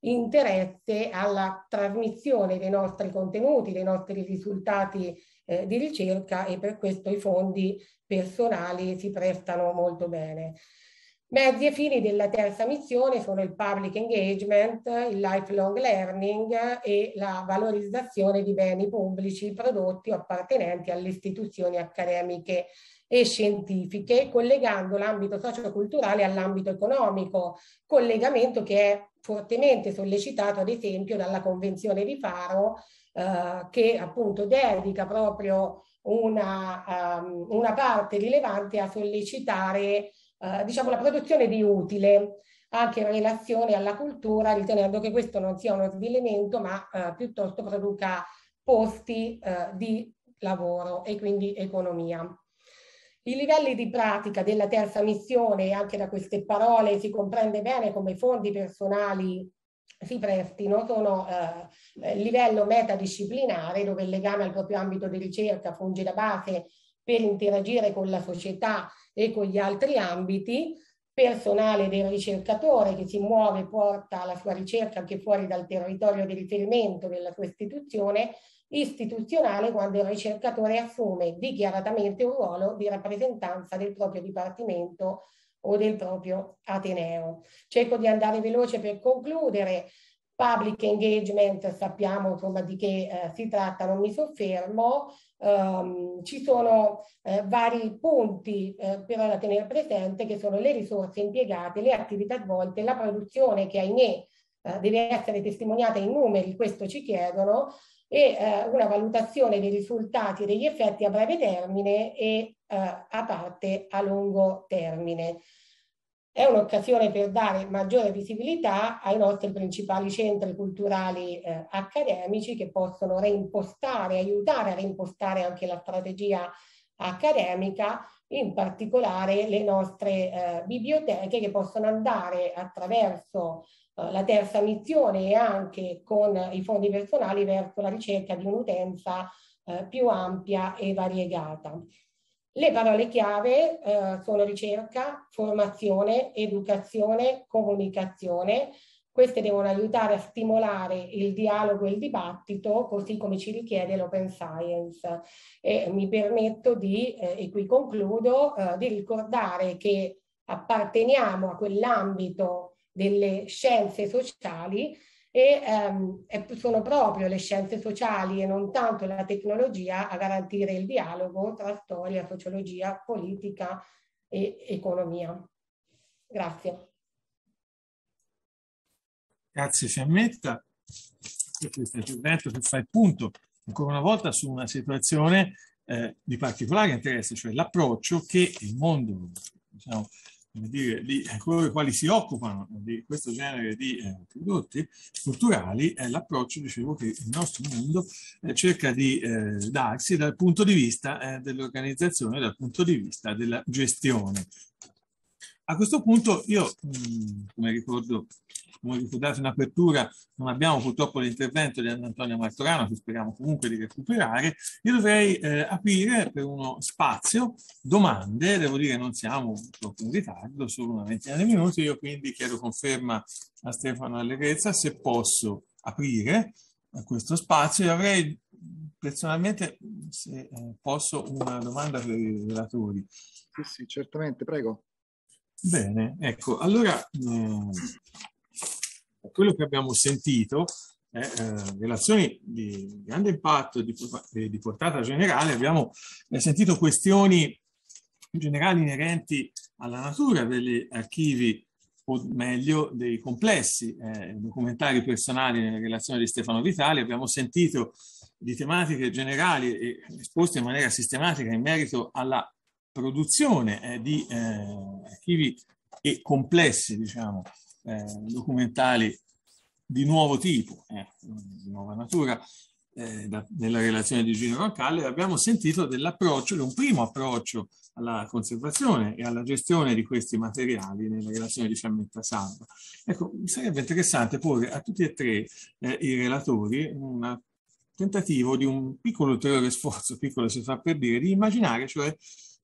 interesse alla trasmissione dei nostri contenuti, dei nostri risultati eh, di ricerca e per questo i fondi personali si prestano molto bene. Mezzi e fini della terza missione sono il public engagement, il lifelong learning e la valorizzazione di beni pubblici, prodotti o appartenenti alle istituzioni accademiche e scientifiche, collegando l'ambito socioculturale all'ambito economico, collegamento che è fortemente sollecitato ad esempio dalla Convenzione di Faro eh, che appunto dedica proprio una, um, una parte rilevante a sollecitare eh, diciamo, la produzione di utile anche in relazione alla cultura, ritenendo che questo non sia uno svilimento, ma eh, piuttosto produca posti eh, di lavoro e quindi economia. I livelli di pratica della terza missione, anche da queste parole si comprende bene come i fondi personali si prestino, sono eh, livello metadisciplinare dove il legame al proprio ambito di ricerca funge da base per interagire con la società e con gli altri ambiti, personale del ricercatore che si muove e porta la sua ricerca anche fuori dal territorio di riferimento della sua istituzione, istituzionale quando il ricercatore assume dichiaratamente un ruolo di rappresentanza del proprio dipartimento o del proprio ateneo. Cerco di andare veloce per concludere. Public engagement, sappiamo insomma, di che eh, si tratta, non mi soffermo. Um, ci sono eh, vari punti eh, però da tenere presente che sono le risorse impiegate, le attività svolte, la produzione che ahimè eh, deve essere testimoniata in numeri, questo ci chiedono, e eh, una valutazione dei risultati e degli effetti a breve termine e eh, a parte a lungo termine è un'occasione per dare maggiore visibilità ai nostri principali centri culturali eh, accademici che possono reimpostare, aiutare a reimpostare anche la strategia accademica, in particolare le nostre eh, biblioteche che possono andare attraverso eh, la terza missione e anche con i fondi personali verso la ricerca di un'utenza eh, più ampia e variegata. Le parole chiave eh, sono ricerca, formazione, educazione, comunicazione. Queste devono aiutare a stimolare il dialogo e il dibattito, così come ci richiede l'open science. E mi permetto di, eh, e qui concludo, eh, di ricordare che apparteniamo a quell'ambito delle scienze sociali e ehm, sono proprio le scienze sociali e non tanto la tecnologia a garantire il dialogo tra storia, sociologia, politica e economia. Grazie. Grazie Fiammetta per questo intervento che fa il punto ancora una volta su una situazione eh, di particolare interesse, cioè l'approccio che il mondo diciamo, dire, di eh, coloro i quali si occupano di questo genere di eh, prodotti culturali è l'approccio, dicevo, che il nostro mondo eh, cerca di eh, darsi dal punto di vista eh, dell'organizzazione, dal punto di vista della gestione a questo punto io, mm, come, ricordo, come ricordato in apertura, non abbiamo purtroppo l'intervento di Antonio Martorano, che speriamo comunque di recuperare, io dovrei eh, aprire per uno spazio domande, devo dire non siamo troppo in ritardo, solo una ventina di minuti, io quindi chiedo conferma a Stefano Allegrezza se posso aprire eh, questo spazio e avrei mm, personalmente, se eh, posso, una domanda per i relatori. Sì, sì, certamente, prego. Bene, ecco, allora eh, quello che abbiamo sentito è eh, eh, relazioni di grande impatto, di, eh, di portata generale, abbiamo eh, sentito questioni generali inerenti alla natura degli archivi o meglio dei complessi eh, documentari personali nella relazione di Stefano Vitali. Abbiamo sentito di tematiche generali e esposte in maniera sistematica in merito alla produzione eh, di eh, archivi e complessi, diciamo, eh, documentali di nuovo tipo, di nuova natura, eh, da, nella relazione di Gino Roncalli, abbiamo sentito dell'approccio, di un primo approccio alla conservazione e alla gestione di questi materiali nella relazione di Fiammetta Salva. Ecco, sarebbe interessante porre a tutti e tre eh, i relatori un tentativo di un piccolo ulteriore sforzo, piccolo si fa per dire, di immaginare cioè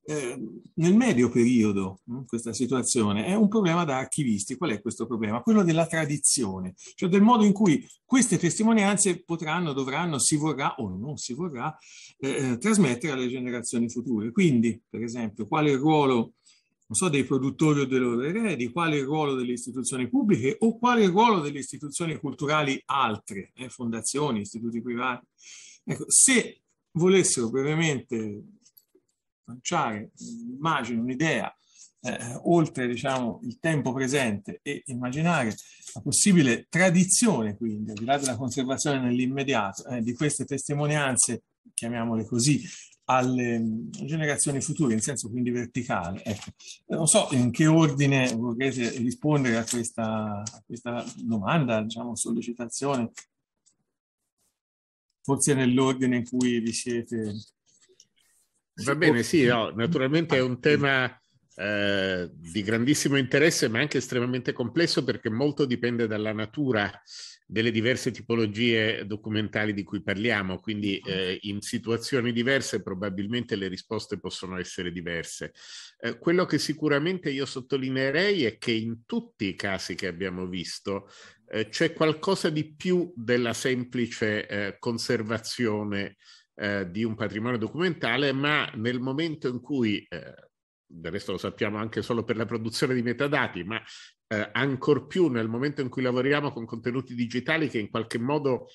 eh, nel medio periodo mm, questa situazione è un problema da archivisti. Qual è questo problema? Quello della tradizione, cioè del modo in cui queste testimonianze potranno, dovranno, si vorrà o non si vorrà eh, eh trasmettere alle generazioni future. Quindi, per esempio, quale il ruolo non so, dei produttori o dei loro eredi, quale il ruolo delle istituzioni pubbliche o quale il ruolo delle istituzioni culturali altre, eh, fondazioni, istituti privati. Ecco, se volessero brevemente lanciare un'immagine, un'idea, eh, oltre diciamo, il tempo presente e immaginare la possibile tradizione, quindi, al di là della conservazione nell'immediato, eh, di queste testimonianze, chiamiamole così, alle mm, generazioni future, in senso quindi verticale. Ecco. Eh, non so in che ordine vorrete rispondere a questa, a questa domanda, diciamo, sollecitazione, forse nell'ordine in cui vi siete Va bene, sì, no, naturalmente è un tema eh, di grandissimo interesse, ma anche estremamente complesso perché molto dipende dalla natura delle diverse tipologie documentali di cui parliamo, quindi eh, in situazioni diverse probabilmente le risposte possono essere diverse. Eh, quello che sicuramente io sottolineerei è che in tutti i casi che abbiamo visto eh, c'è qualcosa di più della semplice eh, conservazione eh, di un patrimonio documentale, ma nel momento in cui, eh, del resto lo sappiamo anche solo per la produzione di metadati, ma eh, ancor più nel momento in cui lavoriamo con contenuti digitali che in qualche modo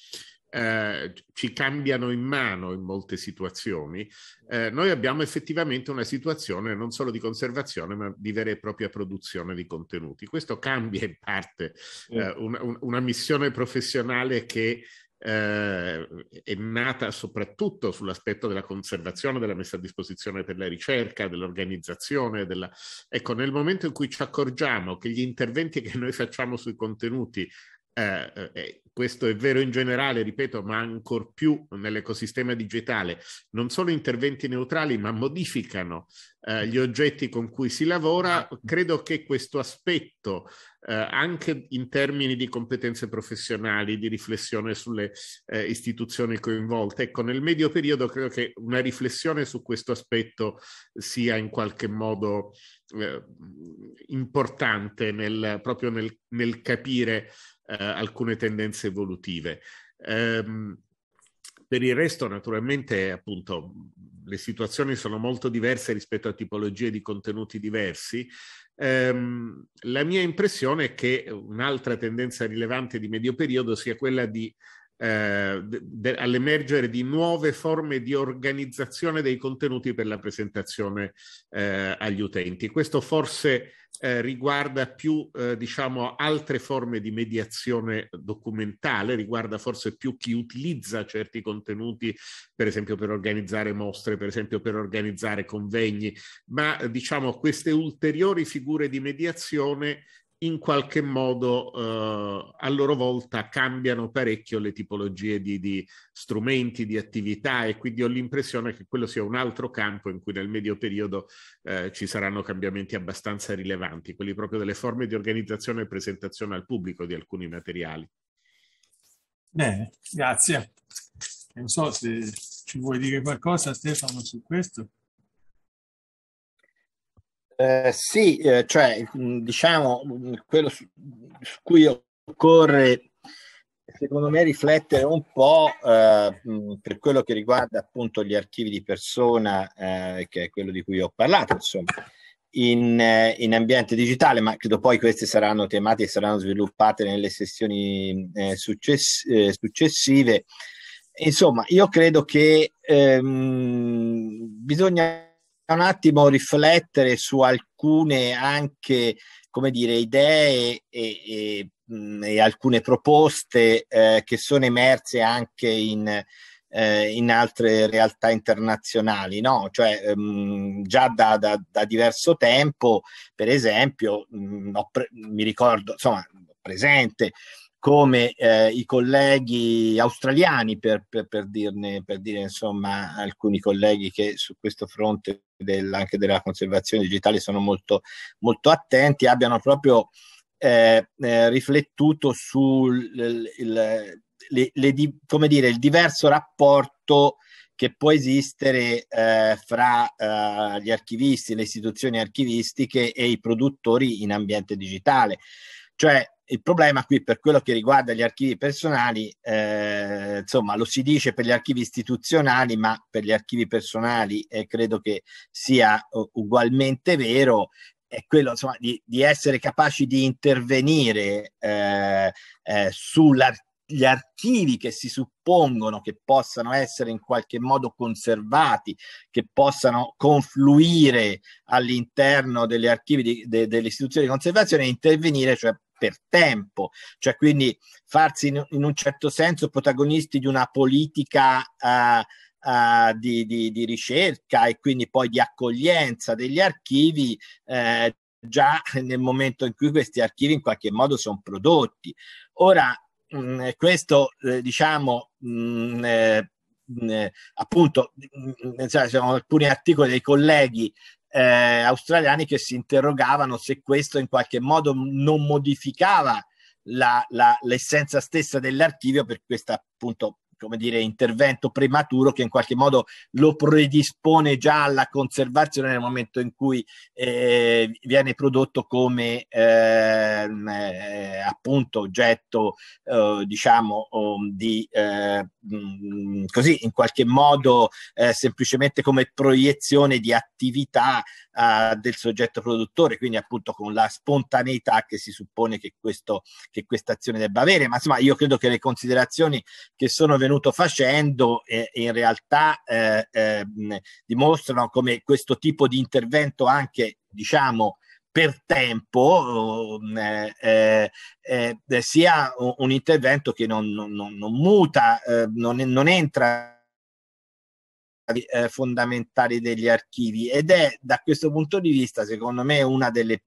eh, ci cambiano in mano in molte situazioni, eh, noi abbiamo effettivamente una situazione non solo di conservazione, ma di vera e propria produzione di contenuti. Questo cambia in parte eh, un, un, una missione professionale che eh, è nata soprattutto sull'aspetto della conservazione, della messa a disposizione per la ricerca, dell'organizzazione. Della... Ecco, nel momento in cui ci accorgiamo che gli interventi che noi facciamo sui contenuti eh, eh, eh, questo è vero in generale, ripeto, ma ancor più nell'ecosistema digitale, non solo interventi neutrali, ma modificano eh, gli oggetti con cui si lavora. Esatto. Credo che questo aspetto, eh, anche in termini di competenze professionali, di riflessione sulle eh, istituzioni coinvolte, ecco, nel medio periodo credo che una riflessione su questo aspetto sia in qualche modo importante nel, proprio nel, nel capire eh, alcune tendenze evolutive. Ehm, per il resto, naturalmente, appunto, le situazioni sono molto diverse rispetto a tipologie di contenuti diversi. Ehm, la mia impressione è che un'altra tendenza rilevante di medio periodo sia quella di eh, all'emergere di nuove forme di organizzazione dei contenuti per la presentazione eh, agli utenti. Questo forse eh, riguarda più eh, diciamo altre forme di mediazione documentale, riguarda forse più chi utilizza certi contenuti, per esempio per organizzare mostre, per esempio per organizzare convegni, ma diciamo queste ulteriori figure di mediazione in qualche modo eh, a loro volta cambiano parecchio le tipologie di, di, strumenti, di attività e quindi ho l'impressione che quello sia un altro campo in cui nel medio periodo eh, ci saranno cambiamenti abbastanza rilevanti, quelli proprio delle forme di organizzazione e presentazione al pubblico di alcuni materiali. Bene, grazie. Non so se ci vuoi dire qualcosa Stefano su questo. Eh, sì, eh, cioè, mm, diciamo, mm, quello su, su, cui occorre, secondo me, riflettere un po' eh, mm, per quello che riguarda appunto gli archivi di persona, eh, che è quello di cui ho parlato, insomma, in, in, ambiente digitale, ma credo poi queste saranno tematiche, saranno sviluppate nelle sessioni success, successive. Insomma, io credo che ehm, bisogna un attimo riflettere su alcune anche, come dire, idee e, e, mm, e alcune proposte eh, che sono emerse anche in, eh, in altre realtà internazionali, no? Cioè, ehm, già da, da, da, diverso tempo, per esempio, mh, mm, pre- mi ricordo, insomma, presente come eh, i colleghi australiani, per, per, per, dirne, per dire insomma alcuni colleghi che su questo fronte del, anche della conservazione digitale sono molto, molto attenti, abbiano proprio eh, eh, riflettuto sul come dire, il diverso rapporto che può esistere eh, fra eh, gli archivisti, le istituzioni archivistiche e i produttori in ambiente digitale. Cioè, il problema qui per quello che riguarda gli archivi personali, eh, insomma, lo si dice per gli archivi istituzionali, ma per gli archivi personali eh, credo che sia uh, ugualmente vero, è quello insomma, di, di essere capaci di intervenire eh, eh, sugli archivi che si suppongono che possano essere in qualche modo conservati, che possano confluire all'interno degli archivi di, de, delle istituzioni di conservazione e intervenire, cioè per tempo, cioè quindi farsi in, in un certo senso protagonisti di una politica eh, Uh, di, di, di, ricerca e quindi poi di accoglienza degli archivi eh, già nel momento in cui questi archivi in qualche modo sono prodotti. Ora, mh, mm, questo eh, diciamo mh, mm, eh, mm, appunto mh, cioè, sono alcuni articoli dei colleghi eh, australiani che si interrogavano se questo in qualche modo non modificava la, la, l'essenza stessa dell'archivio per questa appunto come dire, intervento prematuro che in qualche modo lo predispone già alla conservazione nel momento in cui eh, viene prodotto come ehm, eh, appunto oggetto eh, diciamo um, di mh, eh, mm, così in qualche modo eh, semplicemente come proiezione di attività eh, del soggetto produttore quindi appunto con la spontaneità che si suppone che, questo, che questa azione debba avere ma insomma io credo che le considerazioni che sono venute venuto facendo eh, in realtà eh, eh, dimostrano come questo tipo di intervento anche diciamo per tempo eh, eh, eh, sia un intervento che non, non, non muta, eh, non, non entra eh, fondamentali degli archivi ed è da questo punto di vista secondo me una delle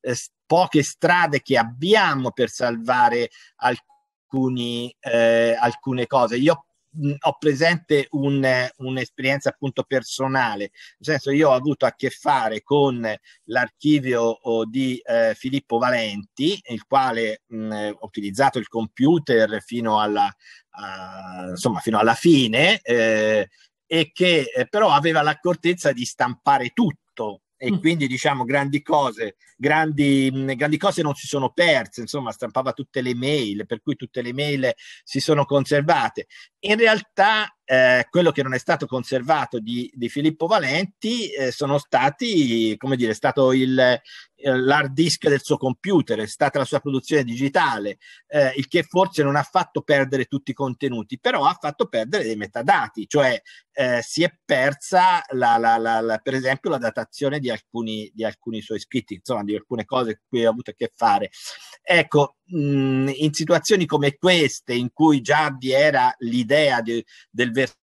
eh, poche strade che abbiamo per salvare alcuni alcuni, eh, alcune cose. Io mh, ho presente un, un'esperienza appunto personale, nel senso io ho avuto a che fare con l'archivio di eh, Filippo Valenti, il quale mh, ho utilizzato il computer fino alla, a, insomma, fino alla fine eh, e che eh, però aveva l'accortezza di stampare tutto e mm. quindi diciamo grandi cose, grandi, grandi, cose non si sono perse, insomma stampava tutte le mail, per cui tutte le mail si sono conservate. In realtà eh, quello che non è stato conservato di, di Filippo Valenti eh, sono stati, come dire, è stato il, eh, l'hard disk del suo computer, è stata la sua produzione digitale, eh, il che forse non ha fatto perdere tutti i contenuti, però ha fatto perdere dei metadati, cioè eh, si è persa la, la, la, per esempio la datazione di alcuni, di alcuni suoi scritti, insomma di alcune cose con cui ha avuto a che fare. Ecco, mh, in situazioni come queste, in cui già vi era l'idea di, del versamento,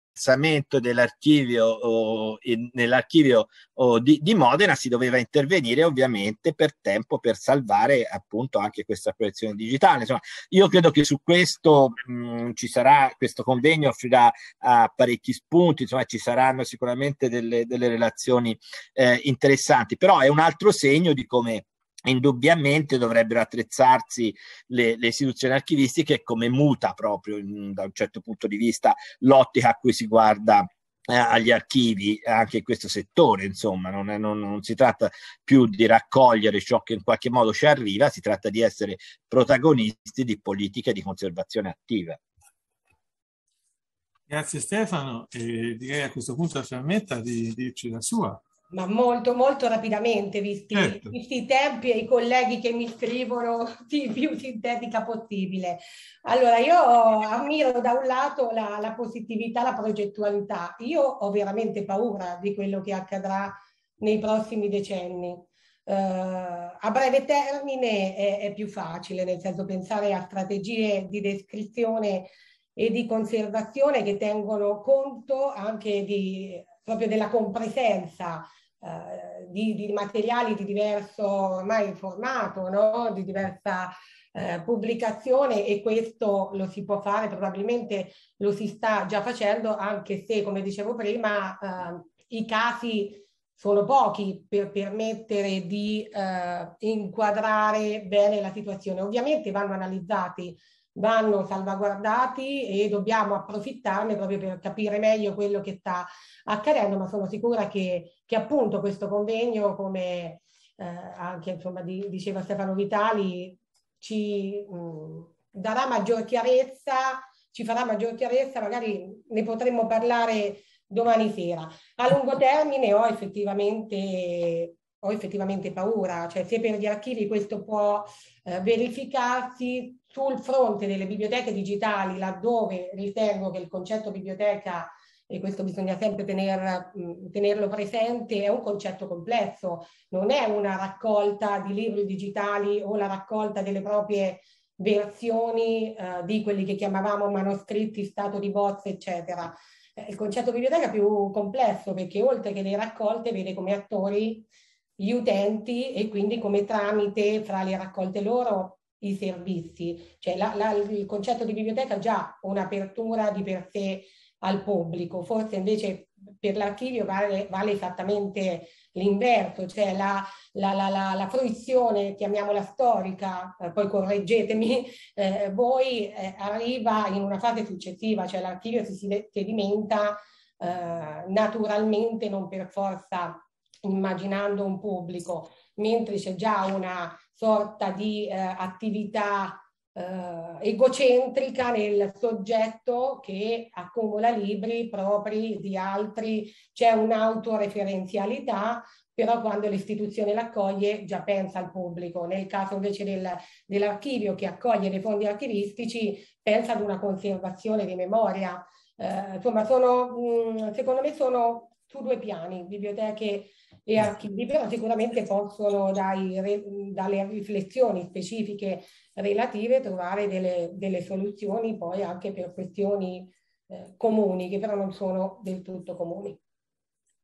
dell'archivio o, in, nell'archivio o, di, di, Modena si doveva intervenire ovviamente per tempo per salvare appunto anche questa proiezione digitale insomma io credo che su questo mh, ci sarà questo convegno offrirà uh, parecchi spunti insomma ci saranno sicuramente delle, delle relazioni eh, interessanti però è un altro segno di come indubbiamente dovrebbero attrezzarsi le, le, istituzioni archivistiche come muta proprio in, da un certo punto di vista l'ottica a cui si guarda eh, agli archivi anche in questo settore insomma non, è, non, non, si tratta più di raccogliere ciò che in qualche modo ci arriva si tratta di essere protagonisti di politiche di conservazione attiva grazie Stefano e direi a questo punto a Fiammetta di dirci la sua ma molto, molto rapidamente, visti, certo. visti, i tempi e i colleghi che mi scrivono di più sintetica possibile. Allora, io ammiro da un lato la, la positività, la progettualità. Io ho veramente paura di quello che accadrà nei prossimi decenni. Uh, a breve termine è, è, più facile, nel senso pensare a strategie di descrizione e di conservazione che tengono conto anche di proprio della compresenza eh, di, di, materiali di diverso ormai formato, no? di diversa eh, pubblicazione e questo lo si può fare, probabilmente lo si sta già facendo anche se, come dicevo prima, eh, i casi sono pochi per permettere di eh, inquadrare bene la situazione. Ovviamente vanno analizzati vanno salvaguardati e dobbiamo approfittarne proprio per capire meglio quello che sta accadendo, ma sono sicura che, che appunto questo convegno, come eh, anche insomma, di, diceva Stefano Vitali, ci mh, mm, darà maggior chiarezza, ci farà maggior chiarezza, magari ne potremmo parlare domani sera. A lungo termine ho effettivamente ho effettivamente paura, cioè se per gli archivi questo può eh, verificarsi sul fronte delle biblioteche digitali, laddove ritengo che il concetto biblioteca e questo bisogna sempre tener, mm, tenerlo presente, è un concetto complesso, non è una raccolta di libri digitali o la raccolta delle proprie versioni eh, di quelli che chiamavamo manoscritti, stato di bozza, eccetera. Eh, il concetto biblioteca è più complesso perché oltre che le raccolte vede come attori gli utenti e quindi come tramite fra le raccolte loro i servizi. Cioè la, la, il concetto di biblioteca è già un'apertura di per sé al pubblico, forse invece per l'archivio vale, vale esattamente l'inverso, cioè la, la, la, la, la fruizione, chiamiamola storica, eh, poi correggetemi, eh, voi eh, arriva in una fase successiva, cioè l'archivio si sedimenta eh, naturalmente, non per forza immaginando un pubblico, mentre c'è già una sorta di eh, attività eh, egocentrica nel soggetto che accumula libri propri di altri, c'è un'autoreferenzialità, però quando l'istituzione l'accoglie già pensa al pubblico. Nel caso invece del, dell'archivio che accoglie dei fondi archivistici, pensa ad una conservazione di memoria. Eh, insomma, sono, mh, mm, secondo me sono su due piani, biblioteche e eh. archivi, però sicuramente possono dai, dalle riflessioni specifiche relative trovare delle, delle soluzioni poi anche per questioni eh, comuni, che però non sono del tutto comuni.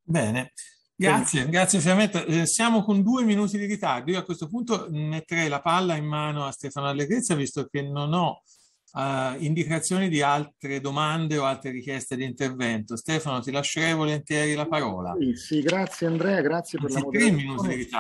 Bene, Grazie, grazie Fiammetta. Eh, siamo con due minuti di ritardo. Io a questo punto metterei la palla in mano a Stefano Allegrezza, visto che non ho eh, indicazioni di altre domande o altre richieste di intervento. Stefano, ti lascerei volentieri la parola. Sì, sì grazie Andrea, grazie per Anzi, la moderazione. Tre minuti di ritardo.